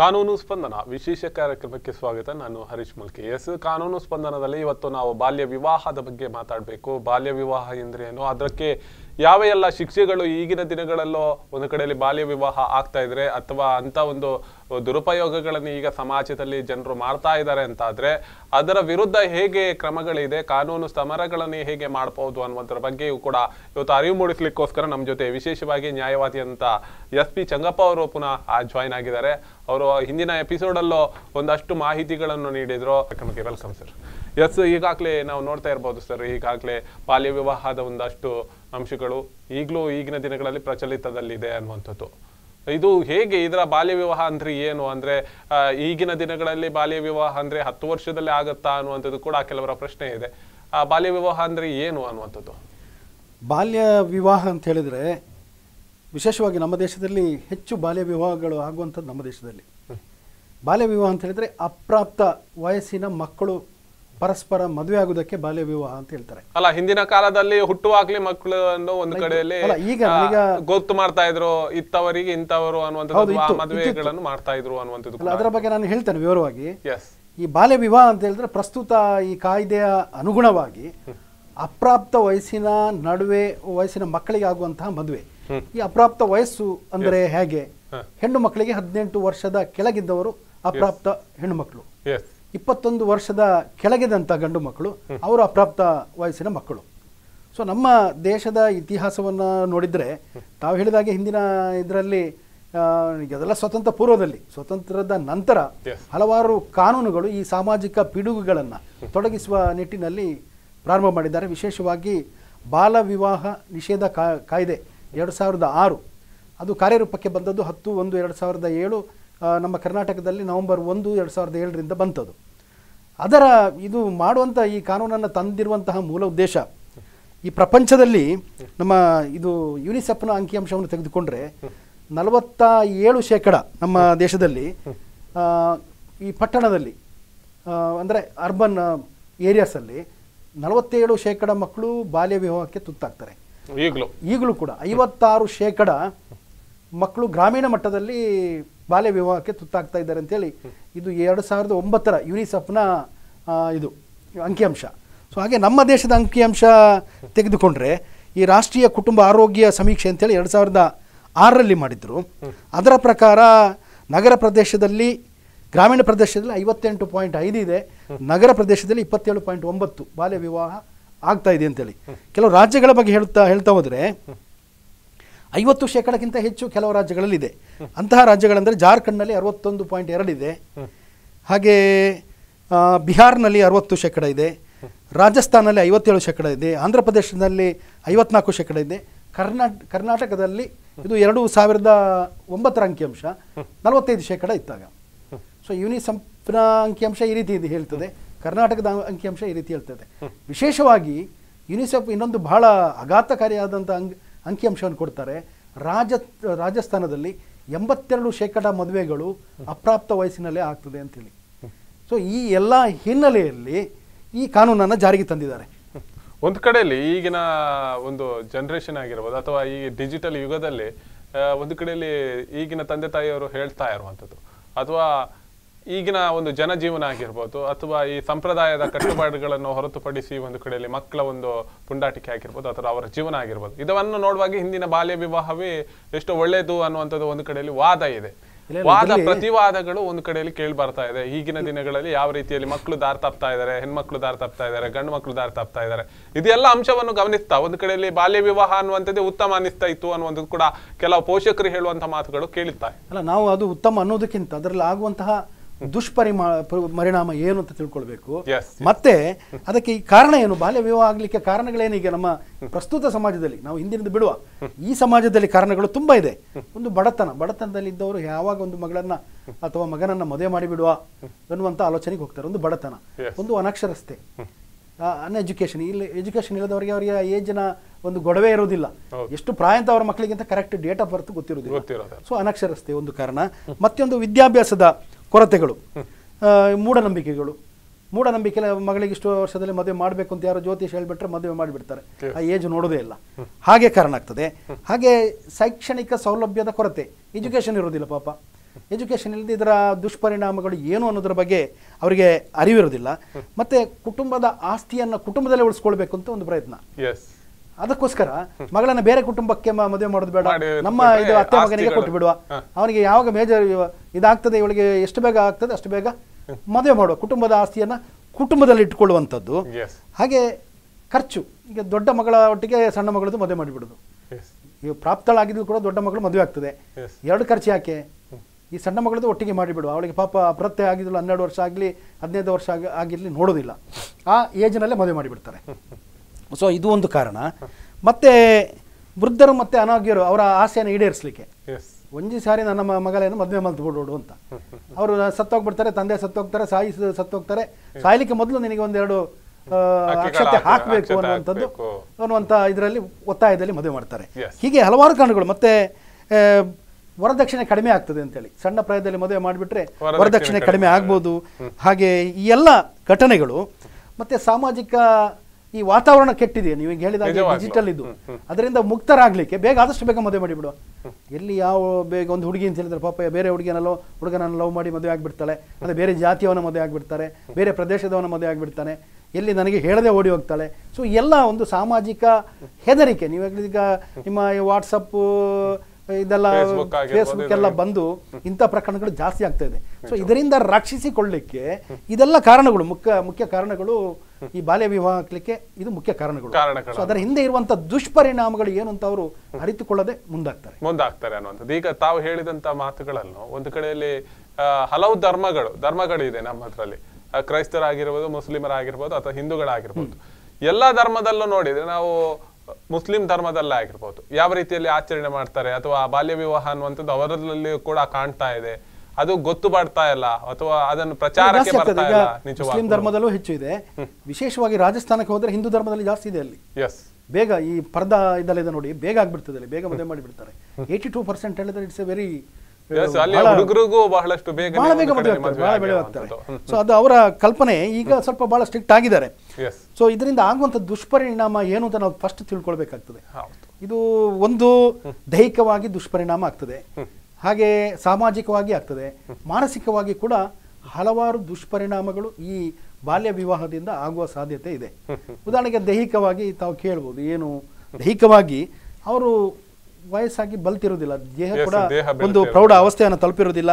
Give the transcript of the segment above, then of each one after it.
ಕಾನೂನು ಸ್ಪಂದನ ವಿಶೇಷ ಕಾರ್ಯಕ್ರಮಕ್ಕೆ ಸ್ವಾಗತ ನಾನು ಹರೀಶ್ ಮಲ್ಕೆ ಎಸ್ ಕಾನೂನು ಸ್ಪಂದನದಲ್ಲಿ ಇವತ್ತು ನಾವು ಬಾಲ್ಯ ವಿವಾಹದ ಬಗ್ಗೆ ಮಾತಾಡಬೇಕು ಬಾಲ್ಯ ವಿವಾಹ ಎಂದ್ರೇನು ಅದಕ್ಕೆ ಯಾವ ಎಲ್ಲ ಶಿಕ್ಷೆಗಳು ಈಗಿನ ದಿನಗಳಲ್ಲೋ ಒಂದು ಕಡೆಯಲ್ಲಿ ಬಾಲ್ಯ ವಿವಾಹ ಆಗ್ತಾ ಇದ್ರೆ ಅಥವಾ ಅಂತ ಒಂದು ದುರುಪಯೋಗಗಳನ್ನು ಈಗ ಸಮಾಜದಲ್ಲಿ ಜನರು ಮಾಡ್ತಾ ಇದ್ದಾರೆ ಅಂತ ಅದರ ವಿರುದ್ಧ ಹೇಗೆ ಕ್ರಮಗಳಿದೆ ಕಾನೂನು ಸಮರಗಳನ್ನು ಹೇಗೆ ಮಾಡಬಹುದು ಅನ್ನುವಂತರ ಬಗ್ಗೆಯೂ ಕೂಡ ಇವತ್ತು ಅರಿವು ಮೂಡಿಸ್ಲಿಕ್ಕೋಸ್ಕರ ನಮ್ಮ ಜೊತೆ ವಿಶೇಷವಾಗಿ ನ್ಯಾಯವಾದಿ ಅಂತ ಎಸ್ ಪಿ ಚಂಗಪ್ಪ ಅವರು ಪುನಃ ಜಾಯ್ನ್ ಆಗಿದ್ದಾರೆ ಅವರು ಹಿಂದಿನ ಎಪಿಸೋಡಲ್ಲೂ ಒಂದಷ್ಟು ಮಾಹಿತಿಗಳನ್ನು ನೀಡಿದ್ರು ವೆಲ್ಕಮ್ ಸರ್ ಎಸ್ ಈಗಾಗಲೇ ನಾವು ನೋಡ್ತಾ ಇರ್ಬೋದು ಸರ್ ಈಗಾಗಲೇ ಬಾಲ್ಯ ವಿವಾಹದ ಒಂದಷ್ಟು ಅಂಶಗಳು ಈಗಲೂ ಈಗಿನ ದಿನಗಳಲ್ಲಿ ಪ್ರಚಲಿತದಲ್ಲಿದೆ ಅನ್ನುವಂಥದ್ದು ಇದು ಹೇಗೆ ಇದರ ಬಾಲ್ಯ ವಿವಾಹ ಅಂದ್ರೆ ಏನು ಅಂದ್ರೆ ಈಗಿನ ದಿನಗಳಲ್ಲಿ ಬಾಲ್ಯ ವಿವಾಹ ಅಂದ್ರೆ ಹತ್ತು ವರ್ಷದಲ್ಲಿ ಆಗುತ್ತಾ ಅನ್ನುವಂಥದ್ದು ಕೂಡ ಕೆಲವರ ಪ್ರಶ್ನೆ ಇದೆ ಆ ಬಾಲ್ಯ ವಿವಾಹ ಅಂದ್ರೆ ಏನು ಅನ್ನುವಂಥದ್ದು ಬಾಲ್ಯ ವಿವಾಹ ಅಂತ ಹೇಳಿದ್ರೆ ವಿಶೇಷವಾಗಿ ನಮ್ಮ ದೇಶದಲ್ಲಿ ಹೆಚ್ಚು ಬಾಲ್ಯ ವಿವಾಹಗಳು ಆಗುವಂಥದ್ದು ನಮ್ಮ ದೇಶದಲ್ಲಿ ಬಾಲ್ಯ ವಿವಾಹ ಅಂತ ಹೇಳಿದ್ರೆ ಅಪ್ರಾಪ್ತ ವಯಸ್ಸಿನ ಮಕ್ಕಳು ಪರಸ್ಪರ ಮದುವೆ ಆಗುದಕ್ಕೆ ಬಾಲ್ಯ ವಿವಾಹ ಅಂತ ಹೇಳ್ತಾರೆ ಅಲ್ಲ ಹಿಂದಿನ ಕಾಲದಲ್ಲಿ ಹುಟ್ಟುವಾಗ್ಲಿ ಅನ್ನೋ ಒಂದು ಕಡೆಯಲ್ಲಿ ಈಗ ಈಗ ಗೊತ್ತು ಮಾಡ್ತಾ ಇದ್ರು ಇತ್ತವರಿಗೆ ಇಂಥವರು ಅನ್ನುವಂಥದ್ದು ಮದುವೆಗಳನ್ನು ಮಾಡ್ತಾ ಇದ್ರು ಅನ್ನುವಂಥದ್ದು ಅದರ ಬಗ್ಗೆ ನಾನು ಹೇಳ್ತೇನೆ ವಿವರವಾಗಿ ಈ ಬಾಲ್ಯ ವಿವಾಹ ಅಂತ ಹೇಳಿದ್ರೆ ಪ್ರಸ್ತುತ ಈ ಕಾಯ್ದೆಯ ಅನುಗುಣವಾಗಿ ಅಪ್ರಾಪ್ತ ವಯಸ್ಸಿನ ನಡುವೆ ವಯಸ್ಸಿನ ಮಕ್ಕಳಿಗೆ ಆಗುವಂತಹ ಮದುವೆ ಈ ಅಪ್ರಾಪ್ತ ವಯಸ್ಸು ಅಂದ್ರೆ ಹೇಗೆ ಹೆಣ್ಣು ಮಕ್ಕಳಿಗೆ ಹದಿನೆಂಟು ವರ್ಷದ ಕೆಳಗಿದ್ದವರು ಅಪ್ರಾಪ್ತ ಹೆಣ್ಣು ಮಕ್ಕಳು ಇಪ್ಪತ್ತೊಂದು ವರ್ಷದ ಕೆಳಗೆದಂಥ ಗಂಡು ಮಕ್ಕಳು ಅವರು ಅಪ್ರಾಪ್ತ ವಯಸ್ಸಿನ ಮಕ್ಕಳು ಸೊ ನಮ್ಮ ದೇಶದ ಇತಿಹಾಸವನ್ನು ನೋಡಿದರೆ ತಾವು ಹೇಳಿದಾಗೆ ಹಿಂದಿನ ಇದರಲ್ಲಿ ಅದೆಲ್ಲ ಸ್ವತಂತ್ರ ಪೂರ್ವದಲ್ಲಿ ಸ್ವತಂತ್ರದ ನಂತರ ಹಲವಾರು ಕಾನೂನುಗಳು ಈ ಸಾಮಾಜಿಕ ಪಿಡುಗುಗಳನ್ನು ತೊಡಗಿಸುವ ನಿಟ್ಟಿನಲ್ಲಿ ಪ್ರಾರಂಭ ಮಾಡಿದ್ದಾರೆ ವಿಶೇಷವಾಗಿ ಬಾಲ ವಿವಾಹ ನಿಷೇಧ ಕಾಯ್ದೆ ಎರಡು ಸಾವಿರದ ಆರು ಅದು ಕಾರ್ಯರೂಪಕ್ಕೆ ಬಂದದ್ದು ಹತ್ತು ಒಂದು ಎರಡು ಸಾವಿರದ ಏಳು ನಮ್ಮ ಕರ್ನಾಟಕದಲ್ಲಿ ನವೆಂಬರ್ ಒಂದು ಎರಡು ಸಾವಿರದ ಏಳರಿಂದ ಬಂತದು ಅದರ ಇದು ಮಾಡುವಂಥ ಈ ಕಾನೂನನ್ನು ತಂದಿರುವಂತಹ ಮೂಲ ಉದ್ದೇಶ ಈ ಪ್ರಪಂಚದಲ್ಲಿ ನಮ್ಮ ಇದು ಯುನಿಸೆಫ್ನ ಅಂಕಿಅಂಶವನ್ನು ತೆಗೆದುಕೊಂಡ್ರೆ ನಲವತ್ತ ಏಳು ಶೇಕಡ ನಮ್ಮ ದೇಶದಲ್ಲಿ ಈ ಪಟ್ಟಣದಲ್ಲಿ ಅಂದರೆ ಅರ್ಬನ್ ಏರಿಯಾಸಲ್ಲಿ ನಲವತ್ತೇಳು ಶೇಕಡ ಮಕ್ಕಳು ಬಾಲ್ಯ ವಿವಾಹಕ್ಕೆ ತುತ್ತಾಗ್ತಾರೆ ಈಗಲೂ ಈಗಲೂ ಕೂಡ ಐವತ್ತಾರು ಶೇಕಡ ಮಕ್ಕಳು ಗ್ರಾಮೀಣ ಮಟ್ಟದಲ್ಲಿ ಬಾಲ್ಯ ವಿವಾಹಕ್ಕೆ ತುತ್ತಾಗ್ತಾ ಇದ್ದಾರೆ ಅಂತೇಳಿ ಇದು ಎರಡು ಸಾವಿರದ ಒಂಬತ್ತರ ಯುನಿಸೆಫ್ನ ಇದು ಅಂಕಿಅಂಶ ಸೊ ಹಾಗೆ ನಮ್ಮ ದೇಶದ ಅಂಕಿಅಂಶ ತೆಗೆದುಕೊಂಡ್ರೆ ಈ ರಾಷ್ಟ್ರೀಯ ಕುಟುಂಬ ಆರೋಗ್ಯ ಸಮೀಕ್ಷೆ ಅಂತೇಳಿ ಎರಡು ಸಾವಿರದ ಆರರಲ್ಲಿ ಮಾಡಿದರು ಅದರ ಪ್ರಕಾರ ನಗರ ಪ್ರದೇಶದಲ್ಲಿ ಗ್ರಾಮೀಣ ಪ್ರದೇಶದಲ್ಲಿ ಐವತ್ತೆಂಟು ಪಾಯಿಂಟ್ ಐದು ಇದೆ ನಗರ ಪ್ರದೇಶದಲ್ಲಿ ಇಪ್ಪತ್ತೇಳು ಪಾಯಿಂಟ್ ಒಂಬತ್ತು ಬಾಲ್ಯ ವಿವಾಹ ಆಗ್ತಾ ಇದೆ ಅಂತೇಳಿ ಕೆಲವು ರಾಜ್ಯಗಳ ಬಗ್ಗೆ ಹೇಳ್ತಾ ಹೇಳ್ತಾ ಹೋದರೆ ಐವತ್ತು ಶೇಕಡಕ್ಕಿಂತ ಹೆಚ್ಚು ಕೆಲವು ರಾಜ್ಯಗಳಲ್ಲಿದೆ ಅಂತಹ ರಾಜ್ಯಗಳೆಂದರೆ ಜಾರ್ಖಂಡ್ನಲ್ಲಿ ಅರವತ್ತೊಂದು ಪಾಯಿಂಟ್ ಇದೆ ಹಾಗೆ ಬಿಹಾರ್ನಲ್ಲಿ ಅರವತ್ತು ಶೇಕಡ ಇದೆ ರಾಜಸ್ಥಾನಲ್ಲಿ ಐವತ್ತೇಳು ಶೇಕಡ ಇದೆ ಆಂಧ್ರ ಪ್ರದೇಶದಲ್ಲಿ ಐವತ್ನಾಲ್ಕು ಶೇಕಡ ಇದೆ ಕರ್ನಾ ಕರ್ನಾಟಕದಲ್ಲಿ ಇದು ಎರಡು ಸಾವಿರದ ಒಂಬತ್ತರ ಅಂಕಿಅಂಶ ನಲವತ್ತೈದು ಶೇಕಡ ಇತ್ತಾಗ ಸೊ ಯುನಿಸಂಪ್ನ ಅಂಕಿಅಂಶ ಈ ರೀತಿ ಇದು ಹೇಳ್ತದೆ ಕರ್ನಾಟಕದ ಅಂಕಿಅಂಶ ಈ ರೀತಿ ಹೇಳ್ತದೆ ವಿಶೇಷವಾಗಿ ಯುನಿಸೆಫ್ ಇನ್ನೊಂದು ಬಹಳ ಅಘಾತಕಾರಿಯಾದಂಥ ಅಂಗ್ ಅಂಕಿಅಂಶವನ್ನು ಕೊಡ್ತಾರೆ ರಾಜ ರಾಜಸ್ಥಾನದಲ್ಲಿ ಎಂಬತ್ತೆರಡು ಶೇಕಡ ಮದುವೆಗಳು ಅಪ್ರಾಪ್ತ ವಯಸ್ಸಿನಲ್ಲೇ ಆಗ್ತದೆ ಅಂತೇಳಿ ಸೊ ಈ ಎಲ್ಲ ಹಿನ್ನೆಲೆಯಲ್ಲಿ ಈ ಕಾನೂನನ್ನು ಜಾರಿಗೆ ತಂದಿದ್ದಾರೆ ಒಂದು ಕಡೆಯಲ್ಲಿ ಈಗಿನ ಒಂದು ಜನ್ರೇಷನ್ ಆಗಿರ್ಬೋದು ಅಥವಾ ಈ ಡಿಜಿಟಲ್ ಯುಗದಲ್ಲಿ ಒಂದು ಕಡೆಯಲ್ಲಿ ಈಗಿನ ತಂದೆ ತಾಯಿಯವರು ಹೇಳ್ತಾ ಇರುವಂಥದ್ದು ಅಥವಾ ಈಗಿನ ಒಂದು ಜನಜೀವನ ಆಗಿರ್ಬೋದು ಅಥವಾ ಈ ಸಂಪ್ರದಾಯದ ಕಟ್ಟುಪಾಡುಗಳನ್ನು ಹೊರತುಪಡಿಸಿ ಒಂದು ಕಡೆಯಲ್ಲಿ ಮಕ್ಕಳ ಒಂದು ಪುಂಡಾಟಿಕೆ ಆಗಿರ್ಬೋದು ಅಥವಾ ಅವರ ಜೀವನ ಆಗಿರ್ಬೋದು ಇದನ್ನು ನೋಡುವಾಗ ಹಿಂದಿನ ಬಾಲ್ಯ ವಿವಾಹವೇ ಎಷ್ಟು ಒಳ್ಳೆಯದು ಅನ್ನುವಂಥದ್ದು ಒಂದು ಕಡೆಯಲ್ಲಿ ವಾದ ಇದೆ ವಾದ ಪ್ರತಿವಾದಗಳು ಒಂದು ಕಡೆಯಲ್ಲಿ ಕೇಳಿ ಬರ್ತಾ ಇದೆ ಈಗಿನ ದಿನಗಳಲ್ಲಿ ಯಾವ ರೀತಿಯಲ್ಲಿ ಮಕ್ಕಳು ದಾರ ತಪ್ತಾ ಇದ್ದಾರೆ ಹೆಣ್ಮಕ್ಳು ದಾರ ತಪ್ತಾ ಇದ್ದಾರೆ ಗಂಡು ಮಕ್ಕಳು ದಾರ ತಪ್ತಾ ಇದ್ದಾರೆ ಇದೆಲ್ಲ ಅಂಶವನ್ನು ಗಮನಿಸ್ತಾ ಒಂದು ಕಡೆಯಲ್ಲಿ ಬಾಲ್ಯ ವಿವಾಹ ಅನ್ನುವಂಥದ್ದೇ ಉತ್ತಮ ಅನಿಸ್ತಾ ಇತ್ತು ಅನ್ನುವಂಥದ್ದು ಕೂಡ ಕೆಲವು ಪೋಷಕರು ಹೇಳುವಂತಹ ಮಾತುಗಳು ಕೇಳುತ್ತಾ ಅಲ್ಲ ನಾವು ಅದು ಉತ್ತಮ ಅನ್ನೋದಕ್ಕಿಂತ ಅದರಲ್ಲಿ ಆಗುವಂತಹ ದುಷ್ಪರಿಣಾಮ ಪರಿಣಾಮ ಏನು ಅಂತ ತಿಳ್ಕೊಳ್ಬೇಕು ಮತ್ತೆ ಅದಕ್ಕೆ ಈ ಕಾರಣ ಏನು ಬಾಲ್ಯ ವಿವಾಹ ಆಗ್ಲಿಕ್ಕೆ ಕಾರಣಗಳೇನೀಗ ನಮ್ಮ ಪ್ರಸ್ತುತ ಸಮಾಜದಲ್ಲಿ ನಾವು ಹಿಂದಿನಿಂದ ಬಿಡುವ ಈ ಸಮಾಜದಲ್ಲಿ ಕಾರಣಗಳು ತುಂಬಾ ಇದೆ ಒಂದು ಬಡತನ ಬಡತನದಲ್ಲಿ ಇದ್ದವರು ಯಾವಾಗ ಒಂದು ಮಗಳನ್ನ ಅಥವಾ ಮಗನನ್ನ ಮದುವೆ ಮಾಡಿ ಬಿಡುವ ಅನ್ನುವಂತ ಆಲೋಚನೆಗೆ ಹೋಗ್ತಾರೆ ಒಂದು ಬಡತನ ಒಂದು ಅನಕ್ಷರಸ್ತೆ ಅನ್ಎಜುಕೇಶನ್ ಇಲ್ಲಿ ಎಜುಕೇಶನ್ ಇಲ್ಲದವರಿಗೆ ಅವರಿಗೆ ಏಜ್ನ ಒಂದು ಗೊಡವೆ ಇರೋದಿಲ್ಲ ಎಷ್ಟು ಪ್ರಾಯ ಅವರ ಮಕ್ಕಳಿಗಿಂತ ಕರೆಕ್ಟ್ ಡೇಟ್ ಆಫ್ ಬರ್ತ್ ಗೊತ್ತಿರೋದಿಲ್ಲ ಸೊ ಅನಕ್ಷರಸ್ತೆ ಒಂದು ಕಾರಣ ಮತ್ತೊಂದು ವಿದ್ಯಾಭ್ಯಾಸದ ಕೊರತೆಗಳು ಮೂಢನಂಬಿಕೆಗಳು ಮೂಢನಂಬಿಕೆ ಮಗಳಿಗೆ ಇಷ್ಟು ವರ್ಷದಲ್ಲಿ ಮದುವೆ ಮಾಡಬೇಕು ಅಂತ ಯಾರು ಜ್ಯೋತಿಷ್ ಹೇಳಿಬಿಟ್ರೆ ಮದುವೆ ಮಾಡಿಬಿಡ್ತಾರೆ ಆ ಏಜ್ ನೋಡೋದೇ ಇಲ್ಲ ಹಾಗೆ ಕಾರಣ ಆಗ್ತದೆ ಹಾಗೆ ಶೈಕ್ಷಣಿಕ ಸೌಲಭ್ಯದ ಕೊರತೆ ಎಜುಕೇಷನ್ ಇರೋದಿಲ್ಲ ಪಾಪ ಎಜುಕೇಷನ್ ಇಲ್ಲದೆ ಇದರ ದುಷ್ಪರಿಣಾಮಗಳು ಏನು ಅನ್ನೋದ್ರ ಬಗ್ಗೆ ಅವರಿಗೆ ಅರಿವಿರೋದಿಲ್ಲ ಮತ್ತೆ ಕುಟುಂಬದ ಆಸ್ತಿಯನ್ನು ಕುಟುಂಬದಲ್ಲೇ ಉಳಿಸ್ಕೊಳ್ಬೇಕು ಅಂತ ಒಂದು ಪ್ರಯತ್ನ ಅದಕ್ಕೋಸ್ಕರ ಮಗಳನ್ನ ಬೇರೆ ಕುಟುಂಬಕ್ಕೆ ಮದುವೆ ಮಾಡೋದು ಬೇಡ ನಮ್ಮ ಇದು ಅತ್ತೆ ಮಗನಿಗೆ ಕೊಟ್ಟು ಬಿಡುವ ಅವನಿಗೆ ಯಾವಾಗ ಮೇಜರ್ ಇದಾಗ್ತದೆ ಇವಳಿಗೆ ಎಷ್ಟು ಬೇಗ ಆಗ್ತದೆ ಅಷ್ಟು ಬೇಗ ಮದುವೆ ಮಾಡುವ ಕುಟುಂಬದ ಆಸ್ತಿಯನ್ನ ಕುಟುಂಬದಲ್ಲಿ ಇಟ್ಕೊಳ್ಳುವಂಥದ್ದು ಹಾಗೆ ಖರ್ಚು ಈಗ ದೊಡ್ಡ ಮಗಳ ಒಟ್ಟಿಗೆ ಸಣ್ಣ ಮಗಳದ್ದು ಮದುವೆ ಮಾಡಿಬಿಡುದು ಪ್ರಾಪ್ತಳ ಪ್ರಾಪ್ತಳಾಗಿದ್ದು ಕೂಡ ದೊಡ್ಡ ಮಗಳು ಮದುವೆ ಆಗ್ತದೆ ಎರಡು ಖರ್ಚು ಯಾಕೆ ಈ ಸಣ್ಣ ಮಗಳದ್ದು ಒಟ್ಟಿಗೆ ಮಾಡಿಬಿಡುವ ಅವಳಿಗೆ ಪಾಪ ಅಪ್ರತ್ಯ ಆಗಿದ್ರು ಹನ್ನೆರಡು ವರ್ಷ ಆಗಲಿ ಹದಿನೈದು ವರ್ಷ ಆಗಿ ಆಗಿರಲಿ ನೋಡೋದಿಲ್ಲ ಆ ಏಜ್ನಲ್ಲೇ ಮದುವೆ ಮಾಡಿಬಿಡ್ತಾರೆ ಸೊ ಇದು ಒಂದು ಕಾರಣ ಮತ್ತೆ ವೃದ್ಧರು ಮತ್ತೆ ಅನಾರೋಗ್ಯರು ಅವರ ಆಸೆಯನ್ನು ಈಡೇರಿಸಲಿಕ್ಕೆ ಒಂದು ಸಾರಿ ನನ್ನ ಮಗಳೇನು ಮದುವೆ ಮಲ್ತು ಅಂತ ಅವರು ಸತ್ತೋಗ್ಬಿಡ್ತಾರೆ ತಂದೆ ಸತ್ತೋಗ್ತಾರೆ ಸಾಯಿ ಸತ್ತೋಗ್ತಾರೆ ಸಾಯ್ಲಿಕ್ಕೆ ಮೊದಲು ನಿನಗೆ ಒಂದೆರಡು ಅಕ್ಷತೆ ಹಾಕಬೇಕು ಅನ್ನುವಂಥದ್ದು ಅನ್ನುವಂಥ ಇದರಲ್ಲಿ ಒತ್ತಾಯದಲ್ಲಿ ಮದುವೆ ಮಾಡ್ತಾರೆ ಹೀಗೆ ಹಲವಾರು ಕಾರಣಗಳು ಮತ್ತೆ ವರದಕ್ಷಿಣೆ ಕಡಿಮೆ ಆಗ್ತದೆ ಅಂತೇಳಿ ಸಣ್ಣ ಪ್ರಾಯದಲ್ಲಿ ಮದುವೆ ಮಾಡಿಬಿಟ್ರೆ ವರದಕ್ಷಿಣೆ ಕಡಿಮೆ ಆಗ್ಬೋದು ಹಾಗೆ ಈ ಎಲ್ಲ ಘಟನೆಗಳು ಮತ್ತೆ ಸಾಮಾಜಿಕ ಈ ವಾತಾವರಣ ಕೆಟ್ಟಿದೆ ನೀವು ಈಗ ಹೇಳಿದಾಗ ಡಿಜಿಟಲ್ ಇದು ಅದರಿಂದ ಮುಕ್ತರಾಗಲಿಕ್ಕೆ ಬೇಗ ಆದಷ್ಟು ಬೇಗ ಮದುವೆ ಮಾಡಿಬಿಡು ಎಲ್ಲಿ ಯಾವ ಬೇಗ ಒಂದು ಹುಡುಗಿ ಅಂತ ಹೇಳಿದ್ರೆ ಪಾಪ ಬೇರೆ ಹುಡುಗಿನಲ್ಲೋ ಹುಡುಗನನ್ನು ಲವ್ ಮಾಡಿ ಮದುವೆ ಆಗಿಬಿಡ್ತಾಳೆ ಅದೇ ಬೇರೆ ಜಾತಿಯವನ ಮದುವೆ ಆಗಿಬಿಡ್ತಾರೆ ಬೇರೆ ಪ್ರದೇಶದವನ ಮದುವೆ ಆಗಿಬಿಡ್ತಾನೆ ಎಲ್ಲಿ ನನಗೆ ಹೇಳದೆ ಓಡಿ ಹೋಗ್ತಾಳೆ ಸೊ ಎಲ್ಲ ಒಂದು ಸಾಮಾಜಿಕ ಹೆದರಿಕೆ ನೀವು ಈಗ ನಿಮ್ಮ ವಾಟ್ಸಪ್ಪು ಇದೆಲ್ಲ ಫೇಸ್ಬುಕ್ ಎಲ್ಲ ಬಂದು ಇಂಥ ಪ್ರಕರಣಗಳು ಜಾಸ್ತಿ ಆಗ್ತಾ ಇದೆ ಸೊ ಇದರಿಂದ ರಕ್ಷಿಸಿಕೊಳ್ಳಿಕ್ಕೆ ಇದೆಲ್ಲ ಕಾರಣಗಳು ಮುಖ್ಯ ಮುಖ್ಯ ಕಾರಣಗಳು ಈ ಬಾಲ್ಯ ವಿವಾಹಕ್ಕೆ ಇದು ಮುಖ್ಯ ಕಾರಣಗಳು ಅದರ ಹಿಂದೆ ಇರುವಂತಹ ದುಷ್ಪರಿಣಾಮಗಳು ಏನು ಅಂತ ಅವರು ಅರಿತುಕೊಳ್ಳದೆ ಮುಂದಾಗ್ತಾರೆ ಮುಂದಾಗ್ತಾರೆ ಅನ್ನುವಂಥದ್ದು ಈಗ ತಾವು ಹೇಳಿದಂತ ಮಾತುಗಳನ್ನು ಒಂದು ಕಡೆಯಲ್ಲಿ ಹಲವು ಧರ್ಮಗಳು ಧರ್ಮಗಳಿದೆ ನಮ್ಮ ಹತ್ರದಲ್ಲಿ ಕ್ರೈಸ್ತರಾಗಿರ್ಬೋದು ಮುಸ್ಲಿಮರಾಗಿರ್ಬೋದು ಅಥವಾ ಹಿಂದೂಗಳಾಗಿರ್ಬೋದು ಎಲ್ಲಾ ಧರ್ಮದಲ್ಲೂ ನೋಡಿದ್ರೆ ನಾವು ಮುಸ್ಲಿಂ ಧರ್ಮದಲ್ಲೇ ಆಗಿರ್ಬೋದು ಯಾವ ರೀತಿಯಲ್ಲಿ ಆಚರಣೆ ಮಾಡ್ತಾರೆ ಅಥವಾ ಬಾಲ್ಯ ವಿವಾಹ ಅನ್ನುವಂಥದ್ದು ಅವರಲ್ಲಿ ಕೂಡ ಕಾಣ್ತಾ ಇದೆ ಅದು ಗೊತ್ತು ಮಾಡ್ತಾ ಇಲ್ಲ ಅಥವಾ ಅದನ್ನು ಪ್ರಚಾರಕ್ಕೆ ಬರ್ತಾ ಇಲ್ಲ ಮುಸ್ಲಿಂ ಧರ್ಮದಲ್ಲೂ ಹೆಚ್ಚು ಇದೆ ವಿಶೇಷವಾಗಿ ರಾಜಸ್ಥಾನಕ್ಕೆ ಹೋದ್ರೆ ಹಿಂದೂ ಧರ್ಮದಲ್ಲಿ ಜಾಸ್ತಿ ಇದೆ ಅಲ್ಲಿ ಎಸ್ ಬೇಗ ಈ ಪರ್ದಾ ಇದಲ್ಲಿದೆ ನೋಡಿ ಬೇಗ ಆಗ್ಬಿಡ್ತದೆ ಬೇಗ ಮದುವೆ ಮಾಡಿಬಿಡ್ತಾರೆ ಏಯ್ಟಿ ಟೂ ಪರ್ಸೆಂಟ್ ಹೇಳಿದ್ರೆ ಇಟ್ಸ್ ಎ ವೆರಿ ಸೊ ಅದು ಅವರ ಕಲ್ಪನೆ ಈಗ ಸ್ವಲ್ಪ ಬಹಳ ಸ್ಟ್ರಿಕ್ಟ್ ಆಗಿದ್ದಾರೆ ಸೊ ಇದರಿಂದ ಆಗುವಂತ ದುಷ್ಪರಿಣಾಮ ಏನು ಅಂತ ನಾವು ಫಸ್ಟ್ ತಿಳ್ಕೊಳ್ಬೇಕಾಗ್ತದೆ ಇದು ಒಂದು ದೈಹಿಕವಾಗಿ ದುಷ್ಪರಿಣಾಮ ಆಗ್ತದೆ ಹಾಗೆ ಸಾಮಾಜಿಕವಾಗಿ ಆಗ್ತದೆ ಮಾನಸಿಕವಾಗಿ ಕೂಡ ಹಲವಾರು ದುಷ್ಪರಿಣಾಮಗಳು ಈ ಬಾಲ್ಯ ವಿವಾಹದಿಂದ ಆಗುವ ಸಾಧ್ಯತೆ ಇದೆ ಉದಾಹರಣೆಗೆ ದೈಹಿಕವಾಗಿ ತಾವು ಕೇಳ್ಬೋದು ಏನು ದೈಹಿಕವಾಗಿ ಅವರು ವಯಸ್ಸಾಗಿ ಬಲ್ತಿರೋದಿಲ್ಲ ದೇಹ ಕೂಡ ಒಂದು ಪ್ರೌಢ ಅವಸ್ಥೆಯನ್ನು ತಲುಪಿರೋದಿಲ್ಲ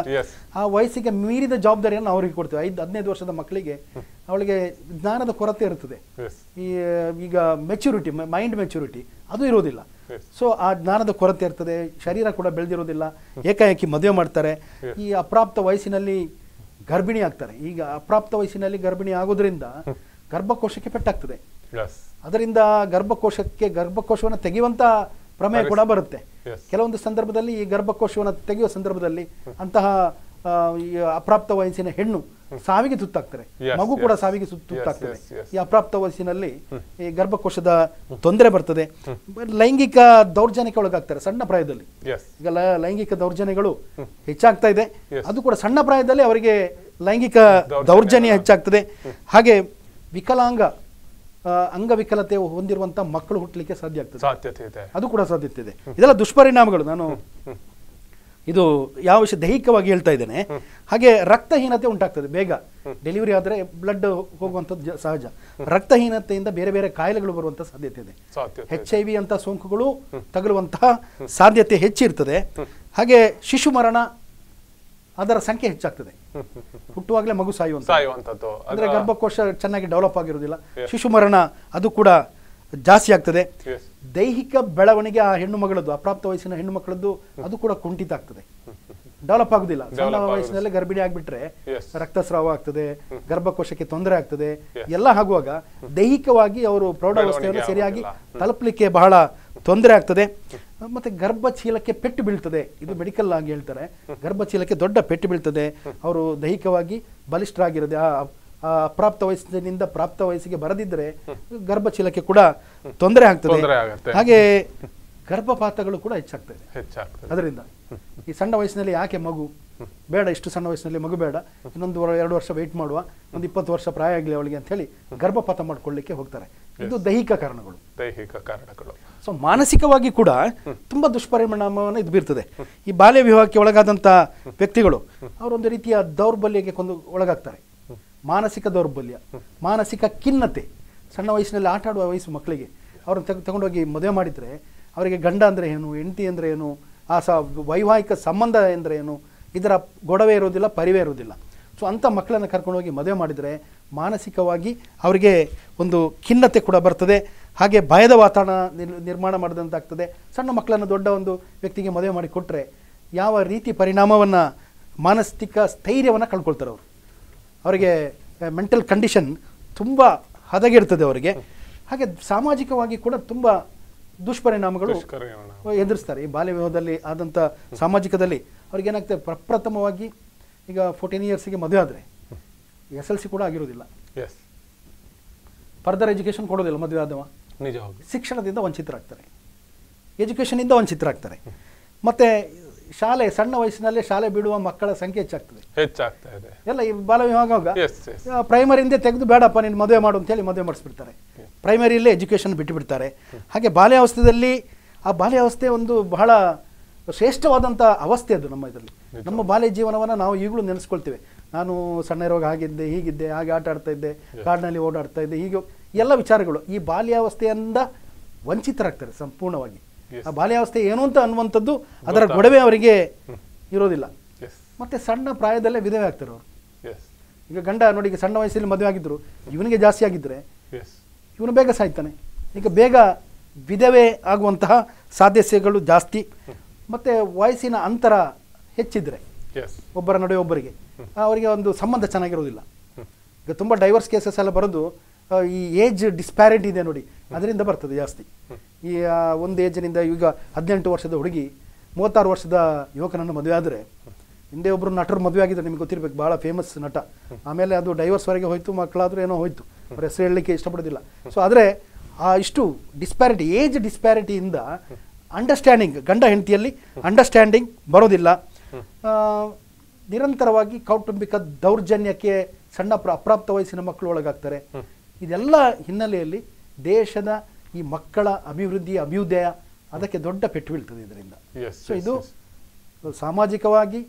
ಆ ವಯಸ್ಸಿಗೆ ಮೀರಿದ ಜವಾಬ್ದಾರಿಯನ್ನು ಅವರಿಗೆ ಕೊಡ್ತೀವಿ ಐದು ಹದಿನೈದು ವರ್ಷದ ಮಕ್ಕಳಿಗೆ ಅವಳಿಗೆ ಜ್ಞಾನದ ಕೊರತೆ ಇರ್ತದೆ ಈ ಈಗ ಮೆಚುರಿಟಿ ಮೈಂಡ್ ಮೆಚುರಿಟಿ ಅದು ಇರೋದಿಲ್ಲ ಸೊ ಆ ಜ್ಞಾನದ ಕೊರತೆ ಇರ್ತದೆ ಶರೀರ ಕೂಡ ಬೆಳೆದಿರೋದಿಲ್ಲ ಏಕಾಏಕಿ ಮದುವೆ ಮಾಡ್ತಾರೆ ಈ ಅಪ್ರಾಪ್ತ ವಯಸ್ಸಿನಲ್ಲಿ ಗರ್ಭಿಣಿ ಆಗ್ತಾರೆ ಈಗ ಅಪ್ರಾಪ್ತ ವಯಸ್ಸಿನಲ್ಲಿ ಗರ್ಭಿಣಿ ಆಗೋದ್ರಿಂದ ಗರ್ಭಕೋಶಕ್ಕೆ ಪೆಟ್ಟಾಗ್ತದೆ ಅದರಿಂದ ಗರ್ಭಕೋಶಕ್ಕೆ ಗರ್ಭಕೋಶವನ್ನು ತೆಗೆಯುವಂಥ ಪ್ರಮೇಯ ಕೂಡ ಬರುತ್ತೆ ಕೆಲವೊಂದು ಸಂದರ್ಭದಲ್ಲಿ ಈ ಗರ್ಭಕೋಶವನ್ನು ತೆಗೆಯುವ ಸಂದರ್ಭದಲ್ಲಿ ಅಂತಹ ಅಪ್ರಾಪ್ತ ವಯಸ್ಸಿನ ಹೆಣ್ಣು ಸಾವಿಗೆ ತುತ್ತಾಗ್ತಾರೆ ಮಗು ಕೂಡ ಸಾವಿಗೆ ತುತ್ತಾಗ್ತದೆ ಈ ಅಪ್ರಾಪ್ತ ವಯಸ್ಸಿನಲ್ಲಿ ಈ ಗರ್ಭಕೋಶದ ತೊಂದರೆ ಬರ್ತದೆ ಲೈಂಗಿಕ ದೌರ್ಜನ್ಯಕ್ಕೆ ಒಳಗಾಗ್ತಾರೆ ಸಣ್ಣ ಪ್ರಾಯದಲ್ಲಿ ಈಗ ಲೈಂಗಿಕ ದೌರ್ಜನ್ಯಗಳು ಹೆಚ್ಚಾಗ್ತಾ ಇದೆ ಅದು ಕೂಡ ಸಣ್ಣ ಪ್ರಾಯದಲ್ಲಿ ಅವರಿಗೆ ಲೈಂಗಿಕ ದೌರ್ಜನ್ಯ ಹೆಚ್ಚಾಗ್ತದೆ ಹಾಗೆ ವಿಕಲಾಂಗ ಅಂಗವಿಕಲತೆ ಹೊಂದಿರುವಂತಹ ಮಕ್ಕಳು ಹುಟ್ಟಲಿಕ್ಕೆ ಸಾಧ್ಯ ಆಗ್ತದೆ ಸಾಧ್ಯತೆ ಇದೆ ಅದು ಕೂಡ ಸಾಧ್ಯತೆ ಇದೆ ಇದೆಲ್ಲ ದುಷ್ಪರಿಣಾಮಗಳು ನಾನು ಇದು ಯಾವ ವಿಷಯ ದೈಹಿಕವಾಗಿ ಹೇಳ್ತಾ ಇದ್ದೇನೆ ಹಾಗೆ ರಕ್ತಹೀನತೆ ಉಂಟಾಗ್ತದೆ ಬೇಗ ಡೆಲಿವರಿ ಆದರೆ ಬ್ಲಡ್ ಹೋಗುವಂಥದ್ದು ಸಹಜ ರಕ್ತಹೀನತೆಯಿಂದ ಬೇರೆ ಬೇರೆ ಕಾಯಿಲೆಗಳು ಬರುವಂಥ ಸಾಧ್ಯತೆ ಇದೆ ಹೆಚ್ ಐ ವಿ ಅಂತ ಸೋಂಕುಗಳು ತಗಲುವಂತಹ ಸಾಧ್ಯತೆ ಹೆಚ್ಚಿರ್ತದೆ ಹಾಗೆ ಶಿಶು ಮರಣ ಅದರ ಸಂಖ್ಯೆ ಹೆಚ್ಚಾಗ್ತದೆ ಹುಟ್ಟುವಾಗಲೇ ಮಗು ಸಾಯುವಂತ ಸಾಯುವಂಥದ್ದು ಗರ್ಭಕೋಶ ಚೆನ್ನಾಗಿ ಡೆವಲಪ್ ಆಗಿರೋದಿಲ್ಲ ಶಿಶು ಮರಣ ಅದು ಕೂಡ ಜಾಸ್ತಿ ಆಗ್ತದೆ ದೈಹಿಕ ಬೆಳವಣಿಗೆ ಆ ಹೆಣ್ಣು ಮಗಳದ್ದು ಅಪ್ರಾಪ್ತ ವಯಸ್ಸಿನ ಹೆಣ್ಣು ಮಕ್ಕಳದ್ದು ಅದು ಕೂಡ ಕುಂಠಿತ ಆಗ್ತದೆ ಡೆವಲಪ್ ಆಗುದಿಲ್ಲ ಸಣ್ಣ ವಯಸ್ಸಿನಲ್ಲೇ ಗರ್ಭಿಣಿ ಆಗ್ಬಿಟ್ರೆ ರಕ್ತಸ್ರಾವ ಆಗ್ತದೆ ಗರ್ಭಕೋಶಕ್ಕೆ ತೊಂದರೆ ಆಗ್ತದೆ ಎಲ್ಲ ಆಗುವಾಗ ದೈಹಿಕವಾಗಿ ಅವರು ಪ್ರೌಢಾವಸ್ಥೆಯನ್ನು ಸರಿಯಾಗಿ ತಲುಪಲಿಕ್ಕೆ ಬಹಳ ತೊಂದರೆ ಆಗ್ತದೆ ಮತ್ತೆ ಗರ್ಭಚೀಲಕ್ಕೆ ಪೆಟ್ಟು ಬೀಳ್ತದೆ ಇದು ಮೆಡಿಕಲ್ ಆಗಿ ಹೇಳ್ತಾರೆ ಗರ್ಭಚೀಲಕ್ಕೆ ದೊಡ್ಡ ಪೆಟ್ಟು ಬೀಳ್ತದೆ ಅವರು ದೈಹಿಕವಾಗಿ ಆಗಿರದೆ ಆ ಅಪ್ರಾಪ್ತ ವಯಸ್ಸಿನಿಂದ ಪ್ರಾಪ್ತ ವಯಸ್ಸಿಗೆ ಬರದಿದ್ದರೆ ಗರ್ಭಚೀಲಕ್ಕೆ ಕೂಡ ತೊಂದರೆ ಆಗ್ತದೆ ಹಾಗೆ ಗರ್ಭಪಾತಗಳು ಕೂಡ ಹೆಚ್ಚಾಗ್ತದೆ ಅದರಿಂದ ಈ ಸಣ್ಣ ವಯಸ್ಸಿನಲ್ಲಿ ಯಾಕೆ ಮಗು ಬೇಡ ಇಷ್ಟು ಸಣ್ಣ ವಯಸ್ಸಿನಲ್ಲಿ ಮಗು ಬೇಡ ಇನ್ನೊಂದು ಎರಡು ವರ್ಷ ವೆಯ್ಟ್ ಮಾಡುವ ಒಂದು ಇಪ್ಪತ್ತು ವರ್ಷ ಪ್ರಾಯ ಆಗಲಿ ಅವಳಿಗೆ ಅಂತ ಹೇಳಿ ಗರ್ಭಪಾತ ಮಾಡ್ಕೊಳ್ಳಿಕ್ಕೆ ಹೋಗ್ತಾರೆ ಇದು ದೈಹಿಕ ಕಾರಣಗಳು ದೈಹಿಕ ಕಾರಣಗಳು ಸೊ ಮಾನಸಿಕವಾಗಿ ಕೂಡ ತುಂಬ ದುಷ್ಪರಿಣಾಮವನ್ನು ಇದು ಬೀರ್ತದೆ ಈ ಬಾಲ್ಯ ವಿವಾಹಕ್ಕೆ ಒಳಗಾದಂಥ ವ್ಯಕ್ತಿಗಳು ಅವರೊಂದು ರೀತಿಯ ದೌರ್ಬಲ್ಯಕ್ಕೆ ಕೊಂದು ಒಳಗಾಗ್ತಾರೆ ಮಾನಸಿಕ ದೌರ್ಬಲ್ಯ ಮಾನಸಿಕ ಖಿನ್ನತೆ ಸಣ್ಣ ವಯಸ್ಸಿನಲ್ಲಿ ಆಟ ಆಡುವ ವಯಸ್ಸು ಮಕ್ಕಳಿಗೆ ಅವ್ರನ್ನ ತೆಗೆ ತಗೊಂಡೋಗಿ ಮದುವೆ ಮಾಡಿದರೆ ಅವರಿಗೆ ಗಂಡ ಅಂದರೆ ಏನು ಹೆಂಡತಿ ಅಂದರೆ ಏನು ಆ ಸ ವೈವಾಹಿಕ ಸಂಬಂಧ ಎಂದರೆ ಏನು ಇದರ ಗೊಡವೆ ಇರೋದಿಲ್ಲ ಪರಿವೆ ಇರೋದಿಲ್ಲ ಸೊ ಅಂಥ ಮಕ್ಕಳನ್ನು ಕರ್ಕೊಂಡೋಗಿ ಮದುವೆ ಮಾಡಿದರೆ ಮಾನಸಿಕವಾಗಿ ಅವರಿಗೆ ಒಂದು ಖಿನ್ನತೆ ಕೂಡ ಬರ್ತದೆ ಹಾಗೆ ಭಯದ ವಾತಾವರಣ ನಿರ್ಮಾಣ ಮಾಡಿದಂತಾಗ್ತದೆ ಸಣ್ಣ ಮಕ್ಕಳನ್ನು ದೊಡ್ಡ ಒಂದು ವ್ಯಕ್ತಿಗೆ ಮದುವೆ ಮಾಡಿ ಕೊಟ್ಟರೆ ಯಾವ ರೀತಿ ಪರಿಣಾಮವನ್ನು ಮಾನಸಿಕ ಸ್ಥೈರ್ಯವನ್ನು ಕಳ್ಕೊಳ್ತಾರೆ ಅವರು ಅವರಿಗೆ ಮೆಂಟಲ್ ಕಂಡೀಷನ್ ತುಂಬ ಹದಗೆಡ್ತದೆ ಅವರಿಗೆ ಹಾಗೆ ಸಾಮಾಜಿಕವಾಗಿ ಕೂಡ ತುಂಬ ದುಷ್ಪರಿಣಾಮಗಳು ಎದುರಿಸ್ತಾರೆ ಈ ಬಾಲ್ಯ ವಿವಾಹದಲ್ಲಿ ಆದಂಥ ಸಾಮಾಜಿಕದಲ್ಲಿ ಏನಾಗ್ತದೆ ಪ್ರಪ್ರಥಮವಾಗಿ ಈಗ ಫೋರ್ಟೀನ್ ಇಯರ್ಸಿಗೆ ಮದುವೆ ಆದರೆ ಎಸ್ ಎಲ್ ಸಿ ಕೂಡ ಆಗಿರೋದಿಲ್ಲ ಫರ್ದರ್ ಎಜುಕೇಷನ್ ಕೊಡೋದಿಲ್ಲ ಮದುವೆ ಆದವ ನಿಜವಾಗಿ ಶಿಕ್ಷಣದಿಂದ ವಂಚಿತರಾಗ್ತಾರೆ ಎಜುಕೇಷನಿಂದ ವಂಚಿತರಾಗ್ತಾರೆ ಮತ್ತೆ ಶಾಲೆ ಸಣ್ಣ ವಯಸ್ಸಿನಲ್ಲೇ ಶಾಲೆ ಬಿಡುವ ಮಕ್ಕಳ ಸಂಖ್ಯೆ ಹೆಚ್ಚಾಗ್ತದೆ ಹೆಚ್ಚಾಗ್ತಾ ಇದೆ ಎಲ್ಲ ಈ ಬಾಲ ವಿಭಾಗ ಪ್ರೈಮರಿಯಿಂದ ತೆಗೆದು ಬೇಡಪ್ಪ ನೀನು ಮದುವೆ ಮಾಡು ಅಂತೇಳಿ ಮದುವೆ ಮಾಡಿಸ್ಬಿಡ್ತಾರೆ ಪ್ರೈಮರಿಯಲ್ಲೇ ಎಜುಕೇಷನ್ ಬಿಟ್ಟು ಬಿಡ್ತಾರೆ ಹಾಗೆ ಬಾಲ್ಯಾವಸ್ಥೆಯಲ್ಲಿ ಆ ಬಾಲ್ಯಾವಸ್ಥೆ ಒಂದು ಬಹಳ ಶ್ರೇಷ್ಠವಾದಂಥ ಅವಸ್ಥೆ ಅದು ನಮ್ಮ ಇದರಲ್ಲಿ ನಮ್ಮ ಬಾಲ್ಯ ಜೀವನವನ್ನು ನಾವು ಈಗಲೂ ನೆನೆಸ್ಕೊಳ್ತೇವೆ ನಾನು ಸಣ್ಣ ಇರುವಾಗ ಹಾಗಿದ್ದೆ ಹೀಗಿದ್ದೆ ಹಾಗೆ ಆಟ ಆಡ್ತಾ ಇದ್ದೆ ಕಾಡಿನಲ್ಲಿ ಓಡಾಡ್ತಾ ಇದ್ದೆ ಹೀಗೆ ಎಲ್ಲ ವಿಚಾರಗಳು ಈ ಬಾಲ್ಯಾವಸ್ಥೆಯಿಂದ ವಂಚಿತರಾಗ್ತಾರೆ ಸಂಪೂರ್ಣವಾಗಿ ಆ ಬಾಲ್ಯಾವಸ್ಥೆ ಏನು ಅಂತ ಅನ್ನುವಂಥದ್ದು ಅದರ ಗೊಡವೆ ಅವರಿಗೆ ಇರೋದಿಲ್ಲ ಮತ್ತೆ ಸಣ್ಣ ಪ್ರಾಯದಲ್ಲೇ ವಿಧವೆ ಆಗ್ತಾರೆ ಅವರು ಈಗ ಗಂಡ ನೋಡಿ ಈಗ ಸಣ್ಣ ವಯಸ್ಸಲ್ಲಿ ಮದುವೆ ಆಗಿದ್ರು ಇವನಿಗೆ ಜಾಸ್ತಿ ಆಗಿದ್ದರೆ ಇವನು ಬೇಗ ಸಾಯ್ತಾನೆ ಈಗ ಬೇಗ ವಿಧವೆ ಆಗುವಂತಹ ಸಾಧ್ಯತೆಗಳು ಜಾಸ್ತಿ ಮತ್ತು ವಯಸ್ಸಿನ ಅಂತರ ಹೆಚ್ಚಿದ್ರೆ ಒಬ್ಬರ ನಡುವೆ ಒಬ್ಬರಿಗೆ ಅವರಿಗೆ ಒಂದು ಸಂಬಂಧ ಚೆನ್ನಾಗಿರೋದಿಲ್ಲ ಈಗ ತುಂಬ ಡೈವರ್ಸ್ ಕೇಸಸ್ ಎಲ್ಲ ಬರೋದು ಈ ಏಜ್ ಡಿಸ್ಪ್ಯಾರಿಟಿ ಇದೆ ನೋಡಿ ಅದರಿಂದ ಬರ್ತದೆ ಜಾಸ್ತಿ ಈ ಒಂದು ಏಜಿನಿಂದ ಈಗ ಹದಿನೆಂಟು ವರ್ಷದ ಹುಡುಗಿ ಮೂವತ್ತಾರು ವರ್ಷದ ಯುವಕನನ್ನು ಮದುವೆ ಆದರೆ ಹಿಂದೆ ಒಬ್ಬರು ನಟರು ಮದುವೆ ಆಗಿದ್ದಾರೆ ನಿಮ್ಗೆ ಗೊತ್ತಿರಬೇಕು ಭಾಳ ಫೇಮಸ್ ನಟ ಆಮೇಲೆ ಅದು ಡೈವರ್ಸ್ವರೆಗೆ ಹೋಯಿತು ಮಕ್ಕಳಾದರೂ ಏನೋ ಹೋಯಿತು ಅವ್ರ ಹೆಸರು ಹೇಳಲಿಕ್ಕೆ ಇಷ್ಟಪಡೋದಿಲ್ಲ ಸೊ ಆದರೆ ಆ ಇಷ್ಟು ಡಿಸ್ಪ್ಯಾರಿಟಿ ಏಜ್ ಡಿಸ್ಪ್ಯಾರಿಟಿಯಿಂದ ಅಂಡರ್ಸ್ಟ್ಯಾಂಡಿಂಗ್ ಗಂಡ ಹೆಂಡತಿಯಲ್ಲಿ ಅಂಡರ್ಸ್ಟ್ಯಾಂಡಿಂಗ್ ಬರೋದಿಲ್ಲ ನಿರಂತರವಾಗಿ ಕೌಟುಂಬಿಕ ದೌರ್ಜನ್ಯಕ್ಕೆ ಸಣ್ಣ ಪ್ರ ಅಪ್ರಾಪ್ತ ವಯಸ್ಸಿನ ಮಕ್ಕಳು ಒಳಗಾಗ್ತಾರೆ ಇದೆಲ್ಲ ಹಿನ್ನೆಲೆಯಲ್ಲಿ ದೇಶದ ಈ ಮಕ್ಕಳ ಅಭಿವೃದ್ಧಿ ಅಭ್ಯುದಯ ಅದಕ್ಕೆ ದೊಡ್ಡ ಪೆಟ್ಟು ಬೀಳ್ತದೆ ಇದರಿಂದ ಸೊ ಇದು ಸಾಮಾಜಿಕವಾಗಿ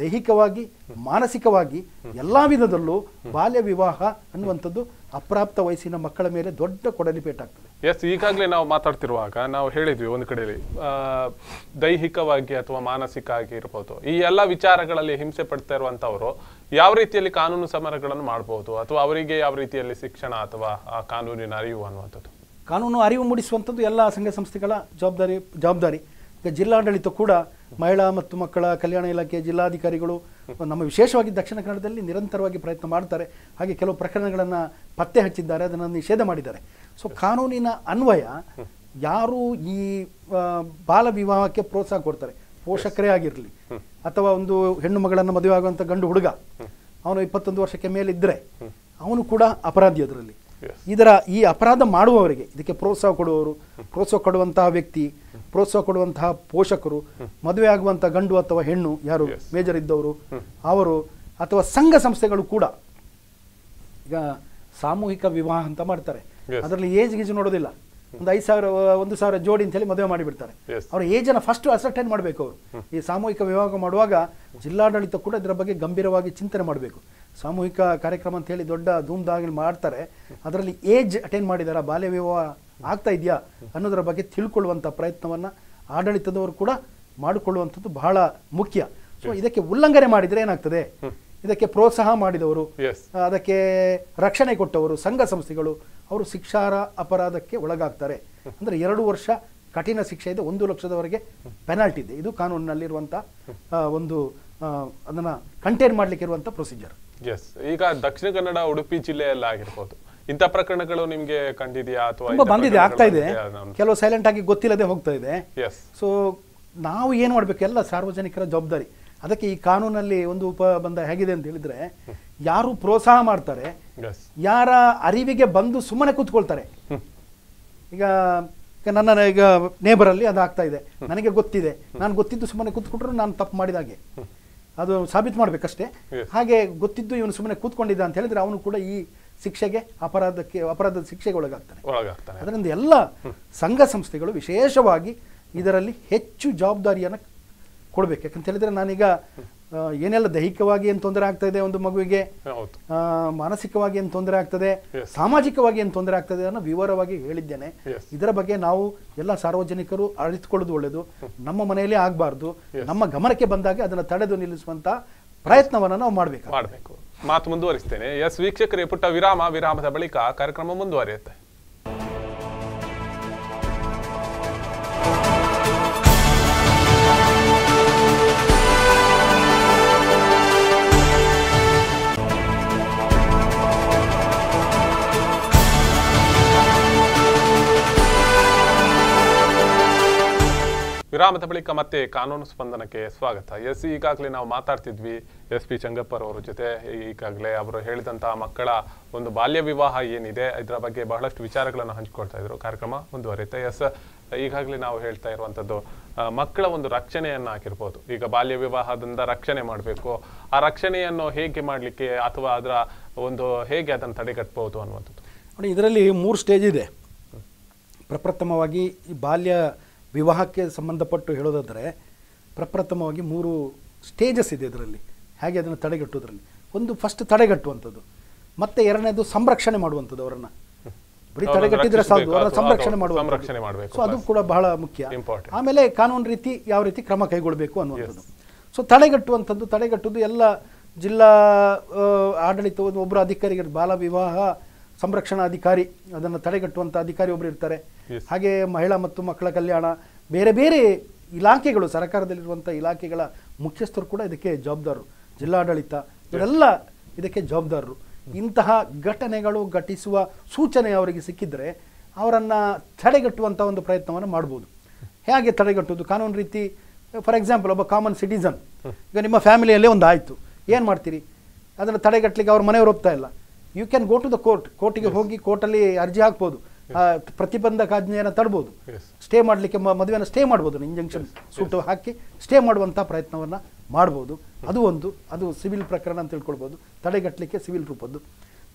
ದೈಹಿಕವಾಗಿ ಮಾನಸಿಕವಾಗಿ ಎಲ್ಲ ವಿಧದಲ್ಲೂ ಬಾಲ್ಯ ವಿವಾಹ ಅನ್ನುವಂಥದ್ದು ಅಪ್ರಾಪ್ತ ವಯಸ್ಸಿನ ಮಕ್ಕಳ ಮೇಲೆ ದೊಡ್ಡ ಕೊಡಲಿ ಆಗ್ತದೆ ಎಸ್ ಈಗಾಗಲೇ ನಾವು ಮಾತಾಡ್ತಿರುವಾಗ ನಾವು ಹೇಳಿದ್ವಿ ಒಂದು ಕಡೆಯಲ್ಲಿ ದೈಹಿಕವಾಗಿ ಅಥವಾ ಮಾನಸಿಕ ಆಗಿ ಇರ್ಬೋದು ಈ ಎಲ್ಲ ವಿಚಾರಗಳಲ್ಲಿ ಹಿಂಸೆ ಪಡ್ತಾ ಇರುವಂಥವರು ಯಾವ ರೀತಿಯಲ್ಲಿ ಕಾನೂನು ಸಮರಗಳನ್ನು ಮಾಡಬಹುದು ಅಥವಾ ಅವರಿಗೆ ಯಾವ ರೀತಿಯಲ್ಲಿ ಶಿಕ್ಷಣ ಅಥವಾ ಆ ಕಾನೂನಿನ ಅರಿವು ಅನ್ನುವಂಥದ್ದು ಕಾನೂನು ಅರಿವು ಮೂಡಿಸುವಂಥದ್ದು ಎಲ್ಲ ಸಂಘ ಸಂಸ್ಥೆಗಳ ಜವಾಬ್ದಾರಿ ಜವಾಬ್ದಾರಿ ಈಗ ಜಿಲ್ಲಾಡಳಿತ ಕೂಡ ಮಹಿಳಾ ಮತ್ತು ಮಕ್ಕಳ ಕಲ್ಯಾಣ ಇಲಾಖೆ ಜಿಲ್ಲಾಧಿಕಾರಿಗಳು ನಮ್ಮ ವಿಶೇಷವಾಗಿ ದಕ್ಷಿಣ ಕನ್ನಡದಲ್ಲಿ ನಿರಂತರವಾಗಿ ಪ್ರಯತ್ನ ಮಾಡ್ತಾರೆ ಹಾಗೆ ಕೆಲವು ಪ್ರಕರಣಗಳನ್ನು ಪತ್ತೆ ಹಚ್ಚಿದ್ದಾರೆ ಅದನ್ನು ನಿಷೇಧ ಮಾಡಿದ್ದಾರೆ ಸೊ ಕಾನೂನಿನ ಅನ್ವಯ ಯಾರು ಈ ಬಾಲ ವಿವಾಹಕ್ಕೆ ಪ್ರೋತ್ಸಾಹ ಕೊಡ್ತಾರೆ ಪೋಷಕರೇ ಆಗಿರಲಿ ಅಥವಾ ಒಂದು ಹೆಣ್ಣು ಮಗಳನ್ನು ಮದುವೆ ಆಗುವಂಥ ಗಂಡು ಹುಡುಗ ಅವನು ಇಪ್ಪತ್ತೊಂದು ವರ್ಷಕ್ಕೆ ಮೇಲಿದ್ದರೆ ಅವನು ಕೂಡ ಅಪರಾಧಿ ಅದರಲ್ಲಿ ಇದರ ಈ ಅಪರಾಧ ಮಾಡುವವರಿಗೆ ಇದಕ್ಕೆ ಪ್ರೋತ್ಸಾಹ ಕೊಡುವವರು ಪ್ರೋತ್ಸಾಹ ಕೊಡುವಂತಹ ವ್ಯಕ್ತಿ ಪ್ರೋತ್ಸಾಹ ಕೊಡುವಂತಹ ಪೋಷಕರು ಮದುವೆ ಆಗುವಂತಹ ಗಂಡು ಅಥವಾ ಹೆಣ್ಣು ಯಾರು ಮೇಜರ್ ಇದ್ದವರು ಅವರು ಅಥವಾ ಸಂಘ ಸಂಸ್ಥೆಗಳು ಕೂಡ ಈಗ ಸಾಮೂಹಿಕ ವಿವಾಹ ಅಂತ ಮಾಡ್ತಾರೆ ಅದರಲ್ಲಿ ಏಜ್ ಗೀಜ್ ನೋಡೋದಿಲ್ಲ ಒಂದು ಐದು ಸಾವಿರ ಒಂದು ಸಾವಿರ ಜೋಡಿ ಅಂತ ಹೇಳಿ ಮದುವೆ ಮಾಡಿಬಿಡ್ತಾರೆ ಅವ್ರ ಏಜನ್ನು ಫಸ್ಟ್ ಅಸರ್ಟೈನ್ ಮಾಡಬೇಕು ಅವರು ಈ ಸಾಮೂಹಿಕ ವಿವಾಹ ಮಾಡುವಾಗ ಜಿಲ್ಲಾಡಳಿತ ಕೂಡ ಇದರ ಬಗ್ಗೆ ಗಂಭೀರವಾಗಿ ಚಿಂತನೆ ಮಾಡಬೇಕು ಸಾಮೂಹಿಕ ಕಾರ್ಯಕ್ರಮ ಅಂತ ಹೇಳಿ ದೊಡ್ಡ ಧೂಮ್ದಾಗಿ ಮಾಡ್ತಾರೆ ಅದರಲ್ಲಿ ಏಜ್ ಅಟೆಂಡ್ ಮಾಡಿದಾರ ಬಾಲ್ಯ ವಿವಾಹ ಆಗ್ತಾ ಇದೆಯಾ ಅನ್ನೋದರ ಬಗ್ಗೆ ತಿಳ್ಕೊಳ್ಳುವಂಥ ಪ್ರಯತ್ನವನ್ನು ಆಡಳಿತದವರು ಕೂಡ ಮಾಡಿಕೊಳ್ಳುವಂಥದ್ದು ಬಹಳ ಮುಖ್ಯ ಸೊ ಇದಕ್ಕೆ ಉಲ್ಲಂಘನೆ ಮಾಡಿದರೆ ಏನಾಗ್ತದೆ ಇದಕ್ಕೆ ಪ್ರೋತ್ಸಾಹ ಮಾಡಿದವರು ಅದಕ್ಕೆ ರಕ್ಷಣೆ ಕೊಟ್ಟವರು ಸಂಘ ಸಂಸ್ಥೆಗಳು ಅವರು ಶಿಕ್ಷಾರ ಅಪರಾಧಕ್ಕೆ ಒಳಗಾಗ್ತಾರೆ ಅಂದ್ರೆ ಎರಡು ವರ್ಷ ಕಠಿಣ ಶಿಕ್ಷೆ ಇದೆ ಒಂದು ಲಕ್ಷದವರೆಗೆ ಪೆನಾಲ್ಟಿ ಇದೆ ಇದು ಕಾನೂನಿನಲ್ಲಿರುವಂಥ ಒಂದು ಅದನ್ನು ಕಂಟೈನ್ ಮಾಡಲಿಕ್ಕೆ ಇರುವಂಥ ಪ್ರೊಸೀಜರ್ ಎಸ್ ಈಗ ದಕ್ಷಿಣ ಕನ್ನಡ ಉಡುಪಿ ಜಿಲ್ಲೆಯಲ್ಲ ಆಗಿರ್ಬೋದು ಇಂಥ ಪ್ರಕರಣಗಳು ನಿಮಗೆ ಕಂಡಿದೆಯಾ ಅಥವಾ ಬಂದಿದೆ ಆಗ್ತಾ ಇದೆ ಕೆಲವು ಸೈಲೆಂಟ್ ಆಗಿ ಗೊತ್ತಿಲ್ಲದೆ ಹೋಗ್ತಾ ಇದೆ ಸೊ ನಾವು ಏನು ಮಾಡಬೇಕು ಎಲ್ಲ ಸಾರ್ವಜನಿಕರ ಜವಾಬ್ದಾರಿ ಅದಕ್ಕೆ ಈ ಕಾನೂನಲ್ಲಿ ಒಂದು ಉಪಬಂಧ ಹೇಗಿದೆ ಅಂತ ಹೇಳಿದ್ರೆ ಯಾರು ಪ್ರೋತ್ಸಾಹ ಮಾಡ್ತಾರೆ ಯಾರ ಅರಿವಿಗೆ ಬಂದು ಸುಮ್ಮನೆ ಕೂತ್ಕೊಳ್ತಾರೆ ಈಗ ನನ್ನ ಈಗ ನೇಬರಲ್ಲಿ ಅದು ಆಗ್ತಾ ಇದೆ ನನಗೆ ಗೊತ್ತಿದೆ ನಾನು ಗೊತ್ತಿದ್ದು ಸುಮ್ಮನೆ ಕೂತ್ಕೊಂಡ್ರು ನಾನು ತಪ್ಪು ಮಾಡಿದಾಗೆ ಅದು ಸಾಬೀತು ಮಾಡ್ಬೇಕಷ್ಟೇ ಹಾಗೆ ಗೊತ್ತಿದ್ದು ಇವನು ಸುಮ್ಮನೆ ಕೂತ್ಕೊಂಡಿದ್ದ ಅಂತ ಹೇಳಿದ್ರೆ ಅವನು ಕೂಡ ಈ ಶಿಕ್ಷೆಗೆ ಅಪರಾಧಕ್ಕೆ ಅಪರಾಧದ ಶಿಕ್ಷೆಗೆ ಒಳಗಾಗ್ತಾನೆ ಅದರಿಂದ ಎಲ್ಲ ಸಂಘ ಸಂಸ್ಥೆಗಳು ವಿಶೇಷವಾಗಿ ಇದರಲ್ಲಿ ಹೆಚ್ಚು ಜವಾಬ್ದಾರಿಯನ್ನು ಕೊಡ್ಬೇಕು ಯಾಕಂತ ಹೇಳಿದ್ರೆ ನಾನೀಗ ಏನೆಲ್ಲ ದೈಹಿಕವಾಗಿ ಏನು ತೊಂದರೆ ಆಗ್ತಾ ಇದೆ ಒಂದು ಮಗುವಿಗೆ ಮಾನಸಿಕವಾಗಿ ಏನು ತೊಂದರೆ ಆಗ್ತದೆ ಸಾಮಾಜಿಕವಾಗಿ ಏನು ತೊಂದರೆ ಆಗ್ತದೆ ಅನ್ನೋ ವಿವರವಾಗಿ ಹೇಳಿದ್ದೇನೆ ಇದರ ಬಗ್ಗೆ ನಾವು ಎಲ್ಲ ಸಾರ್ವಜನಿಕರು ಅರಿತುಕೊಳ್ಳೋದು ಒಳ್ಳೇದು ನಮ್ಮ ಮನೆಯಲ್ಲಿ ಆಗ್ಬಾರ್ದು ನಮ್ಮ ಗಮನಕ್ಕೆ ಬಂದಾಗ ಅದನ್ನ ತಡೆದು ನಿಲ್ಲಿಸುವಂತ ಪ್ರಯತ್ನವನ್ನ ನಾವು ಮಾಡ್ಬೇಕು ಮಾಡ್ಬೇಕು ಮಾತು ಮುಂದುವರಿಸ್ತೇನೆ ಎಸ್ ವೀಕ್ಷಕರೇ ಪುಟ್ಟ ವಿರಾಮ ವಿರಾಮದ ಬಳಿಕ ಕಾರ್ಯಕ್ರಮ ಮುಂದುವರಿಯುತ್ತೆ ವಿರಾಮದ ಬಳಿಕ ಮತ್ತೆ ಕಾನೂನು ಸ್ಪಂದನಕ್ಕೆ ಸ್ವಾಗತ ಎಸ್ ಈಗಾಗಲೇ ನಾವು ಮಾತಾಡ್ತಿದ್ವಿ ಎಸ್ ಪಿ ಚಂಗಪ್ಪರ್ ಅವರ ಜೊತೆ ಈಗಾಗಲೇ ಅವರು ಹೇಳಿದಂತಹ ಮಕ್ಕಳ ಒಂದು ಬಾಲ್ಯ ವಿವಾಹ ಏನಿದೆ ಇದರ ಬಗ್ಗೆ ಬಹಳಷ್ಟು ವಿಚಾರಗಳನ್ನು ಹಂಚಿಕೊಳ್ತಾ ಇದ್ರು ಕಾರ್ಯಕ್ರಮ ಮುಂದುವರಿಯುತ್ತೆ ಎಸ್ ಈಗಾಗಲೇ ನಾವು ಹೇಳ್ತಾ ಇರುವಂಥದ್ದು ಮಕ್ಕಳ ಒಂದು ರಕ್ಷಣೆಯನ್ನು ಹಾಕಿರ್ಬೋದು ಈಗ ಬಾಲ್ಯ ವಿವಾಹದಿಂದ ರಕ್ಷಣೆ ಮಾಡಬೇಕು ಆ ರಕ್ಷಣೆಯನ್ನು ಹೇಗೆ ಮಾಡಲಿಕ್ಕೆ ಅಥವಾ ಅದರ ಒಂದು ಹೇಗೆ ಅದನ್ನು ತಡೆಗಟ್ಟಬಹುದು ಅನ್ನುವಂಥದ್ದು ನೋಡಿ ಇದರಲ್ಲಿ ಮೂರು ಸ್ಟೇಜ್ ಇದೆ ಪ್ರಪ್ರಥಮವಾಗಿ ಈ ಬಾಲ್ಯ ವಿವಾಹಕ್ಕೆ ಸಂಬಂಧಪಟ್ಟು ಹೇಳೋದಾದರೆ ಪ್ರಪ್ರಥಮವಾಗಿ ಮೂರು ಸ್ಟೇಜಸ್ ಇದೆ ಇದರಲ್ಲಿ ಹಾಗೆ ಅದನ್ನು ತಡೆಗಟ್ಟುವುದರಲ್ಲಿ ಒಂದು ಫಸ್ಟ್ ತಡೆಗಟ್ಟುವಂಥದ್ದು ಮತ್ತೆ ಎರಡನೇದು ಸಂರಕ್ಷಣೆ ಮಾಡುವಂಥದ್ದು ಅವರನ್ನ ಬರೀ ತಡೆಗಟ್ಟಿದ್ರೆ ಸಾಕು ಅವರ ಸಂರಕ್ಷಣೆ ಮಾಡುವ ಸೊ ಅದು ಕೂಡ ಬಹಳ ಮುಖ್ಯ ಆಮೇಲೆ ಕಾನೂನು ರೀತಿ ಯಾವ ರೀತಿ ಕ್ರಮ ಕೈಗೊಳ್ಳಬೇಕು ಅನ್ನುವಂಥದ್ದು ಸೊ ತಡೆಗಟ್ಟುವಂಥದ್ದು ತಡೆಗಟ್ಟುವುದು ಎಲ್ಲ ಜಿಲ್ಲಾ ಆಡಳಿತ ಒಬ್ಬರು ಅಧಿಕಾರಿಗಳು ಬಾಲ ವಿವಾಹ ಸಂರಕ್ಷಣಾಧಿಕಾರಿ ಅದನ್ನು ತಡೆಗಟ್ಟುವಂಥ ಅಧಿಕಾರಿ ಒಬ್ಬರು ಇರ್ತಾರೆ ಹಾಗೆ ಮಹಿಳಾ ಮತ್ತು ಮಕ್ಕಳ ಕಲ್ಯಾಣ ಬೇರೆ ಬೇರೆ ಇಲಾಖೆಗಳು ಸರ್ಕಾರದಲ್ಲಿರುವಂಥ ಇಲಾಖೆಗಳ ಮುಖ್ಯಸ್ಥರು ಕೂಡ ಇದಕ್ಕೆ ಜವಾಬ್ದಾರರು ಜಿಲ್ಲಾಡಳಿತ ಇವರೆಲ್ಲ ಇದಕ್ಕೆ ಜವಾಬ್ದಾರರು ಇಂತಹ ಘಟನೆಗಳು ಘಟಿಸುವ ಸೂಚನೆ ಅವರಿಗೆ ಸಿಕ್ಕಿದ್ರೆ ಅವರನ್ನು ತಡೆಗಟ್ಟುವಂಥ ಒಂದು ಪ್ರಯತ್ನವನ್ನು ಮಾಡ್ಬೋದು ಹೇಗೆ ತಡೆಗಟ್ಟೋದು ಕಾನೂನು ರೀತಿ ಫಾರ್ ಎಕ್ಸಾಂಪಲ್ ಒಬ್ಬ ಕಾಮನ್ ಸಿಟಿಸನ್ ಈಗ ನಿಮ್ಮ ಫ್ಯಾಮಿಲಿಯಲ್ಲೇ ಒಂದು ಆಯಿತು ಏನು ಮಾಡ್ತೀರಿ ಅದನ್ನು ತಡೆಗಟ್ಟಲಿಕ್ಕೆ ಅವ್ರ ಮನೆಯವ್ರು ಒಪ್ತಾ ಇಲ್ಲ you can go to the court ಕೋರ್ಟಿಗೆ ಹೋಗಿ ಕೋರ್ಟಲ್ಲಿ ಅರ್ಜಿ ಹಾಕ್ಬೋದು ಪ್ರತಿಬಂಧಕ ಆಜ್ಞೆಯನ್ನು ತಡ್ಬೋದು ಸ್ಟೇ ಮಾಡಲಿಕ್ಕೆ ಮದುವೆಯನ್ನು ಸ್ಟೇ ಮಾಡ್ಬೋದು ಇಂಜೆಕ್ಷನ್ ಸೂಟ್ ಹಾಕಿ ಸ್ಟೇ ಮಾಡುವಂಥ ಪ್ರಯತ್ನವನ್ನು ಮಾಡ್ಬೋದು ಅದು ಒಂದು ಅದು ಸಿವಿಲ್ ಪ್ರಕರಣ ಅಂತ ತಿಳ್ಕೊಳ್ಬೋದು ತಡೆಗಟ್ಟಲಿಕ್ಕೆ ಸಿವಿಲ್ ರೂಪದ್ದು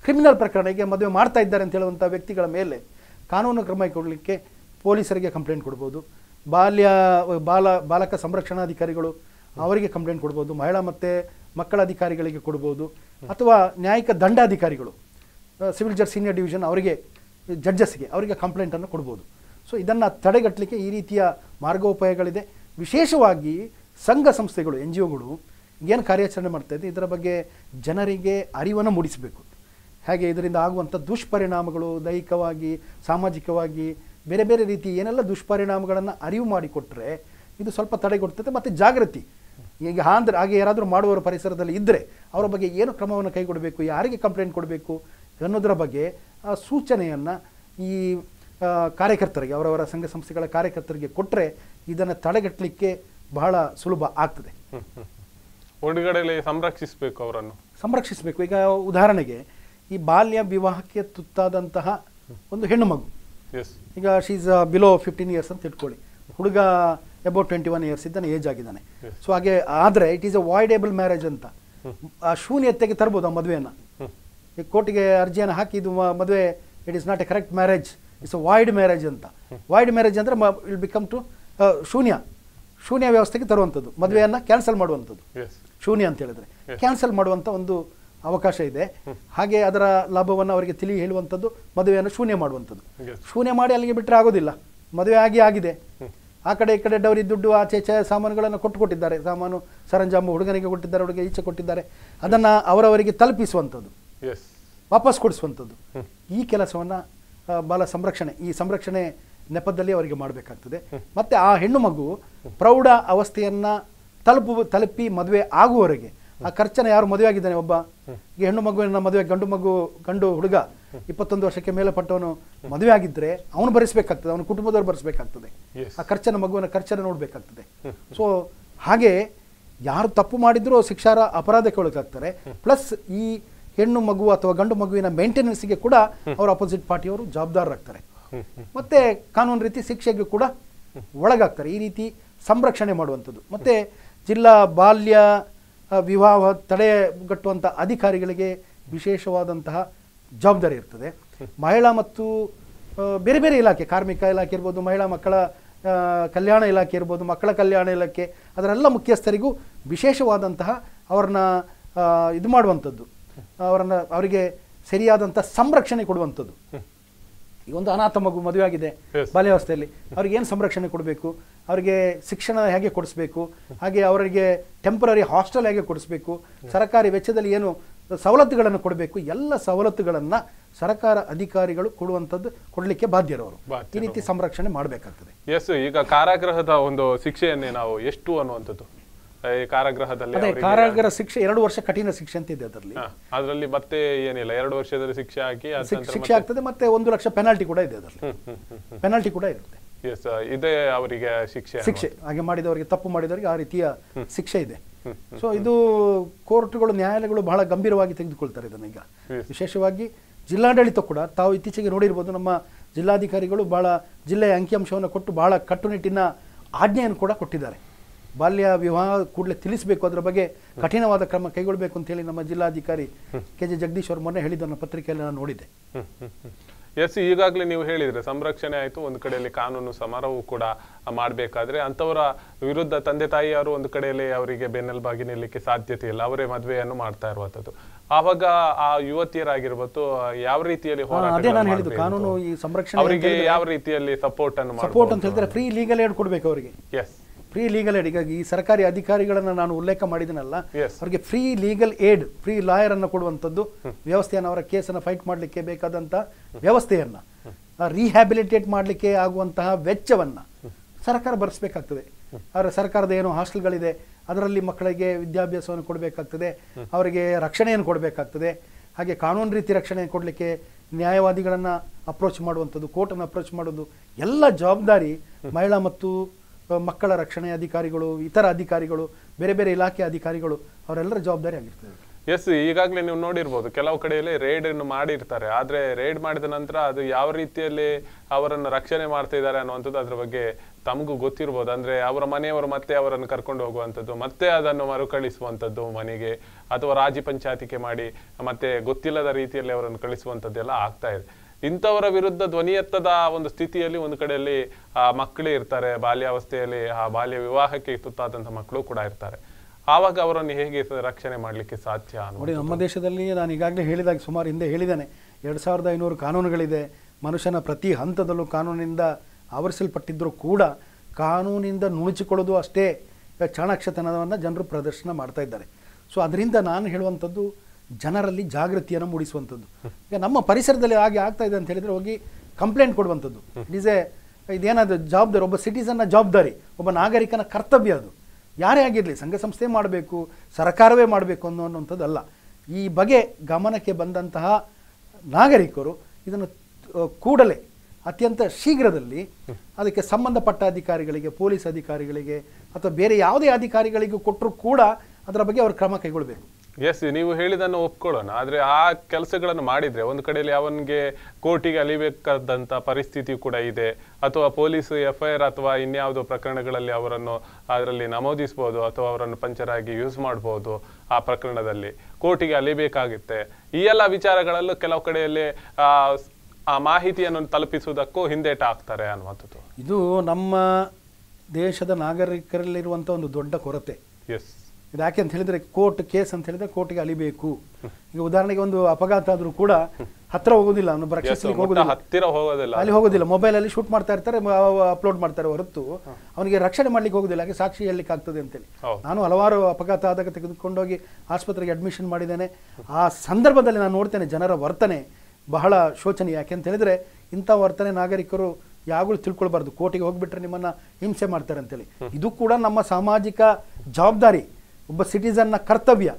ಕ್ರಿಮಿನಲ್ ಪ್ರಕರಣಕ್ಕೆ ಮದುವೆ ಮಾಡ್ತಾ ಇದ್ದಾರೆ ಅಂತ ಹೇಳುವಂಥ ವ್ಯಕ್ತಿಗಳ ಮೇಲೆ ಕಾನೂನು ಕ್ರಮ ಕೊಡಲಿಕ್ಕೆ ಪೊಲೀಸರಿಗೆ ಕಂಪ್ಲೇಂಟ್ ಕೊಡ್ಬೋದು ಬಾಲ್ಯ ಬಾಲ ಬಾಲಕ ಸಂರಕ್ಷಣಾಧಿಕಾರಿಗಳು ಅವರಿಗೆ ಕಂಪ್ಲೇಂಟ್ ಕೊಡ್ಬೋದು ಮಹಿಳಾ ಮತ್ತು ಮಕ್ಕಳ ಅಧಿಕಾರಿಗಳಿಗೆ ಕೊಡ್ಬೋದು ಅಥವಾ ನ್ಯಾಯಿಕ ದಂಡಾಧಿಕಾರಿಗಳು ಸಿವಿಲ್ ಜಡ್ಜ್ ಸೀನಿಯರ್ ಡಿವಿಷನ್ ಅವರಿಗೆ ಜಡ್ಜಸ್ಗೆ ಅವರಿಗೆ ಕಂಪ್ಲೇಂಟನ್ನು ಕೊಡ್ಬೋದು ಸೊ ಇದನ್ನು ತಡೆಗಟ್ಟಲಿಕ್ಕೆ ಈ ರೀತಿಯ ಮಾರ್ಗೋಪಾಯಗಳಿದೆ ವಿಶೇಷವಾಗಿ ಸಂಘ ಸಂಸ್ಥೆಗಳು ಎನ್ ಜಿ ಒಗಳು ಏನು ಕಾರ್ಯಾಚರಣೆ ಮಾಡ್ತಾ ಇದೆ ಇದರ ಬಗ್ಗೆ ಜನರಿಗೆ ಅರಿವನ್ನು ಮೂಡಿಸಬೇಕು ಹಾಗೆ ಇದರಿಂದ ಆಗುವಂಥ ದುಷ್ಪರಿಣಾಮಗಳು ದೈಹಿಕವಾಗಿ ಸಾಮಾಜಿಕವಾಗಿ ಬೇರೆ ಬೇರೆ ರೀತಿ ಏನೆಲ್ಲ ದುಷ್ಪರಿಣಾಮಗಳನ್ನು ಅರಿವು ಮಾಡಿಕೊಟ್ಟರೆ ಇದು ಸ್ವಲ್ಪ ತಡೆಗೊಡ್ತದೆ ಮತ್ತು ಜಾಗೃತಿ ಈಗ ಅಂದ್ರೆ ಹಾಗೆ ಯಾರಾದರೂ ಮಾಡುವವರ ಪರಿಸರದಲ್ಲಿ ಇದ್ದರೆ ಅವರ ಬಗ್ಗೆ ಏನು ಕ್ರಮವನ್ನು ಕೈಗೊಡಬೇಕು ಯಾರಿಗೆ ಕಂಪ್ಲೇಂಟ್ ಕೊಡಬೇಕು ಅನ್ನೋದರ ಬಗ್ಗೆ ಆ ಸೂಚನೆಯನ್ನು ಈ ಕಾರ್ಯಕರ್ತರಿಗೆ ಅವರವರ ಸಂಘ ಸಂಸ್ಥೆಗಳ ಕಾರ್ಯಕರ್ತರಿಗೆ ಕೊಟ್ಟರೆ ಇದನ್ನು ತಡೆಗಟ್ಟಲಿಕ್ಕೆ ಬಹಳ ಸುಲಭ ಆಗ್ತದೆ ಒಳಗಡೆ ಸಂರಕ್ಷಿಸಬೇಕು ಅವರನ್ನು ಸಂರಕ್ಷಿಸಬೇಕು ಈಗ ಉದಾಹರಣೆಗೆ ಈ ಬಾಲ್ಯ ವಿವಾಹಕ್ಕೆ ತುತ್ತಾದಂತಹ ಒಂದು ಹೆಣ್ಣು ಮಗು ಈಗ ಶೀಸ್ ಬಿಲೋ ಫಿಫ್ಟೀನ್ ಇಯರ್ಸ್ ಅಂತ ಇಟ್ಕೊಳ್ಳಿ ಹುಡುಗ ಅಬೌಟ್ ಟ್ವೆಂಟಿ ಒನ್ ಇಯರ್ಸ್ ಇದ್ದಾನೆ ಏಜ್ ಆಗಿದ್ದಾನೆ ಸೊ ಹಾಗೆ ಆದರೆ it is a voidable marriage ಅಂತ ಶೂನ್ಯತೆಗೆ ತರ್ಬೋದು ಆ ಮದುವೆಯನ್ನು ಈ ಕೋರ್ಟಿಗೆ ಅರ್ಜಿಯನ್ನು ಹಾಕಿ ಇದು ಮದುವೆ it is not a correct marriage it's a void marriage ಅಂತ ವಾಯ್ಡ್ ಮ್ಯಾರೇಜ್ ಅಂದರೆ ವಿಲ್ ಬಿಕಮ್ ಟು ಶೂನ್ಯ ಶೂನ್ಯ ವ್ಯವಸ್ಥೆಗೆ ತರುವಂಥದ್ದು ಮದುವೆಯನ್ನು ಕ್ಯಾನ್ಸಲ್ ಮಾಡುವಂಥದ್ದು ಶೂನ್ಯ ಅಂತ ಹೇಳಿದ್ರೆ ಕ್ಯಾನ್ಸಲ್ ಮಾಡುವಂಥ ಒಂದು ಅವಕಾಶ ಇದೆ ಹಾಗೆ ಅದರ ಲಾಭವನ್ನು ಅವರಿಗೆ ತಿಳಿ ಹೇಳುವಂಥದ್ದು ಮದುವೆಯನ್ನು ಶೂನ್ಯ ಮಾಡುವಂಥದ್ದು ಶೂನ್ಯ ಮಾಡಿ ಅಲ್ಲಿಗೆ ಬಿಟ್ಟರೆ ಆಗೋದಿಲ್ಲ ಮದುವೆ ಆಗಿ ಆಗಿದೆ ಆ ಕಡೆ ಈ ಕಡೆ ಡೌರಿ ದುಡ್ಡು ಆಚೆ ಚ ಸಾಮಾನುಗಳನ್ನು ಕೊಟ್ಟು ಕೊಟ್ಟಿದ್ದಾರೆ ಸಾಮಾನು ಸರಂಜಾಮು ಹುಡುಗನಿಗೆ ಕೊಟ್ಟಿದ್ದಾರೆ ಹುಡುಗ ಈಚೆ ಕೊಟ್ಟಿದ್ದಾರೆ ಅದನ್ನು ಅವರವರಿಗೆ ತಲುಪಿಸುವಂಥದ್ದು ವಾಪಸ್ ಕೊಡಿಸುವಂಥದ್ದು ಈ ಕೆಲಸವನ್ನು ಬಾಲ ಸಂರಕ್ಷಣೆ ಈ ಸಂರಕ್ಷಣೆ ನೆಪದಲ್ಲಿ ಅವರಿಗೆ ಮಾಡಬೇಕಾಗ್ತದೆ ಮತ್ತು ಆ ಹೆಣ್ಣು ಮಗು ಪ್ರೌಢ ಅವಸ್ಥೆಯನ್ನು ತಲುಪು ತಲುಪಿ ಮದುವೆ ಆಗುವವರೆಗೆ ಆ ಖರ್ಚನ ಯಾರು ಮದುವೆ ಆಗಿದ್ದಾನೆ ಒಬ್ಬ ಈ ಹೆಣ್ಣು ಮಗುವಿನ ಮದುವೆ ಗಂಡು ಮಗು ಗಂಡು ಹುಡುಗ ಇಪ್ಪತ್ತೊಂದು ವರ್ಷಕ್ಕೆ ಮೇಲೆ ಪಟ್ಟವನು ಮದುವೆ ಆಗಿದ್ರೆ ಅವನು ಭರಿಸಬೇಕಾಗ್ತದೆ ಅವನ ಕುಟುಂಬದವ್ರು ಭರಿಸಬೇಕಾಗ್ತದೆ ಆ ಖರ್ಚನ ಮಗುವಿನ ಖರ್ಚನ್ನು ನೋಡಬೇಕಾಗ್ತದೆ ಸೊ ಹಾಗೆ ಯಾರು ತಪ್ಪು ಮಾಡಿದ್ರೂ ಶಿಕ್ಷಾರ ಅಪರಾಧಕ್ಕೆ ಒಳಗಾಗ್ತಾರೆ ಪ್ಲಸ್ ಈ ಹೆಣ್ಣು ಮಗು ಅಥವಾ ಗಂಡು ಮಗುವಿನ ಮೇಂಟೆನೆನ್ಸ್ಗೆ ಕೂಡ ಅವರ ಅಪೋಸಿಟ್ ಪಾರ್ಟಿಯವರು ಜವಾಬ್ದಾರರಾಗ್ತಾರೆ ಮತ್ತೆ ಕಾನೂನು ರೀತಿ ಶಿಕ್ಷೆಗೆ ಕೂಡ ಒಳಗಾಗ್ತಾರೆ ಈ ರೀತಿ ಸಂರಕ್ಷಣೆ ಮಾಡುವಂಥದ್ದು ಮತ್ತೆ ಜಿಲ್ಲಾ ಬಾಲ್ಯ ವಿವಾಹ ತಡೆಗಟ್ಟುವಂಥ ಅಧಿಕಾರಿಗಳಿಗೆ ವಿಶೇಷವಾದಂತಹ ಜವಾಬ್ದಾರಿ ಇರ್ತದೆ ಮಹಿಳಾ ಮತ್ತು ಬೇರೆ ಬೇರೆ ಇಲಾಖೆ ಕಾರ್ಮಿಕ ಇಲಾಖೆ ಇರ್ಬೋದು ಮಹಿಳಾ ಮಕ್ಕಳ ಕಲ್ಯಾಣ ಇಲಾಖೆ ಇರ್ಬೋದು ಮಕ್ಕಳ ಕಲ್ಯಾಣ ಇಲಾಖೆ ಅದರೆಲ್ಲ ಮುಖ್ಯಸ್ಥರಿಗೂ ವಿಶೇಷವಾದಂತಹ ಅವ್ರನ್ನ ಇದು ಮಾಡುವಂಥದ್ದು ಅವರನ್ನು ಅವರಿಗೆ ಸರಿಯಾದಂಥ ಸಂರಕ್ಷಣೆ ಕೊಡುವಂಥದ್ದು ಈ ಒಂದು ಅನಾಥ ಮಗು ಮದುವೆಯಾಗಿದೆ ಬಾಲ್ಯಾವಸ್ಥೆಯಲ್ಲಿ ಅವ್ರಿಗೆ ಏನು ಸಂರಕ್ಷಣೆ ಕೊಡಬೇಕು ಅವರಿಗೆ ಶಿಕ್ಷಣ ಹೇಗೆ ಕೊಡಿಸ್ಬೇಕು ಹಾಗೆ ಅವರಿಗೆ ಟೆಂಪರರಿ ಹಾಸ್ಟೆಲ್ ಹೇಗೆ ಕೊಡಿಸ್ಬೇಕು ಸರ್ಕಾರಿ ವೆಚ್ಚದಲ್ಲಿ ಏನು ಸವಲತ್ತುಗಳನ್ನು ಕೊಡಬೇಕು ಎಲ್ಲ ಸವಲತ್ತುಗಳನ್ನು ಸರ್ಕಾರ ಅಧಿಕಾರಿಗಳು ಕೊಡುವಂಥದ್ದು ಕೊಡಲಿಕ್ಕೆ ಬಾಧ್ಯರವರು ಈ ರೀತಿ ಸಂರಕ್ಷಣೆ ಮಾಡಬೇಕಾಗ್ತದೆ ಎಸ್ ಈಗ ಕಾರಾಗೃಹದ ಒಂದು ಶಿಕ್ಷೆಯನ್ನೇ ನಾವು ಎಷ್ಟು ಅನ್ನುವಂಥದ್ದು ಕಾರಾಗೃಹದಲ್ಲಿ ಕಾರಾಗೃಹ ಶಿಕ್ಷೆ ಎರಡು ವರ್ಷ ಕಠಿಣ ಶಿಕ್ಷೆ ಅಂತ ಇದೆ ಅದರಲ್ಲಿ ಅದರಲ್ಲಿ ಮತ್ತೆ ಏನಿಲ್ಲ ಎರಡು ವರ್ಷದಲ್ಲಿ ಶಿಕ್ಷೆ ಹಾಕಿ ಶಿಕ್ಷೆ ಆಗ್ತದೆ ಮತ್ತೆ ಒಂದು ಲಕ್ಷ ಪೆನಾಲ್ಟಿ ಕೂಡ ಇದೆ ಅದರಲ್ಲಿ ಪೆನಾಲ್ಟಿ ಕೂಡ ಇರುತ್ತೆ ಇದೇ ಅವರಿಗೆ ಶಿಕ್ಷೆ ಶಿಕ್ಷೆ ಹಾಗೆ ಮಾಡಿದವರಿಗೆ ತಪ್ಪು ಮಾಡಿದವರಿಗೆ ಆ ರೀತಿಯ ಶಿಕ್ಷೆ ಇದೆ ಸೊ ಇದು ಕೋರ್ಟ್ಗಳು ನ್ಯಾಯಾಲಯಗಳು ಬಹಳ ಗಂಭೀರವಾಗಿ ತೆಗೆದುಕೊಳ್ತಾರೆ ಇದನ್ನ ಈಗ ವಿಶೇಷವಾಗಿ ಜಿಲ್ಲಾಡಳಿತ ಕೂಡ ತಾವು ಇತ್ತೀಚೆಗೆ ನೋಡಿರ್ಬೋದು ನಮ್ಮ ಜಿಲ್ಲಾಧಿಕಾರಿಗಳು ಬಹಳ ಜಿಲ್ಲೆಯ ಅಂಕಿಅಂಶವನ್ನು ಕೊಟ್ಟು ಬಹಳ ಕಟ್ಟುನಿಟ್ಟಿನ ಆಜ್ಞೆಯನ್ನು ಕೂಡ ಕೊಟ್ಟಿದ್ದಾರೆ ಬಾಲ್ಯ ವಿವಾಹ ಕೂಡಲೇ ತಿಳಿಸಬೇಕು ಅದರ ಬಗ್ಗೆ ಕಠಿಣವಾದ ಕ್ರಮ ಕೈಗೊಳ್ಳಬೇಕು ಹೇಳಿ ನಮ್ಮ ಜಿಲ್ಲಾಧಿಕಾರಿ ಕೆ ಜೆ ಜಗದೀಶ್ ಅವರು ಮೊನ್ನೆ ಹೇಳಿದ್ದನ್ನು ಪತ್ರಿಕೆಯಲ್ಲಿ ನಾನು ನೋಡಿದ್ದೆ ಎಸ್ ಈಗಾಗಲೇ ನೀವು ಹೇಳಿದ್ರೆ ಸಂರಕ್ಷಣೆ ಆಯಿತು ಒಂದು ಕಡೆಯಲ್ಲಿ ಕಾನೂನು ಸಮಾರೋಹವು ಕೂಡ ಮಾಡಬೇಕಾದ್ರೆ ಅಂಥವರ ವಿರುದ್ಧ ತಂದೆ ತಾಯಿಯವರು ಒಂದು ಕಡೆಯಲ್ಲಿ ಅವರಿಗೆ ಬೆನ್ನೆಲುಬಾಗಿ ನಿಲ್ಲಕ್ಕೆ ಸಾಧ್ಯತೆ ಇಲ್ಲ ಅವರೇ ಮದುವೆಯನ್ನು ಮಾಡ್ತಾ ಇರುವಂಥದ್ದು ಆವಾಗ ಆ ಯುವತಿಯರಾಗಿರ್ಬೋದು ಯಾವ ರೀತಿಯಲ್ಲಿ ಕಾನೂನು ಈ ಸಂರಕ್ಷಣೆ ಅವರಿಗೆ ಯಾವ ರೀತಿಯಲ್ಲಿ ಸಪೋರ್ಟ್ ಅನ್ನು ಸಪೋರ್ಟ್ ಅಂತ ಹೇಳಿದ್ರೆ ಫ್ರೀ ಲೀಗಲ್ ಹೇಳ್ಕೊಡ್ಬೇಕು ಕೊಡಬೇಕು ಅವರಿಗೆ ಎಸ್ ಫ್ರೀ ಲೀಗಲ್ ಏಡ್ ಈ ಸರ್ಕಾರಿ ಅಧಿಕಾರಿಗಳನ್ನು ನಾನು ಉಲ್ಲೇಖ ಮಾಡಿದ್ದೀನಲ್ಲ ಅವರಿಗೆ free legal aid free lawyer ಅನ್ನು ಕೊಡುವಂಥದ್ದು ವ್ಯವಸ್ಥೆಯನ್ನು ಅವರ ಕೇಸನ್ನು ಫೈಟ್ ಮಾಡಲಿಕ್ಕೆ ಬೇಕಾದಂಥ ವ್ಯವಸ್ಥೆಯನ್ನು ರಿಹ್ಯಾಬಿಲಿಟೇಟ್ ಮಾಡಲಿಕ್ಕೆ ಆಗುವಂತಹ ವೆಚ್ಚವನ್ನು ಸರ್ಕಾರ ಭರಿಸಬೇಕಾಗ್ತದೆ ಅವರ ಸರ್ಕಾರದ ಏನು ಹಾಸ್ಟೆಲ್ಗಳಿದೆ ಅದರಲ್ಲಿ ಮಕ್ಕಳಿಗೆ ವಿದ್ಯಾಭ್ಯಾಸವನ್ನು ಕೊಡಬೇಕಾಗ್ತದೆ ಅವರಿಗೆ ರಕ್ಷಣೆಯನ್ನು ಕೊಡಬೇಕಾಗ್ತದೆ ಹಾಗೆ ಕಾನೂನು ರೀತಿ ರಕ್ಷಣೆ ಕೊಡಲಿಕ್ಕೆ ನ್ಯಾಯವಾದಿಗಳನ್ನು ಅಪ್ರೋಚ್ ಮಾಡುವಂಥದ್ದು ಕೋರ್ಟನ್ನು ಅಪ್ರೋಚ್ ಮಾಡೋದು ಎಲ್ಲ ಜವಾಬ್ದಾರಿ ಮಹಿಳಾ ಮತ್ತು ಮಕ್ಕಳ ರಕ್ಷಣೆ ಅಧಿಕಾರಿಗಳು ಇತರ ಅಧಿಕಾರಿಗಳು ಬೇರೆ ಬೇರೆ ಇಲಾಖೆ ಅಧಿಕಾರಿಗಳು ಅವರೆಲ್ಲರ ಜವಾಬ್ದಾರಿ ಆಗಿರ್ತದೆ ಎಸ್ ಈಗಾಗಲೇ ನೀವು ನೋಡಿರ್ಬೋದು ಕೆಲವು ಕಡೆಯಲ್ಲಿ ರೇಡ್ ಅನ್ನು ಮಾಡಿರ್ತಾರೆ ಆದರೆ ರೇಡ್ ಮಾಡಿದ ನಂತರ ಅದು ಯಾವ ರೀತಿಯಲ್ಲಿ ಅವರನ್ನು ರಕ್ಷಣೆ ಮಾಡ್ತಾ ಇದ್ದಾರೆ ಅನ್ನುವಂಥದ್ದು ಅದ್ರ ಬಗ್ಗೆ ತಮಗೂ ಗೊತ್ತಿರ್ಬೋದು ಅಂದರೆ ಅವರ ಮನೆಯವರು ಮತ್ತೆ ಅವರನ್ನು ಕರ್ಕೊಂಡು ಹೋಗುವಂಥದ್ದು ಮತ್ತೆ ಅದನ್ನು ಮರುಕಳಿಸುವಂಥದ್ದು ಮನೆಗೆ ಅಥವಾ ರಾಜಿ ಪಂಚಾಯತಿಗೆ ಮಾಡಿ ಮತ್ತೆ ಗೊತ್ತಿಲ್ಲದ ರೀತಿಯಲ್ಲಿ ಅವರನ್ನು ಕಳಿಸುವಂಥದ್ದೆಲ್ಲ ಆಗ್ತಾ ಇದೆ ಇಂಥವರ ವಿರುದ್ಧ ಧ್ವನಿ ಎತ್ತದ ಒಂದು ಸ್ಥಿತಿಯಲ್ಲಿ ಒಂದು ಕಡೆಯಲ್ಲಿ ಆ ಮಕ್ಕಳೇ ಇರ್ತಾರೆ ಬಾಲ್ಯಾವಸ್ಥೆಯಲ್ಲಿ ಆ ಬಾಲ್ಯ ವಿವಾಹಕ್ಕೆ ತುತ್ತಾದಂಥ ಮಕ್ಕಳು ಕೂಡ ಇರ್ತಾರೆ ಆವಾಗ ಅವರನ್ನು ಹೇಗೆ ರಕ್ಷಣೆ ಮಾಡಲಿಕ್ಕೆ ಸಾಧ್ಯ ನೋಡಿ ನಮ್ಮ ದೇಶದಲ್ಲಿ ನಾನು ಈಗಾಗಲೇ ಹೇಳಿದಾಗ ಸುಮಾರು ಹಿಂದೆ ಹೇಳಿದ್ದಾನೆ ಎರಡು ಸಾವಿರದ ಐನೂರು ಕಾನೂನುಗಳಿದೆ ಮನುಷ್ಯನ ಪ್ರತಿ ಹಂತದಲ್ಲೂ ಕಾನೂನಿನಿಂದ ಆವರಿಸಲ್ಪಟ್ಟಿದ್ದರೂ ಕೂಡ ಕಾನೂನಿಂದ ನುಣುಚಿಕೊಳ್ಳೋದು ಅಷ್ಟೇ ಚಾಣಾಕ್ಷತನವನ್ನು ಜನರು ಪ್ರದರ್ಶನ ಮಾಡ್ತಾ ಇದ್ದಾರೆ ಸೊ ಅದರಿಂದ ನಾನು ಹೇಳುವಂಥದ್ದು ಜನರಲ್ಲಿ ಜಾಗೃತಿಯನ್ನು ಮೂಡಿಸುವಂಥದ್ದು ಈಗ ನಮ್ಮ ಪರಿಸರದಲ್ಲಿ ಹಾಗೆ ಆಗ್ತಾ ಇದೆ ಅಂತ ಹೇಳಿದರೆ ಹೋಗಿ ಕಂಪ್ಲೇಂಟ್ ಕೊಡುವಂಥದ್ದು ಇಟ್ ಈಸ್ ಎ ಇದೇನಾದರೂ ಜವಾಬ್ದಾರಿ ಒಬ್ಬ ಸಿಟಿಸನ್ನ ಜವಾಬ್ದಾರಿ ಒಬ್ಬ ನಾಗರಿಕನ ಕರ್ತವ್ಯ ಅದು ಯಾರೇ ಆಗಿರಲಿ ಸಂಘ ಸಂಸ್ಥೆ ಮಾಡಬೇಕು ಸರ್ಕಾರವೇ ಮಾಡಬೇಕು ಅನ್ನೋ ಈ ಬಗೆ ಗಮನಕ್ಕೆ ಬಂದಂತಹ ನಾಗರಿಕರು ಇದನ್ನು ಕೂಡಲೇ ಅತ್ಯಂತ ಶೀಘ್ರದಲ್ಲಿ ಅದಕ್ಕೆ ಸಂಬಂಧಪಟ್ಟ ಅಧಿಕಾರಿಗಳಿಗೆ ಪೊಲೀಸ್ ಅಧಿಕಾರಿಗಳಿಗೆ ಅಥವಾ ಬೇರೆ ಯಾವುದೇ ಅಧಿಕಾರಿಗಳಿಗೂ ಕೊಟ್ಟರೂ ಕೂಡ ಅದರ ಬಗ್ಗೆ ಅವರು ಕ್ರಮ ಕೈಗೊಳ್ಳಬೇಕು ಎಸ್ ನೀವು ಹೇಳಿದನ್ನು ಒಪ್ಕೊಳ್ಳೋಣ ಆದರೆ ಆ ಕೆಲಸಗಳನ್ನು ಮಾಡಿದರೆ ಒಂದು ಕಡೆಯಲ್ಲಿ ಅವನಿಗೆ ಕೋರ್ಟಿಗೆ ಅಲಿಬೇಕಾದಂಥ ಪರಿಸ್ಥಿತಿ ಕೂಡ ಇದೆ ಅಥವಾ ಪೊಲೀಸ್ ಎಫ್ ಐ ಆರ್ ಅಥವಾ ಇನ್ಯಾವುದೋ ಪ್ರಕರಣಗಳಲ್ಲಿ ಅವರನ್ನು ಅದರಲ್ಲಿ ನಮೂದಿಸ್ಬೋದು ಅಥವಾ ಅವರನ್ನು ಪಂಚರಾಗಿ ಯೂಸ್ ಮಾಡ್ಬೋದು ಆ ಪ್ರಕರಣದಲ್ಲಿ ಕೋರ್ಟಿಗೆ ಅಲಿಬೇಕಾಗುತ್ತೆ ಈ ಎಲ್ಲ ವಿಚಾರಗಳಲ್ಲೂ ಕೆಲವು ಕಡೆಯಲ್ಲಿ ಆ ಮಾಹಿತಿಯನ್ನು ತಲುಪಿಸುವುದಕ್ಕೂ ಹಿಂದೇಟ ಆಗ್ತಾರೆ ಅನ್ನುವಂಥದ್ದು ಇದು ನಮ್ಮ ದೇಶದ ನಾಗರಿಕರಲ್ಲಿರುವಂಥ ಒಂದು ದೊಡ್ಡ ಕೊರತೆ ಎಸ್ ಇದು ಯಾಕೆ ಅಂತ ಹೇಳಿದ್ರೆ ಕೋರ್ಟ್ ಕೇಸ್ ಅಂತ ಹೇಳಿದ್ರೆ ಕೋರ್ಟಿಗೆ ಅಲಿಬೇಕು ಈಗ ಉದಾಹರಣೆಗೆ ಒಂದು ಅಪಘಾತ ಆದರೂ ಕೂಡ ಹತ್ರ ಹೋಗೋದಿಲ್ಲ ಅವನು ರಕ್ಷಿಸಲಿಕ್ಕೆ ಹೋಗೋದಿಲ್ಲ ಹೋಗೋದಿಲ್ಲ ಅಲ್ಲಿ ಹೋಗೋದಿಲ್ಲ ಮೊಬೈಲಲ್ಲಿ ಶೂಟ್ ಮಾಡ್ತಾ ಇರ್ತಾರೆ ಅಪ್ಲೋಡ್ ಮಾಡ್ತಾರೆ ಹೊರತು ಅವನಿಗೆ ರಕ್ಷಣೆ ಮಾಡ್ಲಿಕ್ಕೆ ಹೋಗೋದಿಲ್ಲ ಹಾಗೆ ಸಾಕ್ಷಿ ಹೇಳಲಿಕ್ಕೆ ಆಗ್ತದೆ ಅಂತೇಳಿ ನಾನು ಹಲವಾರು ಅಪಘಾತ ಆದಾಗ ತೆಗೆದುಕೊಂಡೋಗಿ ಆಸ್ಪತ್ರೆಗೆ ಅಡ್ಮಿಷನ್ ಮಾಡಿದ್ದೇನೆ ಆ ಸಂದರ್ಭದಲ್ಲಿ ನಾನು ನೋಡ್ತೇನೆ ಜನರ ವರ್ತನೆ ಬಹಳ ಶೋಚನೀಯ ಯಾಕೆ ಅಂತ ಹೇಳಿದ್ರೆ ಇಂಥ ವರ್ತನೆ ನಾಗರಿಕರು ಯಾವಾಗಲೂ ತಿಳ್ಕೊಳ್ಬಾರ್ದು ಕೋರ್ಟಿಗೆ ಹೋಗ್ಬಿಟ್ರೆ ನಿಮ್ಮನ್ನು ಹಿಂಸೆ ಮಾಡ್ತಾರೆ ಅಂತೇಳಿ ಇದು ಕೂಡ ನಮ್ಮ ಸಾಮಾಜಿಕ ಜವಾಬ್ದಾರಿ ಒಬ್ಬ ಸಿಟಿಸನ್ನ ಕರ್ತವ್ಯ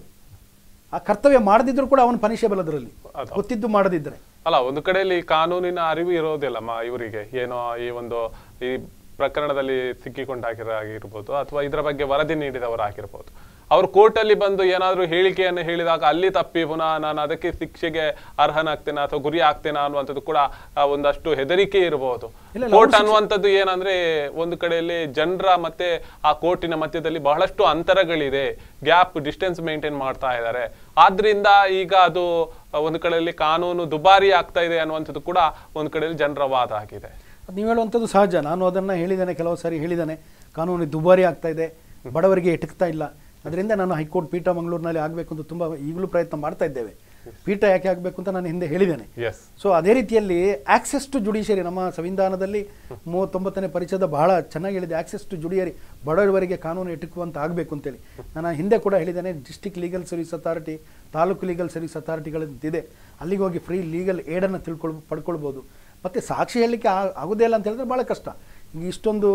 ಆ ಕರ್ತವ್ಯ ಮಾಡದಿದ್ರು ಕೂಡ ಅವನು ಪನಿಷೇಬಲ್ ಅದರಲ್ಲಿ ಗೊತ್ತಿದ್ದು ಮಾಡದಿದ್ರೆ ಅಲ್ಲ ಒಂದು ಕಡೆಯಲ್ಲಿ ಕಾನೂನಿನ ಅರಿವು ಇರೋದಿಲ್ಲ ಇವರಿಗೆ ಏನೋ ಈ ಒಂದು ಈ ಪ್ರಕರಣದಲ್ಲಿ ಸಿಕ್ಕಿಕೊಂಡಾಗಿರೋ ಆಗಿರ್ಬೋದು ಅಥವಾ ಇದರ ಬಗ್ಗೆ ವರದಿ ನೀಡಿದವರು ಅವರು ಕೋರ್ಟಲ್ಲಿ ಬಂದು ಏನಾದರೂ ಹೇಳಿಕೆಯನ್ನು ಹೇಳಿದಾಗ ಅಲ್ಲಿ ತಪ್ಪಿ ಪುನಃ ನಾನು ಅದಕ್ಕೆ ಶಿಕ್ಷೆಗೆ ಅರ್ಹನಾಗ್ತೇನೆ ಅಥವಾ ಗುರಿ ಆಗ್ತೇನೆ ಅನ್ನುವಂಥದ್ದು ಕೂಡ ಒಂದಷ್ಟು ಹೆದರಿಕೆ ಇರಬಹುದು ಕೋರ್ಟ್ ಅನ್ನುವಂಥದ್ದು ಏನಂದ್ರೆ ಒಂದು ಕಡೆಯಲ್ಲಿ ಜನರ ಮತ್ತೆ ಆ ಕೋರ್ಟಿನ ಮಧ್ಯದಲ್ಲಿ ಬಹಳಷ್ಟು ಅಂತರಗಳಿದೆ ಗ್ಯಾಪ್ ಡಿಸ್ಟೆನ್ಸ್ ಮೇಂಟೈನ್ ಮಾಡ್ತಾ ಇದ್ದಾರೆ ಆದ್ರಿಂದ ಈಗ ಅದು ಒಂದು ಕಡೆಯಲ್ಲಿ ಕಾನೂನು ದುಬಾರಿ ಆಗ್ತಾ ಇದೆ ಅನ್ನುವಂಥದ್ದು ಕೂಡ ಒಂದು ಕಡೆಯಲ್ಲಿ ಜನರ ವಾದ ಆಗಿದೆ ನೀವು ಹೇಳುವಂಥದ್ದು ಸಹಜ ನಾನು ಅದನ್ನು ಹೇಳಿದ್ದೇನೆ ಕೆಲವು ಸಾರಿ ಹೇಳಿದ್ದೇನೆ ಕಾನೂನು ದುಬಾರಿ ಆಗ್ತಾ ಇದೆ ಬಡವರಿಗೆ ಎಟಕ್ತಾ ಇಲ್ಲ ಅದರಿಂದ ನಾನು ಹೈಕೋರ್ಟ್ ಪೀಠ ಮಂಗಳೂರಿನಲ್ಲಿ ಆಗಬೇಕು ಅಂತ ತುಂಬ ಈಗಲೂ ಪ್ರಯತ್ನ ಮಾಡ್ತಾ ಇದ್ದೇವೆ ಪೀಠ ಯಾಕೆ ಆಗಬೇಕು ಅಂತ ನಾನು ಹಿಂದೆ ಹೇಳಿದ್ದೇನೆ ಸೊ ಅದೇ ರೀತಿಯಲ್ಲಿ ಆಕ್ಸೆಸ್ ಟು ಜುಡಿಷಿಯರಿ ನಮ್ಮ ಸಂವಿಧಾನದಲ್ಲಿ ಮೂವತ್ತೊಂಬತ್ತನೇ ಪರಿಚಯದ ಬಹಳ ಚೆನ್ನಾಗಿ ಹೇಳಿದೆ ಆಕ್ಸೆಸ್ ಟು ಜುಡಿಯರಿ ಬಡವರವರಿಗೆ ಕಾನೂನು ಎಟುಕುವಂತ ಆಗಬೇಕು ಅಂತೇಳಿ ನಾನು ಹಿಂದೆ ಕೂಡ ಹೇಳಿದ್ದೇನೆ district legal service authority taluk legal service ಅಥಾರಿಟಿಗಳಂತಿದೆ ಅಲ್ಲಿಗೆ ಹೋಗಿ ಫ್ರೀ ಲೀಗಲ್ ಏಡನ್ನು ತಿಳ್ಕೊಳ್ ಪಡ್ಕೊಳ್ಬೋದು ಮತ್ತು ಸಾಕ್ಷಿ ಹೇಳಲಿಕ್ಕೆ ಆಗೋದೇ ಇಲ್ಲ ಅಂತ ಹೇಳಿದ್ರೆ ಭಾಳ ಕಷ್ಟ ಇಷ್ಟೊಂದು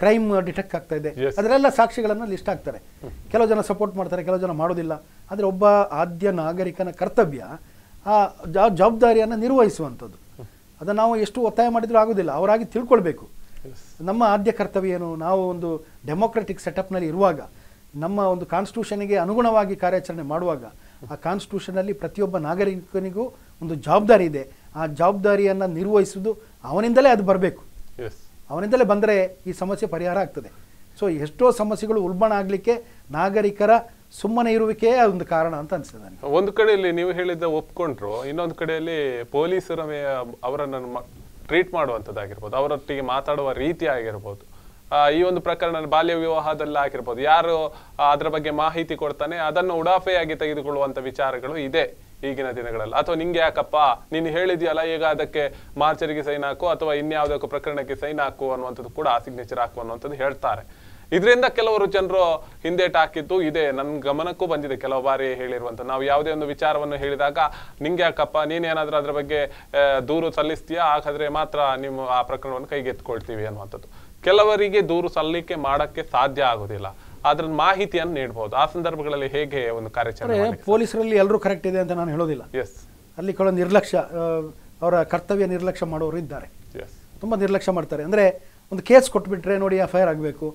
ಕ್ರೈಮ್ ಡಿಟೆಕ್ಟ್ ಆಗ್ತಾ ಇದೆ ಅದರೆಲ್ಲ ಸಾಕ್ಷಿಗಳನ್ನು ಲಿಸ್ಟ್ ಆಗ್ತಾರೆ ಕೆಲವು ಜನ ಸಪೋರ್ಟ್ ಮಾಡ್ತಾರೆ ಕೆಲವು ಜನ ಮಾಡೋದಿಲ್ಲ ಆದರೆ ಒಬ್ಬ ಆದ್ಯ ನಾಗರಿಕನ ಕರ್ತವ್ಯ ಆ ಜವಾಬ್ದಾರಿಯನ್ನು ನಿರ್ವಹಿಸುವಂಥದ್ದು ಅದನ್ನು ನಾವು ಎಷ್ಟು ಒತ್ತಾಯ ಮಾಡಿದರೂ ಆಗೋದಿಲ್ಲ ಅವರಾಗಿ ತಿಳ್ಕೊಳ್ಬೇಕು ನಮ್ಮ ಆದ್ಯ ಕರ್ತವ್ಯ ಏನು ನಾವು ಒಂದು ಡೆಮೊಕ್ರೆಟಿಕ್ ಸೆಟಪ್ನಲ್ಲಿ ಇರುವಾಗ ನಮ್ಮ ಒಂದು ಕಾನ್ಸ್ಟಿಟ್ಯೂಷನ್ಗೆ ಅನುಗುಣವಾಗಿ ಕಾರ್ಯಾಚರಣೆ ಮಾಡುವಾಗ ಆ ಕಾನ್ಸ್ಟಿಟ್ಯೂಷನಲ್ಲಿ ಪ್ರತಿಯೊಬ್ಬ ನಾಗರಿಕನಿಗೂ ಒಂದು ಜವಾಬ್ದಾರಿ ಇದೆ ಆ ಜವಾಬ್ದಾರಿಯನ್ನು ನಿರ್ವಹಿಸುವುದು ಅವನಿಂದಲೇ ಅದು ಬರಬೇಕು ಅವನಿಂದಲೇ ಬಂದರೆ ಈ ಸಮಸ್ಯೆ ಪರಿಹಾರ ಆಗ್ತದೆ ಸೊ ಎಷ್ಟೋ ಸಮಸ್ಯೆಗಳು ಉಲ್ಬಣ ಆಗಲಿಕ್ಕೆ ನಾಗರಿಕರ ಸುಮ್ಮನೆ ಇರುವಿಕೆಯೇ ಅದೊಂದು ಕಾರಣ ಅಂತ ಅನಿಸ್ತದೆ ನನಗೆ ಒಂದು ಕಡೆಯಲ್ಲಿ ನೀವು ಹೇಳಿದ್ದ ಒಪ್ಕೊಂಡ್ರು ಇನ್ನೊಂದು ಕಡೆಯಲ್ಲಿ ಪೊಲೀಸರ ಮೇ ಅವರನ್ನು ಟ್ರೀಟ್ ಮಾಡುವಂಥದ್ದಾಗಿರ್ಬೋದು ಅವರೊಟ್ಟಿಗೆ ಮಾತಾಡುವ ರೀತಿ ಆಗಿರ್ಬೋದು ಈ ಒಂದು ಪ್ರಕರಣ ಬಾಲ್ಯ ವಿವಾಹದಲ್ಲಿ ಆಗಿರ್ಬೋದು ಯಾರು ಅದರ ಬಗ್ಗೆ ಮಾಹಿತಿ ಕೊಡ್ತಾನೆ ಅದನ್ನು ಉಡಾಫೆಯಾಗಿ ತೆಗೆದುಕೊಳ್ಳುವಂಥ ವಿಚಾರಗಳು ಇದೆ ಈಗಿನ ದಿನಗಳಲ್ಲಿ ಅಥವಾ ನಿಂಗೆ ಯಾಕಪ್ಪ ನೀನು ಹೇಳಿದ್ಯಲ್ಲ ಈಗ ಅದಕ್ಕೆ ಮಾರ್ಚರಿಗೆ ಸೈನ್ ಹಾಕು ಅಥವಾ ಇನ್ಯಾವುದಕ್ಕೂ ಪ್ರಕರಣಕ್ಕೆ ಸೈನ್ ಹಾಕು ಅನ್ನುವಂಥದ್ದು ಕೂಡ ಸಿಗ್ನೇಚರ್ ಹಾಕು ಅನ್ನುವಂಥದ್ದು ಹೇಳ್ತಾರೆ ಇದರಿಂದ ಕೆಲವರು ಜನರು ಹಿಂದೇಟ್ ಹಾಕಿದ್ದು ಇದೆ ನನ್ನ ಗಮನಕ್ಕೂ ಬಂದಿದೆ ಕೆಲವು ಬಾರಿ ಹೇಳಿರುವಂಥ ನಾವು ಯಾವುದೇ ಒಂದು ವಿಚಾರವನ್ನು ಹೇಳಿದಾಗ ನಿಂಗೆ ಯಾಕಪ್ಪ ನೀನೇನಾದರೂ ಅದರ ಬಗ್ಗೆ ದೂರು ಸಲ್ಲಿಸ್ತೀಯಾ ಹಾಗಾದರೆ ಮಾತ್ರ ನಿಮ್ಮ ಆ ಪ್ರಕರಣವನ್ನು ಕೈಗೆತ್ತಿಕೊಳ್ತೀವಿ ಅನ್ನುವಂಥದ್ದು ಕೆಲವರಿಗೆ ದೂರು ಸಲ್ಲಿಕೆ ಮಾಡೋಕ್ಕೆ ಸಾಧ್ಯ ಆಗೋದಿಲ್ಲ ಅದ್ರ ಮಾಹಿತಿಯನ್ನು ನೀಡಬಹುದು ಆ ಸಂದರ್ಭಗಳಲ್ಲಿ ಹೇಗೆ ಒಂದು ಕಾರ್ಯಾಚರಣೆ ಪೊಲೀಸರಲ್ಲಿ ಎಲ್ಲರೂ ಕರೆಕ್ಟ್ ಇದೆ ಅಂತ ನಾನು ಹೇಳೋದಿಲ್ಲ ಎಸ್ ಅಲ್ಲಿ ಕೆಲವು ನಿರ್ಲಕ್ಷ್ಯ ಅವರ ಕರ್ತವ್ಯ ನಿರ್ಲಕ್ಷ್ಯ ಮಾಡೋರು ಇದ್ದಾರೆ ತುಂಬ ನಿರ್ಲಕ್ಷ್ಯ ಮಾಡ್ತಾರೆ ಅಂದರೆ ಒಂದು ಕೇಸ್ ಕೊಟ್ಬಿಟ್ರೆ ನೋಡಿ ಎಫ್ ಐ ಆರ್ ಆಗಬೇಕು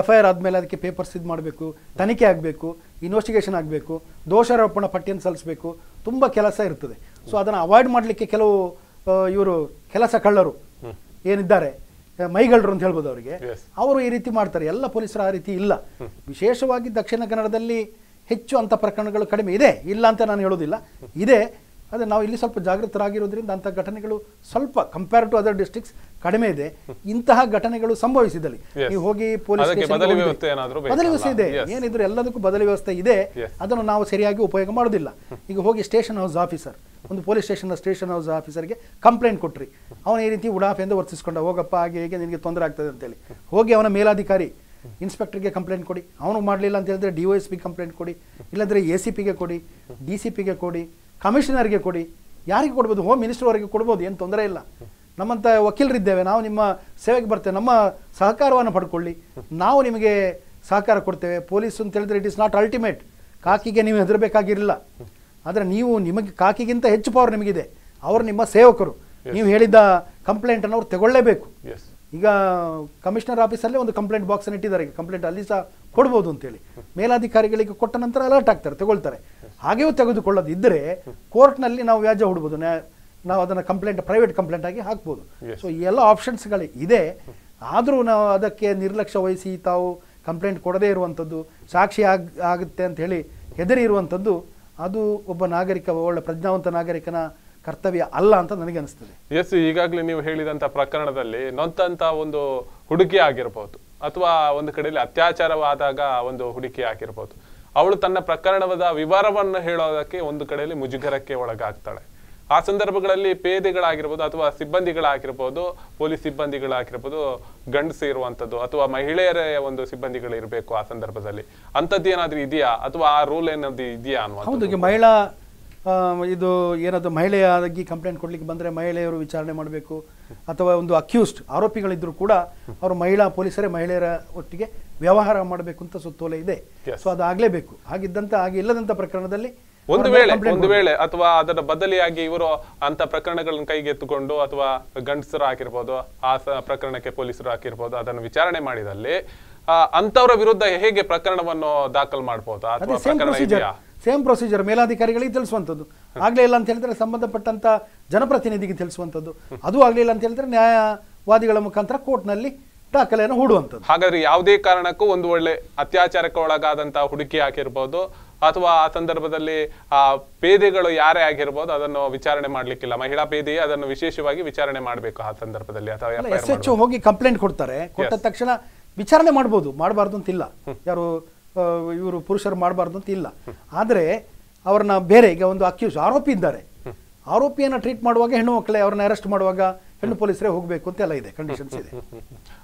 ಎಫ್ ಐ ಆರ್ ಆದಮೇಲೆ ಅದಕ್ಕೆ ಪೇಪರ್ಸ್ ಇದು ಮಾಡಬೇಕು ತನಿಖೆ ಆಗಬೇಕು ಇನ್ವೆಸ್ಟಿಗೇಷನ್ ಆಗಬೇಕು ದೋಷಾರೋಪಣ ಪಟ್ಟಿಯನ್ನು ಸಲ್ಲಿಸಬೇಕು ತುಂಬ ಕೆಲಸ ಇರ್ತದೆ ಸೊ ಅದನ್ನು ಅವಾಯ್ಡ್ ಮಾಡಲಿಕ್ಕೆ ಕೆಲವು ಇವರು ಕೆಲಸ ಕಳ್ಳರು ಏನಿದ್ದಾರೆ ಮೈಗಳರು ಅಂತ ಹೇಳ್ಬೋದು ಅವರಿಗೆ ಅವರು ಈ ರೀತಿ ಮಾಡ್ತಾರೆ ಎಲ್ಲ ಪೊಲೀಸರು ಆ ರೀತಿ ಇಲ್ಲ ವಿಶೇಷವಾಗಿ ದಕ್ಷಿಣ ಕನ್ನಡದಲ್ಲಿ ಹೆಚ್ಚು ಅಂಥ ಪ್ರಕರಣಗಳು ಕಡಿಮೆ ಇದೆ ಇಲ್ಲ ಅಂತ ನಾನು ಹೇಳೋದಿಲ್ಲ ಇದೆ ಅದೇ ನಾವು ಇಲ್ಲಿ ಸ್ವಲ್ಪ ಜಾಗೃತರಾಗಿರೋದ್ರಿಂದ ಅಂಥ ಘಟನೆಗಳು ಸ್ವಲ್ಪ ಕಂಪೇರ್ ಟು ಅದರ್ ಡಿಸ್ಟ್ರಿಕ್ಸ್ ಕಡಿಮೆ ಇದೆ ಇಂತಹ ಘಟನೆಗಳು ಸಂಭವಿಸಿದಲ್ಲಿ ನೀವು ಹೋಗಿ ಪೊಲೀಸ್ ಬದಲಿ ವ್ಯವಸ್ಥೆ ಇದೆ ಏನಿದ್ರೆ ಎಲ್ಲದಕ್ಕೂ ಬದಲಿ ವ್ಯವಸ್ಥೆ ಇದೆ ಅದನ್ನು ನಾವು ಸರಿಯಾಗಿ ಉಪಯೋಗ ಮಾಡೋದಿಲ್ಲ ಈಗ ಹೋಗಿ ಸ್ಟೇಷನ್ ಹೌಸ್ ಆಫೀಸರ್ ಒಂದು ಪೊಲೀಸ್ ಸ್ಟೇಷನ್ ಸ್ಟೇಷನ್ ಹೌಸ್ ಆಫೀಸರ್ಗೆ ಕಂಪ್ಲೇಂಟ್ ಕೊಟ್ರಿ ಅವನ ಈ ರೀತಿ ಎಂದು ವರ್ತಿಸ್ಕೊಂಡ ಹೋಗಪ್ಪ ಹಾಗೆ ಹೇಗೆ ನಿನಗೆ ತೊಂದರೆ ಆಗ್ತದೆ ಅಂತೇಳಿ ಹೋಗಿ ಅವನ ಮೇಲಾಧಿಕಾರಿ ಇನ್ಸ್ಪೆಕ್ಟರ್ಗೆ ಕಂಪ್ಲೇಂಟ್ ಕೊಡಿ ಅವನು ಮಾಡಲಿಲ್ಲ ಅಂತ ಹೇಳಿದ್ರೆ D O S P complaint ಕೊಡಿ ಇಲ್ಲಾಂದ್ರೆ ಎ ಸಿ ಪಿಗೆ ಕೊಡಿ ಡಿ ಸಿ ಪಿಗೆ ಕೊಡಿ ಕಮಿಷನರ್ಗೆ ಕೊಡಿ ಯಾರಿಗೆ ಕೊಡ್ಬೋದು ಹೋಮ್ ಅವರಿಗೆ ಕೊಡ್ಬೋದು ಏನು ತೊಂದರೆ ಇಲ್ಲ ನಮ್ಮಂಥ ವಕೀಲರಿದ್ದೇವೆ ನಾವು ನಿಮ್ಮ ಸೇವೆಗೆ ಬರ್ತೇವೆ ನಮ್ಮ ಸಹಕಾರವನ್ನು ಪಡ್ಕೊಳ್ಳಿ ನಾವು ನಿಮಗೆ ಸಹಕಾರ ಕೊಡ್ತೇವೆ ಪೊಲೀಸ್ ಅಂತ ಹೇಳಿದ್ರೆ ಇಟ್ ಇಸ್ ನಾಟ್ ಅಲ್ಟಿಮೇಟ್ ಕಾಕಿಗೆ ನೀವು ಹೆದರಬೇಕಾಗಿರಲಿಲ್ಲ ಆದರೆ ನೀವು ನಿಮಗೆ ಕಾಕಿಗಿಂತ ಹೆಚ್ಚು ಪವರ್ ನಿಮಗಿದೆ ಅವರು ನಿಮ್ಮ ಸೇವಕರು ನೀವು ಹೇಳಿದ ಕಂಪ್ಲೇಂಟನ್ನು ಅವ್ರು ತಗೊಳ್ಳೇಬೇಕು ಈಗ ಕಮಿಷನರ್ ಆಫೀಸಲ್ಲೇ ಒಂದು ಕಂಪ್ಲೇಂಟ್ ಬಾಕ್ಸನ್ನು ಇಟ್ಟಿದ್ದಾರೆ ಕಂಪ್ಲೇಂಟ್ ಅಲ್ಲಿ ಸಹ ಕೊಡ್ಬೋದು ಅಂತೇಳಿ ಮೇಲಾಧಿಕಾರಿಗಳಿಗೆ ಕೊಟ್ಟ ನಂತರ ಅಲರ್ಟ್ ಆಗ್ತಾರೆ ತಗೊಳ್ತಾರೆ ಹಾಗೆಯೂ ತೆಗೆದುಕೊಳ್ಳೋದು ಇದ್ದರೆ ಕೋರ್ಟ್ನಲ್ಲಿ ನಾವು ವ್ಯಾಜ್ಯ ಹುಡ್ಬೋದು ನಾವು ಅದನ್ನು ಕಂಪ್ಲೇಂಟ್ ಪ್ರೈವೇಟ್ ಕಂಪ್ಲೇಂಟ್ ಆಗಿ ಹಾಕ್ಬೋದು ಸೊ ಈ ಎಲ್ಲ ಆಪ್ಷನ್ಸ್ಗಳು ಇದೆ ಆದರೂ ನಾವು ಅದಕ್ಕೆ ನಿರ್ಲಕ್ಷ್ಯ ವಹಿಸಿ ತಾವು ಕಂಪ್ಲೇಂಟ್ ಕೊಡದೇ ಇರುವಂಥದ್ದು ಸಾಕ್ಷಿ ಆಗ ಆಗುತ್ತೆ ಅಂತ ಹೇಳಿ ಹೆದರಿ ಇರುವಂಥದ್ದು ಅದು ಒಬ್ಬ ನಾಗರಿಕ ಒಳ್ಳೆ ಪ್ರಜ್ಞಾವಂತ ನಾಗರಿಕನ ಕರ್ತವ್ಯ ಅಲ್ಲ ಅಂತ ನನಗೆ ಅನಿಸ್ತದೆ ಎಸ್ ಈಗಾಗಲೇ ನೀವು ಹೇಳಿದಂಥ ಪ್ರಕರಣದಲ್ಲಿ ನೊಂತಂಥ ಒಂದು ಹುಡುಕಿ ಆಗಿರ್ಬೋದು ಅಥವಾ ಒಂದು ಕಡೆಯಲ್ಲಿ ಅತ್ಯಾಚಾರವಾದಾಗ ಒಂದು ಹುಡುಕಿ ಆಗಿರ್ಬೋದು ಅವಳು ತನ್ನ ಪ್ರಕರಣದ ವಿವರವನ್ನು ಹೇಳೋದಕ್ಕೆ ಒಂದು ಕಡೆಯಲ್ಲಿ ಮುಜುಗರಕ್ಕೆ ಒಳಗಾಗ್ತಾಳೆ ಆ ಸಂದರ್ಭಗಳಲ್ಲಿ ಪೇದೆಗಳಾಗಿರ್ಬೋದು ಅಥವಾ ಸಿಬ್ಬಂದಿಗಳಾಗಿರ್ಬೋದು ಪೊಲೀಸ್ ಸಿಬ್ಬಂದಿಗಳಾಗಿರ್ಬೋದು ಗಂಡಸು ಇರುವಂಥದ್ದು ಅಥವಾ ಮಹಿಳೆಯರ ಒಂದು ಸಿಬ್ಬಂದಿಗಳು ಇರಬೇಕು ಆ ಸಂದರ್ಭದಲ್ಲಿ ಅಂಥದ್ದು ಏನಾದರೂ ಇದೆಯಾ ಅಥವಾ ಆ ರೂಲ್ ಏನಾದ್ರು ಇದೆಯಾ ಹೌದು ಮಹಿಳಾ ಇದು ಏನಾದರೂ ಮಹಿಳೆಯಾಗಿ ಕಂಪ್ಲೇಂಟ್ ಕೊಡ್ಲಿಕ್ಕೆ ಬಂದರೆ ಮಹಿಳೆಯರು ವಿಚಾರಣೆ ಮಾಡಬೇಕು ಅಥವಾ ಒಂದು ಅಕ್ಯೂಸ್ಡ್ ಆರೋಪಿಗಳಿದ್ದರೂ ಕೂಡ ಅವರು ಮಹಿಳಾ ಪೊಲೀಸರೇ ಮಹಿಳೆಯರ ಒಟ್ಟಿಗೆ ವ್ಯವಹಾರ ಮಾಡಬೇಕು ಅಂತ ಸುತ್ತೋಲೆ ಇದೆ ಸೊ ಅದಾಗಲೇಬೇಕು ಹಾಗಿದ್ದಂಥ ಹಾಗೆ ಇಲ್ಲದಂಥ ಪ್ರಕರಣದಲ್ಲಿ ಒಂದು ವೇಳೆ ಒಂದು ವೇಳೆ ಅಥವಾ ಅದರ ಬದಲಿಯಾಗಿ ಇವರು ಅಂತ ಪ್ರಕರಣಗಳನ್ನು ಕೈಗೆತ್ತಿಕೊಂಡು ಅಥವಾ ಗಂಡಸರು ಆಗಿರ್ಬೋದು ಆ ಪ್ರಕರಣಕ್ಕೆ ಪೊಲೀಸರು ಹಾಕಿರ್ಬೋದು ಅದನ್ನು ವಿಚಾರಣೆ ಮಾಡಿದಲ್ಲಿ ಅಂತವರ ವಿರುದ್ಧ ಹೇಗೆ ಪ್ರಕರಣವನ್ನು ದಾಖಲು ಮಾಡಬಹುದು ಸೇಮ್ ಪ್ರೊಸೀಜರ್ ಮೇಲಾಧಿಕಾರಿಗಳಿಗೆ ತಿಳಿಸುವಂಥದ್ದು ಆಗಲೇ ಇಲ್ಲ ಅಂತ ಹೇಳಿದ್ರೆ ಸಂಬಂಧಪಟ್ಟಂತ ಜನಪ್ರತಿನಿಧಿಗೆ ತಿಳಿಸುವಂಥದ್ದು ಅದು ಆಗಲಿಲ್ಲ ಅಂತ ಹೇಳಿದ್ರೆ ನ್ಯಾಯವಾದಿಗಳ ಮುಖಾಂತರ ಕೋರ್ಟ್ನಲ್ಲಿ ದಾಖಲೆಯನ್ನು ಹೂಡುವಂಥದ್ದು ಹಾಗಾದ್ರೆ ಯಾವುದೇ ಕಾರಣಕ್ಕೂ ಒಂದು ಒಳ್ಳೆ ಅತ್ಯಾಚಾರಕ್ಕೆ ಒಳಗಾದಂತಹ ಹುಡುಕಿ ಹಾಕಿರ್ಬೋದು ಅಥವಾ ಆ ಸಂದರ್ಭದಲ್ಲಿ ಆ ಪೇದೆಗಳು ಯಾರೇ ಆಗಿರ್ಬೋದು ಅದನ್ನು ವಿಚಾರಣೆ ಮಾಡ್ಲಿಕ್ಕಿಲ್ಲ ಮಹಿಳಾ ಪೇದೆಯೇ ಅದನ್ನು ವಿಶೇಷವಾಗಿ ವಿಚಾರಣೆ ಮಾಡಬೇಕು ಆ ಸಂದರ್ಭದಲ್ಲಿ ಅಥವಾ ಎಸ್ ಎಚ್ ಹೋಗಿ ಕಂಪ್ಲೇಂಟ್ ಕೊಡ್ತಾರೆ ಕೊಟ್ಟ ತಕ್ಷಣ ವಿಚಾರಣೆ ಮಾಡ್ಬೋದು ಮಾಡಬಾರ್ದು ಅಂತ ಇಲ್ಲ ಯಾರು ಇವರು ಪುರುಷರು ಮಾಡಬಾರ್ದು ಅಂತ ಇಲ್ಲ ಆದರೆ ಅವ್ರನ್ನ ಬೇರೆ ಈಗ ಒಂದು ಅಕ್ಯೂಸ್ ಆರೋಪಿ ಇದ್ದಾರೆ ಆರೋಪಿಯನ್ನು ಟ್ರೀಟ್ ಮಾಡುವಾಗ ಹೆಣ್ಣು ಮಕ್ಕಳೇ ಅವ್ರನ್ನ ಅರೆಸ್ಟ್ ಮಾಡುವಾಗ ಹೆಣ್ಣು ಪೊಲೀಸರೇ ಹೋಗಬೇಕು ಅಂತ ಎಲ್ಲ ಇದೆ ಕಂಡೀಷನ್ಸ್ ಇದೆ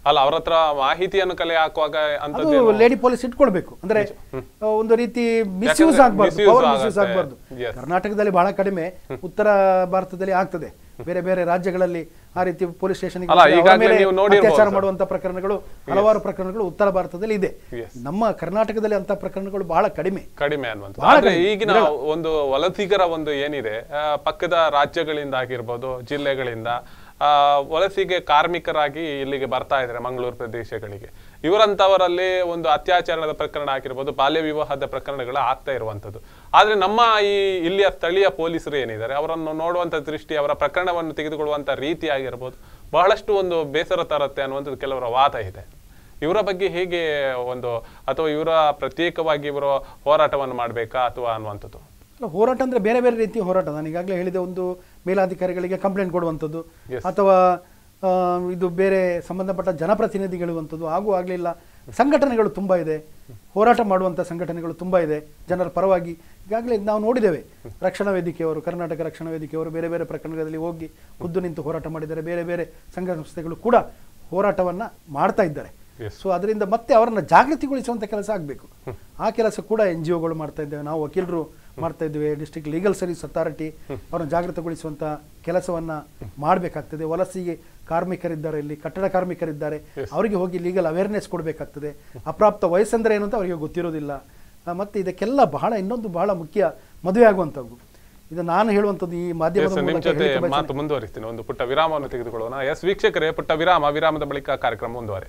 ಅಲ್ಲ ಅವ್ರ ಹತ್ರ ಮಾಹಿತಿಯನ್ನು ಕಲೆ ಹಾಕುವಾಗ ಲೇಡಿ ಪೊಲೀಸ್ ಇಟ್ಕೊಳ್ಬೇಕು ಅಂದ್ರೆ ಒಂದು ರೀತಿ ಮಿಸ್ಯೂಸ್ ಆಗಬಾರ್ದು ಆಗ್ಬಾರ್ದು ಆಗಬಾರ್ದು ಕರ್ನಾಟಕದಲ್ಲಿ ಬಹಳ ಕಡಿಮೆ ಉತ್ತರ ಭಾರತದಲ್ಲಿ ಆಗ್ತದೆ ಬೇರೆ ಬೇರೆ ರಾಜ್ಯಗಳಲ್ಲಿ ಆ ರೀತಿ ಪೊಲೀಸ್ ಸ್ಟೇಷನ್ ಅತ್ಯಾಚಾರ ಮಾಡುವಂತ ಪ್ರಕರಣಗಳು ಹಲವಾರು ಪ್ರಕರಣಗಳು ಉತ್ತರ ಭಾರತದಲ್ಲಿ ಇದೆ ನಮ್ಮ ಕರ್ನಾಟಕದಲ್ಲಿ ಅಂತ ಪ್ರಕರಣಗಳು ಬಹಳ ಕಡಿಮೆ ಕಡಿಮೆ ಅನ್ನುವಂಥ ಈಗಿನ ಒಂದು ವಲಸಿಗರ ಒಂದು ಏನಿದೆ ಪಕ್ಕದ ರಾಜ್ಯಗಳಿಂದ ಆಗಿರ್ಬೋದು ಜಿಲ್ಲೆಗಳಿಂದ ವಲಸಿಗೆ ಕಾರ್ಮಿಕರಾಗಿ ಇಲ್ಲಿಗೆ ಬರ್ತಾ ಇದ್ದಾರೆ ಮಂಗಳೂರು ಪ್ರದೇಶಗಳಿಗೆ ಇವರಂಥವರಲ್ಲಿ ಒಂದು ಅತ್ಯಾಚಾರದ ಪ್ರಕರಣ ಆಗಿರ್ಬೋದು ಬಾಲ್ಯ ವಿವಾಹದ ಪ್ರಕರಣಗಳು ಆಗ್ತಾ ಇರುವಂಥದ್ದು ಆದರೆ ನಮ್ಮ ಈ ಇಲ್ಲಿಯ ಸ್ಥಳೀಯ ಪೊಲೀಸರು ಏನಿದ್ದಾರೆ ಅವರನ್ನು ನೋಡುವಂಥ ದೃಷ್ಟಿ ಅವರ ಪ್ರಕರಣವನ್ನು ತೆಗೆದುಕೊಳ್ಳುವಂಥ ರೀತಿ ಆಗಿರ್ಬೋದು ಬಹಳಷ್ಟು ಒಂದು ಬೇಸರ ತರುತ್ತೆ ಅನ್ನುವಂಥದ್ದು ಕೆಲವರ ವಾದ ಇದೆ ಇವರ ಬಗ್ಗೆ ಹೇಗೆ ಒಂದು ಅಥವಾ ಇವರ ಪ್ರತ್ಯೇಕವಾಗಿ ಇವರು ಹೋರಾಟವನ್ನು ಮಾಡಬೇಕಾ ಅಥವಾ ಅನ್ನುವಂಥದ್ದು ಅಲ್ಲ ಹೋರಾಟ ಅಂದರೆ ಬೇರೆ ಬೇರೆ ರೀತಿಯ ಹೋರಾಟ ನಾನು ಈಗಾಗಲೇ ಹೇಳಿದೆ ಒಂದು ಮೇಲಾಧಿಕಾರಿಗಳಿಗೆ ಕಂಪ್ಲೇಂಟ್ ಕೊಡುವಂಥದ್ದು ಅಥವಾ ಇದು ಬೇರೆ ಸಂಬಂಧಪಟ್ಟ ಜನಪ್ರತಿನಿಧಿಗಳಿರುವಂಥದ್ದು ಹಾಗೂ ಆಗಲಿಲ್ಲ ಸಂಘಟನೆಗಳು ತುಂಬ ಇದೆ ಹೋರಾಟ ಮಾಡುವಂಥ ಸಂಘಟನೆಗಳು ತುಂಬ ಇದೆ ಜನರ ಪರವಾಗಿ ಈಗಾಗಲೇ ನಾವು ನೋಡಿದ್ದೇವೆ ರಕ್ಷಣಾ ವೇದಿಕೆಯವರು ಕರ್ನಾಟಕ ರಕ್ಷಣಾ ವೇದಿಕೆಯವರು ಬೇರೆ ಬೇರೆ ಪ್ರಕರಣಗಳಲ್ಲಿ ಹೋಗಿ ಖುದ್ದು ನಿಂತು ಹೋರಾಟ ಮಾಡಿದ್ದಾರೆ ಬೇರೆ ಬೇರೆ ಸಂಘ ಸಂಸ್ಥೆಗಳು ಕೂಡ ಹೋರಾಟವನ್ನು ಮಾಡ್ತಾ ಇದ್ದಾರೆ ಸೊ ಅದರಿಂದ ಮತ್ತೆ ಅವರನ್ನು ಜಾಗೃತಿಗೊಳಿಸುವಂಥ ಕೆಲಸ ಆಗಬೇಕು ಆ ಕೆಲಸ ಕೂಡ ಎನ್ ಜಿ ಒಗಳು ಮಾಡ್ತಾ ಇದ್ದೇವೆ ನಾವು ವಕೀಲರು ಮಾಡ್ತಾ ಇದ್ದೇವೆ ಡಿಸ್ಟ್ರಿಕ್ಟ್ ಲೀಗಲ್ ಸರ್ವಿಸ್ ಅಥಾರಿಟಿ ಅವರನ್ನು ಜಾಗೃತಗೊಳಿಸುವಂಥ ಕೆಲಸವನ್ನ ಮಾಡಬೇಕಾಗ್ತದೆ ವಲಸಿಗೆ ಕಾರ್ಮಿಕರಿದ್ದಾರೆ ಇಲ್ಲಿ ಕಟ್ಟಡ ಕಾರ್ಮಿಕರಿದ್ದಾರೆ ಅವರಿಗೆ ಹೋಗಿ ಲೀಗಲ್ ಅವೇರ್ನೆಸ್ ಕೊಡಬೇಕಾಗ್ತದೆ ಅಪ್ರಾಪ್ತ ವಯಸ್ಸಂದ್ರೆ ಏನು ಅಂತ ಅವರಿಗೆ ಗೊತ್ತಿರೋದಿಲ್ಲ ಮತ್ತೆ ಇದಕ್ಕೆಲ್ಲ ಬಹಳ ಇನ್ನೊಂದು ಬಹಳ ಮುಖ್ಯ ಮದುವೆ ಆಗುವಂಥದ್ದು ಇದು ನಾನು ಹೇಳುವಂಥದ್ದು ಈ ಮಾಧ್ಯಮದ ಮುಂದುವರಿಸ್ತೀನಿ ಒಂದು ಪುಟ್ಟ ವಿರಾಮವನ್ನು ತೆಗೆದುಕೊಳ್ಳೋಣ ಎಸ್ ವೀಕ್ಷಕರೇ ಪುಟ್ಟ ವಿರಾಮ ವಿರಾಮದ ಬಳಿಕ ಕಾರ್ಯಕ್ರಮ ಮುಂದುವರೆ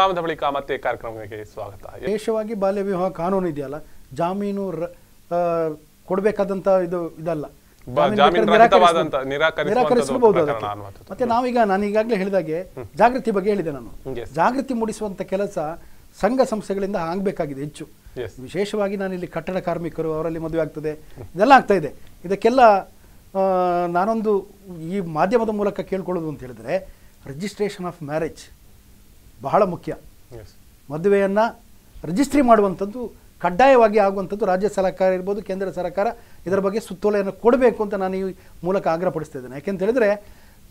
ವಿರಾಮದ ಬಳಿಕ ಮತ್ತೆ ಕಾರ್ಯಕ್ರಮಕ್ಕೆ ಸ್ವಾಗತ ವಿಶೇಷವಾಗಿ ಬಾಲ್ಯ ವಿವಾಹ ಕಾನೂನು ಇದೆಯಲ್ಲ ಜಾಮೀನು ಕೊಡಬೇಕಾದಂತ ಇದು ಇದಲ್ಲ ನಿರಾಕರಿಸಬಹುದು ಮತ್ತೆ ನಾವೀಗ ನಾನು ಈಗಾಗಲೇ ಹೇಳಿದಾಗೆ ಜಾಗೃತಿ ಬಗ್ಗೆ ಹೇಳಿದೆ ನಾನು ಜಾಗೃತಿ ಮೂಡಿಸುವಂತ ಕೆಲಸ ಸಂಘ ಸಂಸ್ಥೆಗಳಿಂದ ಆಗ್ಬೇಕಾಗಿದೆ ಹೆಚ್ಚು ವಿಶೇಷವಾಗಿ ನಾನು ಇಲ್ಲಿ ಕಟ್ಟಡ ಕಾರ್ಮಿಕರು ಅವರಲ್ಲಿ ಮದುವೆ ಆಗ್ತದೆ ಇದೆಲ್ಲ ಆಗ್ತಾ ಇದೆ ಇದಕ್ಕೆಲ್ಲ ನಾನೊಂದು ಈ ಮಾಧ್ಯಮದ ಮೂಲಕ ಕೇಳ್ಕೊಳ್ಳೋದು ಅಂತ ಹೇಳಿದ್ರೆ ರಿಜಿಸ್ಟ್ರೇಷನ್ ಆಫ್ ಮ್ಯಾರೇಜ್ ಬಹಳ ಮುಖ್ಯ ಮದುವೆಯನ್ನು ರಿಜಿಸ್ಟ್ರಿ ಮಾಡುವಂಥದ್ದು ಕಡ್ಡಾಯವಾಗಿ ಆಗುವಂಥದ್ದು ರಾಜ್ಯ ಸರ್ಕಾರ ಇರ್ಬೋದು ಕೇಂದ್ರ ಸರ್ಕಾರ ಇದರ ಬಗ್ಗೆ ಸುತ್ತೋಲೆಯನ್ನು ಕೊಡಬೇಕು ಅಂತ ನಾನು ಈ ಮೂಲಕ ಆಗ್ರಹಪಡಿಸ್ತಾ ಇದ್ದೇನೆ ಯಾಕೆಂತ ಹೇಳಿದ್ರೆ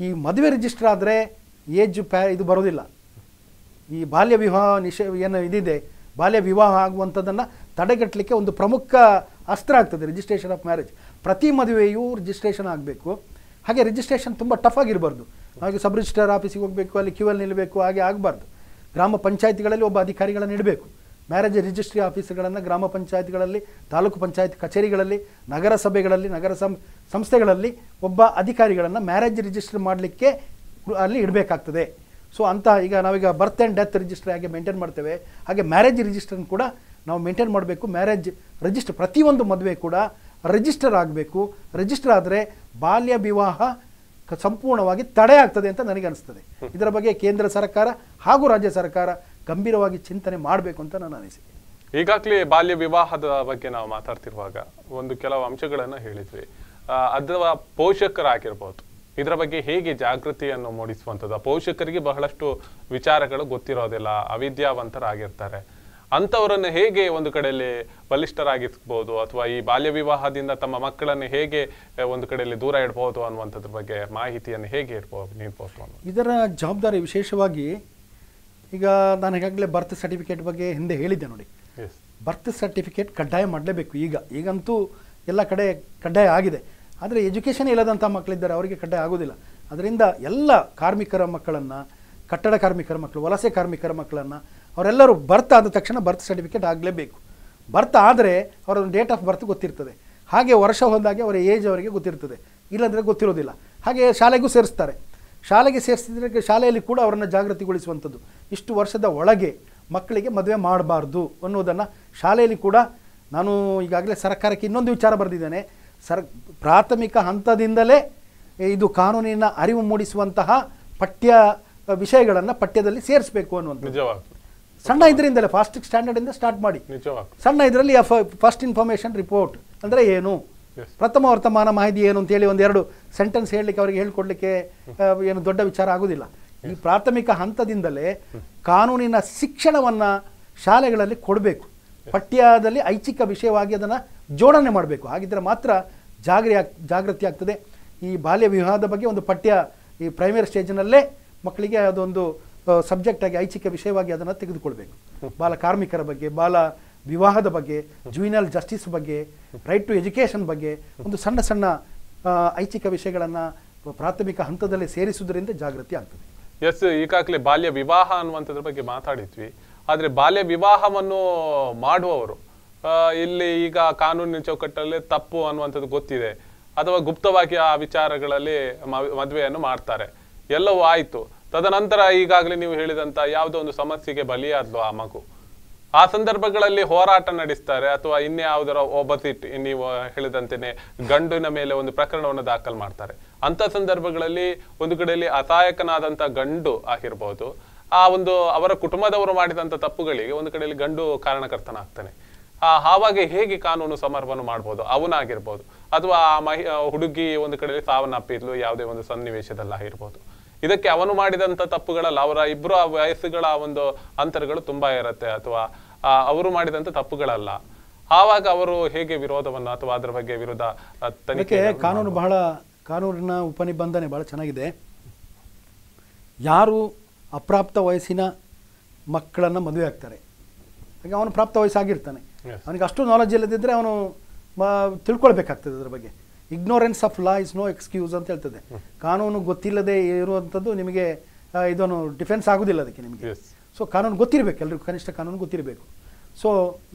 ಈ ಮದುವೆ ರಿಜಿಸ್ಟರ್ ಆದರೆ ಏಜ್ ಪ್ಯಾ ಇದು ಬರೋದಿಲ್ಲ ಈ ಬಾಲ್ಯ ವಿವಾಹ ನಿಷೇ ಏನು ಇದಿದೆ ಬಾಲ್ಯ ವಿವಾಹ ಆಗುವಂಥದ್ದನ್ನು ತಡೆಗಟ್ಟಲಿಕ್ಕೆ ಒಂದು ಪ್ರಮುಖ ಅಸ್ತ್ರ ಆಗ್ತದೆ ರಿಜಿಸ್ಟ್ರೇಷನ್ ಆಫ್ ಮ್ಯಾರೇಜ್ ಪ್ರತಿ ಮದುವೆಯೂ ರಿಜಿಸ್ಟ್ರೇಷನ್ ಆಗಬೇಕು ಹಾಗೆ ರಿಜಿಸ್ಟ್ರೇಷನ್ ತುಂಬ ಟಫ್ ಆಗಿರಬಾರ್ದು ಹಾಗೆ ಸಬ್ ರಿಜಿಸ್ಟ್ರಾರ್ ಆಫೀಸಿಗೆ ಹೋಗಬೇಕು ಅಲ್ಲಿ ಕ್ಯೂ ಅಲ್ಲಿ ನಿಲ್ಲಬೇಕು ಹಾಗೆ ಆಗಬಾರ್ದು ಗ್ರಾಮ ಪಂಚಾಯತಿಗಳಲ್ಲಿ ಒಬ್ಬ ಅಧಿಕಾರಿಗಳನ್ನು ಇಡಬೇಕು ಮ್ಯಾರೇಜ್ ರಿಜಿಸ್ಟ್ರಿ ಆಫೀಸ್ಗಳನ್ನು ಗ್ರಾಮ ಪಂಚಾಯತ್ಗಳಲ್ಲಿ ತಾಲೂಕು ಪಂಚಾಯತ್ ಕಚೇರಿಗಳಲ್ಲಿ ನಗರ ಸಭೆಗಳಲ್ಲಿ ನಗರ ಸಂಸ್ಥೆಗಳಲ್ಲಿ ಒಬ್ಬ ಅಧಿಕಾರಿಗಳನ್ನು ಮ್ಯಾರೇಜ್ ರಿಜಿಸ್ಟರ್ ಮಾಡಲಿಕ್ಕೆ ಅಲ್ಲಿ ಇಡಬೇಕಾಗ್ತದೆ ಸೊ ಅಂತ ಈಗ ನಾವೀಗ ಬರ್ತ್ ಆ್ಯಂಡ್ ಡೆತ್ ರಿಜಿಸ್ಟ್ರ್ ಹಾಗೆ ಮೇಂಟೈನ್ ಮಾಡ್ತೇವೆ ಹಾಗೆ ಮ್ಯಾರೇಜ್ ರಿಜಿಸ್ಟ್ರನ್ನು ಕೂಡ ನಾವು ಮೇಂಟೈನ್ ಮಾಡಬೇಕು ಮ್ಯಾರೇಜ್ ರಿಜಿಸ್ಟರ್ ಪ್ರತಿಯೊಂದು ಮದುವೆ ಕೂಡ ರಿಜಿಸ್ಟರ್ ಆಗಬೇಕು ರಿಜಿಸ್ಟರ್ ಆದರೆ ಬಾಲ್ಯ ವಿವಾಹ ಸಂಪೂರ್ಣವಾಗಿ ತಡೆ ಆಗ್ತದೆ ಅಂತ ನನಗೆ ಅನಿಸ್ತದೆ ಇದರ ಬಗ್ಗೆ ಕೇಂದ್ರ ಸರ್ಕಾರ ಹಾಗೂ ರಾಜ್ಯ ಸರ್ಕಾರ ಗಂಭೀರವಾಗಿ ಚಿಂತನೆ ಮಾಡಬೇಕು ಅಂತ ನಾನು ಅನಿಸಿಕೆ ಈಗಾಗಲೇ ಬಾಲ್ಯ ವಿವಾಹದ ಬಗ್ಗೆ ನಾವು ಮಾತಾಡ್ತಿರುವಾಗ ಒಂದು ಕೆಲವು ಅಂಶಗಳನ್ನು ಹೇಳಿದ್ವಿ ಅಥವಾ ಪೋಷಕರಾಗಿರ್ಬೋದು ಇದರ ಬಗ್ಗೆ ಹೇಗೆ ಜಾಗೃತಿಯನ್ನು ಮೂಡಿಸುವಂಥದ್ದು ಪೋಷಕರಿಗೆ ಬಹಳಷ್ಟು ವಿಚಾರಗಳು ಗೊತ್ತಿರೋದಿಲ್ಲ ಅವಿದ್ಯಾವಂತರಾಗಿರ್ತಾರೆ ಅಂಥವರನ್ನು ಹೇಗೆ ಒಂದು ಕಡೆಯಲ್ಲಿ ಬಲಿಷ್ಠರಾಗಿಸ್ಬೋದು ಅಥವಾ ಈ ಬಾಲ್ಯ ವಿವಾಹದಿಂದ ತಮ್ಮ ಮಕ್ಕಳನ್ನು ಹೇಗೆ ಒಂದು ಕಡೆಯಲ್ಲಿ ದೂರ ಇಡಬಹುದು ಅನ್ನುವಂಥದ್ರ ಬಗ್ಗೆ ಮಾಹಿತಿಯನ್ನು ಹೇಗೆ ಇಡ್ಬೋದು ನೀಡ್ಬೋದು ಇದರ ಜವಾಬ್ದಾರಿ ವಿಶೇಷವಾಗಿ ಈಗ ನಾನು ಈಗಾಗಲೇ ಬರ್ತ್ ಸರ್ಟಿಫಿಕೇಟ್ ಬಗ್ಗೆ ಹಿಂದೆ ಹೇಳಿದ್ದೆ ನೋಡಿ ಬರ್ತ್ ಸರ್ಟಿಫಿಕೇಟ್ ಕಡ್ಡಾಯ ಮಾಡಲೇಬೇಕು ಈಗ ಈಗಂತೂ ಎಲ್ಲ ಕಡೆ ಕಡ್ಡಾಯ ಆಗಿದೆ ಆದರೆ ಎಜುಕೇಷನ್ ಇಲ್ಲದಂಥ ಮಕ್ಕಳಿದ್ದಾರೆ ಅವರಿಗೆ ಕಡ್ಡಾಯ ಆಗೋದಿಲ್ಲ ಅದರಿಂದ ಎಲ್ಲ ಕಾರ್ಮಿಕರ ಮಕ್ಕಳನ್ನು ಕಟ್ಟಡ ಕಾರ್ಮಿಕರ ಮಕ್ಕಳು ವಲಸೆ ಕಾರ್ಮಿಕರ ಮಕ್ಕಳನ್ನು ಅವರೆಲ್ಲರೂ ಬರ್ತ್ ಆದ ತಕ್ಷಣ ಬರ್ತ್ ಸರ್ಟಿಫಿಕೇಟ್ ಆಗಲೇಬೇಕು ಬರ್ತ್ ಆದರೆ ಅವರ ಡೇಟ್ ಆಫ್ ಬರ್ತ್ ಗೊತ್ತಿರ್ತದೆ ಹಾಗೆ ವರ್ಷ ಹೋದಾಗೆ ಅವರ ಏಜ್ ಅವರಿಗೆ ಗೊತ್ತಿರ್ತದೆ ಇಲ್ಲಾಂದರೆ ಗೊತ್ತಿರೋದಿಲ್ಲ ಹಾಗೆ ಶಾಲೆಗೂ ಸೇರಿಸ್ತಾರೆ ಶಾಲೆಗೆ ಸೇರಿಸಿದ್ರೆ ಶಾಲೆಯಲ್ಲಿ ಕೂಡ ಅವರನ್ನು ಜಾಗೃತಿಗೊಳಿಸುವಂಥದ್ದು ಇಷ್ಟು ವರ್ಷದ ಒಳಗೆ ಮಕ್ಕಳಿಗೆ ಮದುವೆ ಮಾಡಬಾರ್ದು ಅನ್ನೋದನ್ನು ಶಾಲೆಯಲ್ಲಿ ಕೂಡ ನಾನು ಈಗಾಗಲೇ ಸರ್ಕಾರಕ್ಕೆ ಇನ್ನೊಂದು ವಿಚಾರ ಬರೆದಿದ್ದೇನೆ ಸರ್ ಪ್ರಾಥಮಿಕ ಹಂತದಿಂದಲೇ ಇದು ಕಾನೂನಿನ ಅರಿವು ಮೂಡಿಸುವಂತಹ ಪಠ್ಯ ವಿಷಯಗಳನ್ನು ಪಠ್ಯದಲ್ಲಿ ಸೇರಿಸಬೇಕು ಅನ್ನುವಂಥದ್ದು ಸಣ್ಣ ಇದರಿಂದಲೇ ಸ್ಟ್ಯಾಂಡರ್ಡ್ ಸ್ಟ್ಯಾಂಡರ್ಡಿಂದ ಸ್ಟಾರ್ಟ್ ಮಾಡಿ ಸಣ್ಣ ಇದರಲ್ಲಿ ಫಸ್ಟ್ ಇನ್ಫಾರ್ಮೇಶನ್ ರಿಪೋರ್ಟ್ ಅಂದರೆ ಏನು ಪ್ರಥಮ ವರ್ತಮಾನ ಮಾಹಿತಿ ಏನು ಅಂತೇಳಿ ಒಂದೆರಡು ಸೆಂಟೆನ್ಸ್ ಹೇಳಲಿಕ್ಕೆ ಅವರಿಗೆ ಹೇಳ್ಕೊಡ್ಲಿಕ್ಕೆ ಏನು ದೊಡ್ಡ ವಿಚಾರ ಆಗುದಿಲ್ಲ ಈ ಪ್ರಾಥಮಿಕ ಹಂತದಿಂದಲೇ ಕಾನೂನಿನ ಶಿಕ್ಷಣವನ್ನು ಶಾಲೆಗಳಲ್ಲಿ ಕೊಡಬೇಕು ಪಠ್ಯದಲ್ಲಿ ಐಚ್ಛಿಕ ವಿಷಯವಾಗಿ ಅದನ್ನು ಜೋಡಣೆ ಮಾಡಬೇಕು ಹಾಗಿದ್ರೆ ಮಾತ್ರ ಜಾಗರಿ ಜಾಗೃತಿ ಆಗ್ತದೆ ಈ ಬಾಲ್ಯ ವಿವಾಹದ ಬಗ್ಗೆ ಒಂದು ಪಠ್ಯ ಈ ಪ್ರೈಮರಿ ಸ್ಟೇಜ್ನಲ್ಲೇ ಮಕ್ಕಳಿಗೆ ಅದೊಂದು ಸಬ್ಜೆಕ್ಟಾಗಿ ಐಚ್ಛಿಕ ವಿಷಯವಾಗಿ ಅದನ್ನು ತೆಗೆದುಕೊಳ್ಬೇಕು ಬಾಲ ಕಾರ್ಮಿಕರ ಬಗ್ಗೆ ಬಾಲ ವಿವಾಹದ ಬಗ್ಗೆ ಜ್ಯೂನಲ್ ಜಸ್ಟಿಸ್ ಬಗ್ಗೆ ರೈಟ್ ಟು ಎಜುಕೇಷನ್ ಬಗ್ಗೆ ಒಂದು ಸಣ್ಣ ಸಣ್ಣ ಐಚ್ಛಿಕ ವಿಷಯಗಳನ್ನು ಪ್ರಾಥಮಿಕ ಹಂತದಲ್ಲಿ ಸೇರಿಸುವುದರಿಂದ ಜಾಗೃತಿ ಆಗ್ತದೆ ಎಸ್ ಈಗಾಗಲೇ ಬಾಲ್ಯ ವಿವಾಹ ಅನ್ನುವಂಥದ್ರ ಬಗ್ಗೆ ಮಾತಾಡಿದ್ವಿ ಆದರೆ ಬಾಲ್ಯ ವಿವಾಹವನ್ನು ಮಾಡುವವರು ಇಲ್ಲಿ ಈಗ ಕಾನೂನಿನ ಚೌಕಟ್ಟಲ್ಲಿ ತಪ್ಪು ಅನ್ನುವಂಥದ್ದು ಗೊತ್ತಿದೆ ಅಥವಾ ಗುಪ್ತವಾಗಿ ಆ ವಿಚಾರಗಳಲ್ಲಿ ಮದುವೆಯನ್ನು ಮಾಡ್ತಾರೆ ಎಲ್ಲವೂ ಆಯಿತು ತದನಂತರ ಈಗಾಗಲೇ ನೀವು ಹೇಳಿದಂತ ಯಾವುದೋ ಒಂದು ಸಮಸ್ಯೆಗೆ ಬಲಿಯಾದ್ಲು ಆ ಮಗು ಆ ಸಂದರ್ಭಗಳಲ್ಲಿ ಹೋರಾಟ ನಡೆಸ್ತಾರೆ ಅಥವಾ ಇನ್ಯಾವುದರ ಒಬಸಿಟ್ ನೀವು ಹೇಳಿದಂತೆಯೇ ಗಂಡಿನ ಮೇಲೆ ಒಂದು ಪ್ರಕರಣವನ್ನು ದಾಖಲು ಮಾಡ್ತಾರೆ ಅಂತ ಸಂದರ್ಭಗಳಲ್ಲಿ ಒಂದು ಕಡೆಯಲ್ಲಿ ಅಸಹಾಯಕನಾದಂಥ ಗಂಡು ಆಗಿರ್ಬೋದು ಆ ಒಂದು ಅವರ ಕುಟುಂಬದವರು ಮಾಡಿದಂಥ ತಪ್ಪುಗಳಿಗೆ ಒಂದು ಕಡೆಯಲ್ಲಿ ಗಂಡು ಕಾರಣಕರ್ತನಾಗ್ತಾನೆ ಆ ಆವಾಗ ಹೇಗೆ ಕಾನೂನು ಸಮರ್ಪಣೆ ಮಾಡ್ಬೋದು ಅವನಾಗಿರ್ಬೋದು ಅಥವಾ ಆ ಮಹಿ ಹುಡುಗಿ ಒಂದು ಕಡೆಯಲ್ಲಿ ಸಾವನ್ನಪ್ಪಿದ್ಲು ಯಾವುದೇ ಒಂದು ಸನ್ನಿವೇಶದಲ್ಲಾಗಿರ್ಬೋದು ಇದಕ್ಕೆ ಅವನು ಮಾಡಿದಂಥ ತಪ್ಪುಗಳಲ್ಲ ಅವರ ಇಬ್ಬರು ಆ ವಯಸ್ಸುಗಳ ಒಂದು ಅಂತರಗಳು ತುಂಬಾ ಇರುತ್ತೆ ಅಥವಾ ಅವರು ಮಾಡಿದಂಥ ತಪ್ಪುಗಳಲ್ಲ ಆವಾಗ ಅವರು ಹೇಗೆ ವಿರೋಧವನ್ನು ಅಥವಾ ಅದರ ಬಗ್ಗೆ ವಿರೋಧ ತನಿಖೆ ಕಾನೂನು ಬಹಳ ಕಾನೂನಿನ ಉಪನಿಬಂಧನೆ ಬಹಳ ಚೆನ್ನಾಗಿದೆ ಯಾರು ಅಪ್ರಾಪ್ತ ವಯಸ್ಸಿನ ಮಕ್ಕಳನ್ನು ಮದುವೆ ಆಗ್ತಾರೆ ಹಾಗೆ ಅವನು ಪ್ರಾಪ್ತ ವಯಸ್ಸಾಗಿರ್ತಾನೆ ಅವನಿಗೆ ಅಷ್ಟು ನಾಲೆಜ್ ಇಲ್ಲದಿದ್ದರೆ ಅವನು ತಿಳ್ಕೊಳ್ಬೇಕಾಗ್ತದೆ ಅದರ ಬಗ್ಗೆ ignorance of law is no excuse ಅಂತ ಹೇಳ್ತದೆ ಕಾನೂನು ಗೊತ್ತಿಲ್ಲದೆ ಇರುವಂಥದ್ದು ನಿಮಗೆ ಇದನ್ನು ಡಿಫೆನ್ಸ್ ಆಗೋದಿಲ್ಲ ಅದಕ್ಕೆ ನಿಮಗೆ ಸೊ ಕಾನೂನು ಗೊತ್ತಿರಬೇಕು ಎಲ್ಲರಿಗೂ ಕನಿಷ್ಠ ಕಾನೂನು ಗೊತ್ತಿರಬೇಕು ಸೊ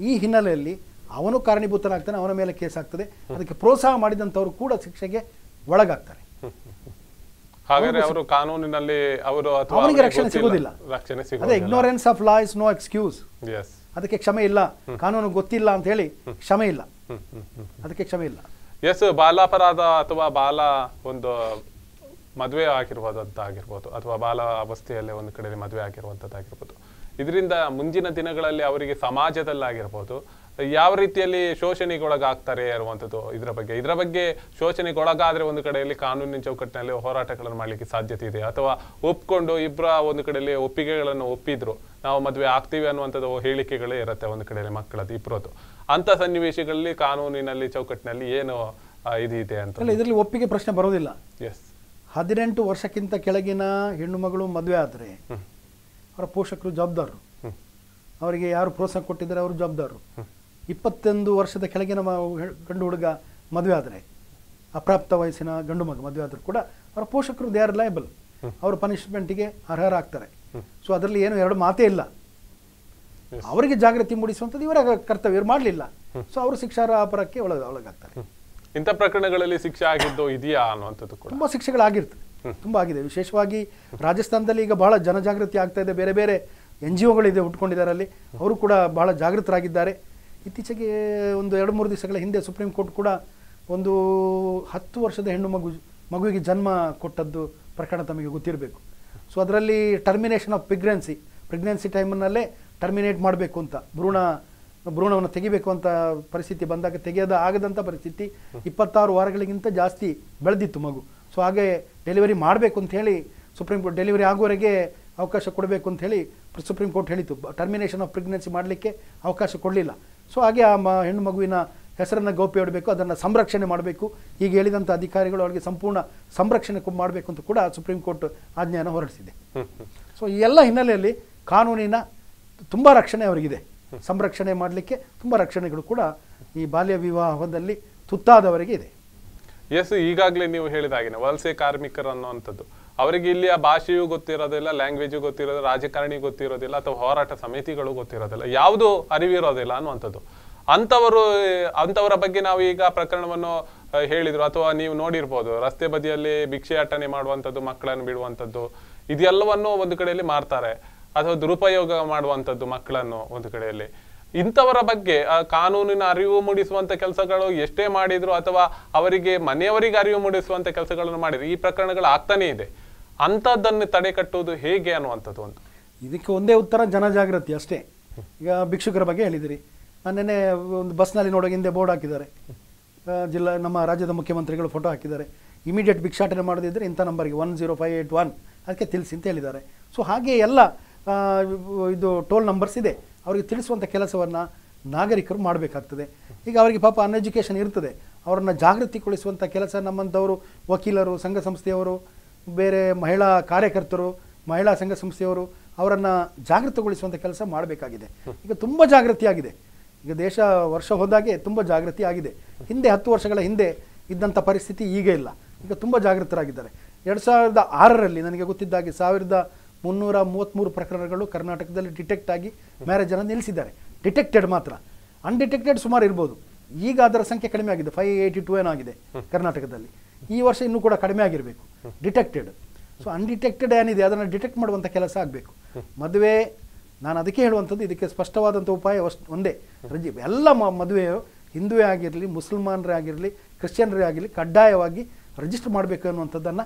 ಈ ಹಿನ್ನೆಲೆಯಲ್ಲಿ ಅವನು ಕಾರಣೀಭೂತನಾಗ್ತಾನೆ ಅವನ ಮೇಲೆ ಕೇಸ್ ಆಗ್ತದೆ ಅದಕ್ಕೆ ಪ್ರೋತ್ಸಾಹ ಮಾಡಿದಂಥವ್ರು ಕೂಡ ಶಿಕ್ಷೆಗೆ ಒಳಗಾಗ್ತಾರೆ ಹಾಗಾದ್ರೆ ಅವರು ಕಾನೂನಿನಲ್ಲಿ ಅವರು ರಕ್ಷಣೆ ಅದೇ ignorance of law is no excuse ಅದಕ್ಕೆ ಕ್ಷಮೆ ಇಲ್ಲ ಕಾನೂನು ಗೊತ್ತಿಲ್ಲ ಅಂತ ಹೇಳಿ ಕ್ಷಮೆ ಇಲ್ಲ ಅದಕ್ಕೆ ಕ್ಷಮೆ ಇಲ್ಲ ಎಸ್ ಬಾಲ ಅಪರಾಧ ಅಥವಾ ಬಾಲ ಒಂದು ಮದುವೆ ಆಗಿರ್ಬೋದಂತ ಆಗಿರ್ಬೋದು ಅಥವಾ ಬಾಲ ಅವಸ್ಥೆಯಲ್ಲಿ ಒಂದು ಕಡೆಯಲ್ಲಿ ಮದುವೆ ಆಗಿರುವಂಥದ್ದಾಗಿರ್ಬೋದು ಇದರಿಂದ ಮುಂದಿನ ದಿನಗಳಲ್ಲಿ ಅವರಿಗೆ ಸಮಾಜದಲ್ಲಾಗಿರ್ಬೋದು ಯಾವ ರೀತಿಯಲ್ಲಿ ಶೋಷಣೆಗೊಳಗಾಗ್ತಾರೆ ಇರುವಂಥದ್ದು ಇದರ ಬಗ್ಗೆ ಇದರ ಬಗ್ಗೆ ಶೋಷಣೆಗೊಳಗಾದರೆ ಒಂದು ಕಡೆಯಲ್ಲಿ ಕಾನೂನಿನ ಚೌಕಟ್ಟಿನಲ್ಲಿ ಹೋರಾಟಗಳನ್ನು ಮಾಡಲಿಕ್ಕೆ ಸಾಧ್ಯತೆ ಇದೆ ಅಥವಾ ಒಪ್ಕೊಂಡು ಇಬ್ಬರ ಒಂದು ಕಡೆಯಲ್ಲಿ ಒಪ್ಪಿಗೆಗಳನ್ನು ಒಪ್ಪಿದ್ರು ನಾವು ಮದುವೆ ಆಗ್ತೀವಿ ಅನ್ನುವಂಥದ್ದು ಹೇಳಿಕೆಗಳೇ ಇರುತ್ತೆ ಒಂದು ಕಡೆಯಲ್ಲಿ ಮಕ್ಕಳದ್ದು ಇಬ್ಬರದ್ದು ಅಂತ ಸನ್ನಿವೇಶಗಳಲ್ಲಿ ಕಾನೂನಿನಲ್ಲಿ ಚೌಕಟ್ಟಿನಲ್ಲಿ ಏನು ಇದಿದೆ ಅಂತ ಇದರಲ್ಲಿ ಒಪ್ಪಿಗೆ ಪ್ರಶ್ನೆ ಬರೋದಿಲ್ಲ ಎಸ್ ಹದಿನೆಂಟು ವರ್ಷಕ್ಕಿಂತ ಕೆಳಗಿನ ಹೆಣ್ಣು ಮಗಳು ಮದುವೆ ಆದರೆ ಅವರ ಪೋಷಕರು ಜವಾಬ್ದಾರರು ಅವರಿಗೆ ಯಾರು ಪ್ರೋತ್ಸಾಹ ಕೊಟ್ಟಿದ್ದಾರೆ ಅವರು ಜವಾಬ್ದಾರರು ಇಪ್ಪತ್ತೊಂದು ವರ್ಷದ ಕೆಳಗಿನ ಗಂಡು ಹುಡುಗ ಮದುವೆ ಆದರೆ ಅಪ್ರಾಪ್ತ ವಯಸ್ಸಿನ ಗಂಡು ಮಗ ಮದುವೆ ಆದರೂ ಕೂಡ ಅವರ ಪೋಷಕರು ದೇ ಆರ್ ಲಯಬಲ್ ಅವರು ಪನಿಷ್ಮೆಂಟಿಗೆ ಅರ್ಹರಾಗ್ತಾರೆ ಸೊ ಅದರಲ್ಲಿ ಏನು ಎರಡು ಮಾತೇ ಇಲ್ಲ ಅವರಿಗೆ ಜಾಗೃತಿ ಮೂಡಿಸುವಂಥದ್ದು ಇವರ ಕರ್ತವ್ಯ ಇವ್ರು ಮಾಡಲಿಲ್ಲ ಸೊ ಅವರು ಅಪರಕ್ಕೆ ಒಳಗೆ ಒಳಗಾಗ್ತಾರೆ ಇಂಥ ಪ್ರಕರಣಗಳಲ್ಲಿ ಶಿಕ್ಷೆ ಆಗಿದ್ದು ಇದೆಯಾ ಅನ್ನುವಂಥದ್ದು ತುಂಬ ಶಿಕ್ಷೆಗಳಾಗಿರ್ತದೆ ತುಂಬ ಆಗಿದೆ ವಿಶೇಷವಾಗಿ ರಾಜಸ್ಥಾನದಲ್ಲಿ ಈಗ ಬಹಳ ಜನಜಾಗೃತಿ ಆಗ್ತಾ ಇದೆ ಬೇರೆ ಬೇರೆ ಎನ್ ಜಿ ಒಗಳಿದೆ ಉಟ್ಕೊಂಡಿದ್ದಾರೆ ಅಲ್ಲಿ ಅವರು ಕೂಡ ಬಹಳ ಜಾಗೃತರಾಗಿದ್ದಾರೆ ಇತ್ತೀಚೆಗೆ ಒಂದು ಎರಡು ಮೂರು ದಿವಸಗಳ ಹಿಂದೆ ಸುಪ್ರೀಂ ಕೋರ್ಟ್ ಕೂಡ ಒಂದು ಹತ್ತು ವರ್ಷದ ಹೆಣ್ಣು ಮಗು ಮಗುವಿಗೆ ಜನ್ಮ ಕೊಟ್ಟದ್ದು ಪ್ರಕರಣ ತಮಗೆ ಗೊತ್ತಿರಬೇಕು ಸೊ ಅದರಲ್ಲಿ ಟರ್ಮಿನೇಷನ್ ಆಫ್ ಪ್ರೆಗ್ನೆನ್ಸಿ ಪ್ರೆಗ್ನೆನ್ಸಿ ಟೈಮ್ನಲ್ಲೇ ಟರ್ಮಿನೇಟ್ ಮಾಡಬೇಕು ಅಂತ ಭ್ರೂಣ ಭ್ರೂಣವನ್ನು ತೆಗಿಬೇಕು ಅಂತ ಪರಿಸ್ಥಿತಿ ಬಂದಾಗ ತೆಗೆಯದ ಆಗದಂಥ ಪರಿಸ್ಥಿತಿ ಇಪ್ಪತ್ತಾರು ವಾರಗಳಿಗಿಂತ ಜಾಸ್ತಿ ಬೆಳೆದಿತ್ತು ಮಗು ಸೊ ಹಾಗೆ ಡೆಲಿವರಿ ಮಾಡಬೇಕು ಅಂತ ಹೇಳಿ ಸುಪ್ರೀಂ ಕೋರ್ಟ್ ಡೆಲಿವರಿ ಆಗೋವರೆಗೆ ಅವಕಾಶ ಕೊಡಬೇಕು ಅಂತ ಹೇಳಿ ಸುಪ್ರೀಂ ಕೋರ್ಟ್ ಹೇಳಿತ್ತು ಟರ್ಮಿನೇಷನ್ ಆಫ್ ಪ್ರೆಗ್ನೆನ್ಸಿ ಮಾಡಲಿಕ್ಕೆ ಅವಕಾಶ ಕೊಡಲಿಲ್ಲ ಸೊ ಹಾಗೆ ಆ ಮ ಹೆಣ್ಣು ಮಗುವಿನ ಹೆಸರನ್ನು ಗೌಪ್ಯ ಇಡಬೇಕು ಅದನ್ನು ಸಂರಕ್ಷಣೆ ಮಾಡಬೇಕು ಈಗ ಹೇಳಿದಂಥ ಅಧಿಕಾರಿಗಳು ಅವರಿಗೆ ಸಂಪೂರ್ಣ ಸಂರಕ್ಷಣೆ ಮಾಡಬೇಕು ಅಂತ ಕೂಡ ಸುಪ್ರೀಂ ಕೋರ್ಟ್ ಆಜ್ಞೆಯನ್ನು ಹೊರಡಿಸಿದೆ ಸೊ ಈ ಎಲ್ಲ ಹಿನ್ನೆಲೆಯಲ್ಲಿ ಕಾನೂನಿನ ತುಂಬ ರಕ್ಷಣೆ ಅವರಿಗಿದೆ ಸಂರಕ್ಷಣೆ ಮಾಡಲಿಕ್ಕೆ ತುಂಬ ರಕ್ಷಣೆಗಳು ಕೂಡ ಈ ಬಾಲ್ಯ ವಿವಾಹದಲ್ಲಿ ತುತ್ತಾದವರಿಗೆ ಇದೆ ಎಸ್ ಈಗಾಗಲೇ ನೀವು ಹೇಳಿದ ಹಾಗೆ ವಲಸೆ ಕಾರ್ಮಿಕರು ಅನ್ನುವಂಥದ್ದು ಅವರಿಗೆ ಇಲ್ಲಿಯ ಭಾಷೆಯೂ ಗೊತ್ತಿರೋದಿಲ್ಲ ಲ್ಯಾಂಗ್ವೇಜು ಗೊತ್ತಿರೋದಿಲ್ಲ ರಾಜಕಾರಣಿ ಗೊತ್ತಿರೋದಿಲ್ಲ ಅಥವಾ ಹೋರಾಟ ಸಮಿತಿಗಳು ಗೊತ್ತಿರೋದಿಲ್ಲ ಯಾವುದು ಅರಿವಿರೋದಿಲ್ಲ ಅನ್ನುವಂಥದ್ದು ಅಂಥವರು ಅಂಥವರ ಬಗ್ಗೆ ನಾವು ಈಗ ಪ್ರಕರಣವನ್ನು ಹೇಳಿದ್ರು ಅಥವಾ ನೀವು ನೋಡಿರ್ಬೋದು ರಸ್ತೆ ಬದಿಯಲ್ಲಿ ಭಿಕ್ಷೆ ಅಟ್ಟನೆ ಮಾಡುವಂಥದ್ದು ಮಕ್ಕಳನ್ನು ಬಿಡುವಂಥದ್ದು ಇದೆಲ್ಲವನ್ನು ಒಂದು ಕಡೆಯಲ್ಲಿ ಮಾಡ್ತಾರೆ ಅಥವಾ ದುರುಪಯೋಗ ಮಾಡುವಂಥದ್ದು ಮಕ್ಕಳನ್ನು ಒಂದು ಕಡೆಯಲ್ಲಿ ಇಂಥವರ ಬಗ್ಗೆ ಆ ಕಾನೂನಿನ ಅರಿವು ಮೂಡಿಸುವಂಥ ಕೆಲಸಗಳು ಎಷ್ಟೇ ಮಾಡಿದ್ರು ಅಥವಾ ಅವರಿಗೆ ಮನೆಯವರಿಗೆ ಅರಿವು ಮೂಡಿಸುವಂಥ ಕೆಲಸಗಳನ್ನು ಮಾಡಿದ್ರು ಈ ಪ್ರಕರಣಗಳು ಆಗ್ತಾನೇ ಇದೆ ಅಂಥದ್ದನ್ನು ತಡೆ ಕಟ್ಟುವುದು ಹೇಗೆ ಅನ್ನುವಂಥದ್ದು ಒಂದು ಇದಕ್ಕೆ ಒಂದೇ ಉತ್ತರ ಜನಜಾಗೃತಿ ಅಷ್ಟೇ ಈಗ ಭಿಕ್ಷುಕರ ಬಗ್ಗೆ ಹೇಳಿದಿರಿ ನಿನ್ನೆ ಒಂದು ಬಸ್ನಲ್ಲಿ ನೋಡೋಕೆ ಹಿಂದೆ ಬೋರ್ಡ್ ಹಾಕಿದ್ದಾರೆ ಜಿಲ್ಲಾ ನಮ್ಮ ರಾಜ್ಯದ ಮುಖ್ಯಮಂತ್ರಿಗಳು ಫೋಟೋ ಹಾಕಿದ್ದಾರೆ ಇಮಿಡಿಯೇಟ್ ಭಿಕ್ಷಾಟನೆ ಮಾಡದಿದ್ದರೆ ಇಂಥ ನಂಬರ್ಗೆ one zero five eight one ಅದಕ್ಕೆ ತಿಳಿಸಿ ಅಂತ ಹೇಳಿದ್ದಾರೆ ಸೊ ಹಾಗೆ ಎಲ್ಲ ಇದು ಟೋಲ್ ನಂಬರ್ಸ್ ಇದೆ ಅವರಿಗೆ ತಿಳಿಸುವಂಥ ಕೆಲಸವನ್ನು ನಾಗರಿಕರು ಮಾಡಬೇಕಾಗ್ತದೆ ಈಗ ಅವರಿಗೆ ಪಾಪ ಅನ್ಎಜುಕೇಷನ್ ಇರ್ತದೆ ಅವರನ್ನು ಜಾಗೃತಿಗೊಳಿಸುವಂಥ ಕೆಲಸ ನಮ್ಮಂಥವರು ವಕೀಲರು ಸಂಘ ಸಂಸ್ಥೆಯವರು ಬೇರೆ ಮಹಿಳಾ ಕಾರ್ಯಕರ್ತರು ಮಹಿಳಾ ಸಂಘ ಸಂಸ್ಥೆಯವರು ಅವರನ್ನು ಜಾಗೃತಗೊಳಿಸುವಂಥ ಕೆಲಸ ಮಾಡಬೇಕಾಗಿದೆ ಈಗ ತುಂಬ ಜಾಗೃತಿಯಾಗಿದೆ ಈಗ ದೇಶ ವರ್ಷ ಹೋದಾಗೆ ತುಂಬ ಜಾಗೃತಿ ಆಗಿದೆ ಹಿಂದೆ ಹತ್ತು ವರ್ಷಗಳ ಹಿಂದೆ ಇದ್ದಂಥ ಪರಿಸ್ಥಿತಿ ಈಗ ಇಲ್ಲ ಈಗ ತುಂಬ ಜಾಗೃತರಾಗಿದ್ದಾರೆ ಎರಡು ಸಾವಿರದ ಆರರಲ್ಲಿ ನನಗೆ ಗೊತ್ತಿದ್ದಾಗೆ ಸಾವಿರದ ಮುನ್ನೂರ ಮೂವತ್ತ್ಮೂರು ಪ್ರಕರಣಗಳು ಕರ್ನಾಟಕದಲ್ಲಿ ಡಿಟೆಕ್ಟ್ ಆಗಿ ಅನ್ನು ನಿಲ್ಲಿಸಿದ್ದಾರೆ ಡಿಟೆಕ್ಟೆಡ್ ಮಾತ್ರ ಅನ್ಡಿಟೆಕ್ಟೆಡ್ ಸುಮಾರು ಇರ್ಬೋದು ಈಗ ಅದರ ಸಂಖ್ಯೆ ಕಡಿಮೆ ಆಗಿದೆ ಫೈವ್ ಏಯ್ಟಿ ಟು ಏನಾಗಿದೆ ಕರ್ನಾಟಕದಲ್ಲಿ ಈ ವರ್ಷ ಇನ್ನೂ ಕೂಡ ಕಡಿಮೆ ಆಗಿರಬೇಕು ಡಿಟೆಕ್ಟೆಡ್ ಸೊ ಅನ್ಡಿಟೆಕ್ಟೆಡ್ ಏನಿದೆ ಅದನ್ನು ಡಿಟೆಕ್ಟ್ ಮಾಡುವಂಥ ಕೆಲಸ ಆಗಬೇಕು ಮದುವೆ ನಾನು ಅದಕ್ಕೆ ಹೇಳುವಂಥದ್ದು ಇದಕ್ಕೆ ಸ್ಪಷ್ಟವಾದಂಥ ಉಪಾಯ ಒಂದೇ ರಜಿ ಎಲ್ಲ ಮದುವೆಯು ಹಿಂದುವೇ ಆಗಿರಲಿ ಮುಸಲ್ಮಾನರೇ ಆಗಿರಲಿ ಕ್ರಿಶ್ಚಿಯನ್ರೇ ಆಗಿರಲಿ ಕಡ್ಡಾಯವಾಗಿ ರಿಜಿಸ್ಟರ್ ಮಾಡಬೇಕು ಅನ್ನುವಂಥದ್ದನ್ನು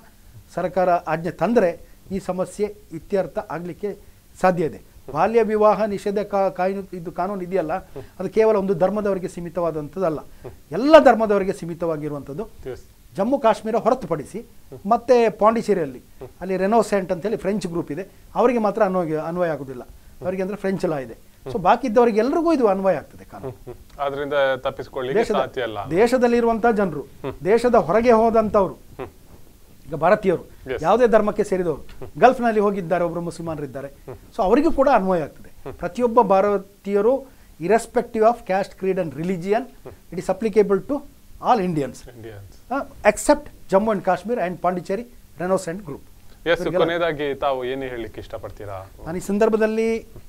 ಸರ್ಕಾರ ಆಜ್ಞೆ ತಂದರೆ ಈ ಸಮಸ್ಯೆ ಇತ್ಯರ್ಥ ಆಗಲಿಕ್ಕೆ ಸಾಧ್ಯ ಇದೆ ಬಾಲ್ಯ ವಿವಾಹ ನಿಷೇಧ ಕಾಯ್ನು ಇದು ಕಾನೂನು ಇದೆಯಲ್ಲ ಅದು ಕೇವಲ ಒಂದು ಧರ್ಮದವರಿಗೆ ಸೀಮಿತವಾದಂಥದ್ದಲ್ಲ ಎಲ್ಲ ಧರ್ಮದವರಿಗೆ ಸೀಮಿತವಾಗಿರುವಂಥದ್ದು ಜಮ್ಮು ಕಾಶ್ಮೀರ ಹೊರತುಪಡಿಸಿ ಮತ್ತೆ ಪಾಂಡಿಚೇರಿಯಲ್ಲಿ ಅಲ್ಲಿ ರೆನೋಸೆಂಟ್ ಅಂತ ಹೇಳಿ ಫ್ರೆಂಚ್ ಗ್ರೂಪ್ ಇದೆ ಅವರಿಗೆ ಮಾತ್ರ ಅನ್ವಯ ಅನ್ವಯ ಆಗೋದಿಲ್ಲ ಅವರಿಗೆ ಅಂದರೆ ಫ್ರೆಂಚ್ ಲಾ ಇದೆ ಸೊ ಬಾಕಿ ಇದ್ದವರಿಗೆ ಎಲ್ರಿಗೂ ಇದು ಅನ್ವಯ ಆಗ್ತದೆ ಕಾನೂನು ದೇಶದಲ್ಲಿರುವಂತಹ ಜನರು ದೇಶದ ಹೊರಗೆ ಹೋದಂಥವ್ರು ಈಗ ಭಾರತೀಯರು ಯಾವುದೇ ಧರ್ಮಕ್ಕೆ ಸೇರಿದವರು ಗಲ್ಫ್ನಲ್ಲಿ ಹೋಗಿದ್ದಾರೆ ಒಬ್ಬರು ಇದ್ದಾರೆ ಸೊ ಅವರಿಗೂ ಕೂಡ ಅನ್ವಯ ಆಗ್ತದೆ ಪ್ರತಿಯೊಬ್ಬ ಭಾರತೀಯರು irrespective of caste creed and religion it is applicable to all Indians except Jammu and Kashmir and Pondicherry renoncants and group ತಾವು ಏನು ಹೇಳಲಿಕ್ಕೆ ಇಷ್ಟಪಡ್ತೀರಾ ನಾನು ಈ ಸಂದರ್ಭದಲ್ಲಿ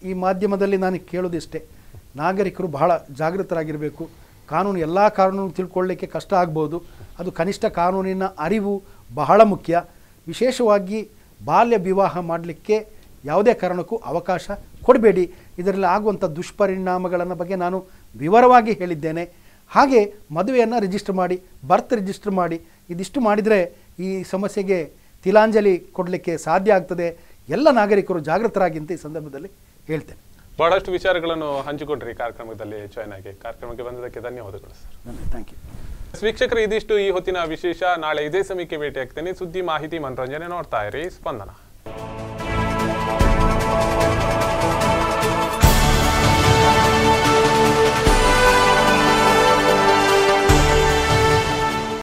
ಈ ಮಾಧ್ಯಮದಲ್ಲಿ ನಾನು ಕೇಳೋದಿಷ್ಟೇ ನಾಗರಿಕರು ಬಹಳ ಜಾಗೃತರಾಗಿರಬೇಕು ಕಾನೂನು ಎಲ್ಲ ಕಾನೂನು ತಿಳ್ಕೊಳ್ಳಿಕ್ಕೆ ಕಷ್ಟ ಆಗ್ಬೋದು ಅದು ಕನಿಷ್ಠ ಕಾನೂನಿನ ಅರಿವು ಬಹಳ ಮುಖ್ಯ ವಿಶೇಷವಾಗಿ ಬಾಲ್ಯ ವಿವಾಹ ಮಾಡಲಿಕ್ಕೆ ಯಾವುದೇ ಕಾರಣಕ್ಕೂ ಅವಕಾಶ ಕೊಡಬೇಡಿ ಇದರಲ್ಲಿ ಆಗುವಂಥ ದುಷ್ಪರಿಣಾಮಗಳನ್ನು ಬಗ್ಗೆ ನಾನು ವಿವರವಾಗಿ ಹೇಳಿದ್ದೇನೆ ಹಾಗೆ ಮದುವೆಯನ್ನು ರಿಜಿಸ್ಟರ್ ಮಾಡಿ ಬರ್ತ್ ರಿಜಿಸ್ಟರ್ ಮಾಡಿ ಇದಿಷ್ಟು ಮಾಡಿದರೆ ಈ ಸಮಸ್ಯೆಗೆ ತಿಲಾಂಜಲಿ ಕೊಡಲಿಕ್ಕೆ ಸಾಧ್ಯ ಆಗ್ತದೆ ಎಲ್ಲ ನಾಗರಿಕರು ಜಾಗೃತರಾಗಿ ಅಂತ ಈ ಸಂದರ್ಭದಲ್ಲಿ ಹೇಳ್ತೇನೆ ಬಹಳಷ್ಟು ವಿಚಾರಗಳನ್ನು ಹಂಚಿಕೊಂಡ್ರಿ ಕಾರ್ಯಕ್ರಮದಲ್ಲಿ ಜಾಯ್ನ್ ಆಗಿ ಕಾರ್ಯಕ್ರಮಕ್ಕೆ ಬಂದಿದ್ದಕ್ಕೆ ಧನ್ಯವಾದಗಳು ಸರ್ ಥ್ಯಾಂಕ್ ಯು ವೀಕ್ಷಕರು ಇದಿಷ್ಟು ಈ ಹೊತ್ತಿನ ವಿಶೇಷ ನಾಳೆ ಇದೇ ಸಮಯಕ್ಕೆ ಭೇಟಿಯಾಗ್ತೇನೆ ಸುದ್ದಿ ಮಾಹಿತಿ ಮನರಂಜನೆ ನೋಡ್ತಾ ಇರಿ ಸ್ಪಂದನ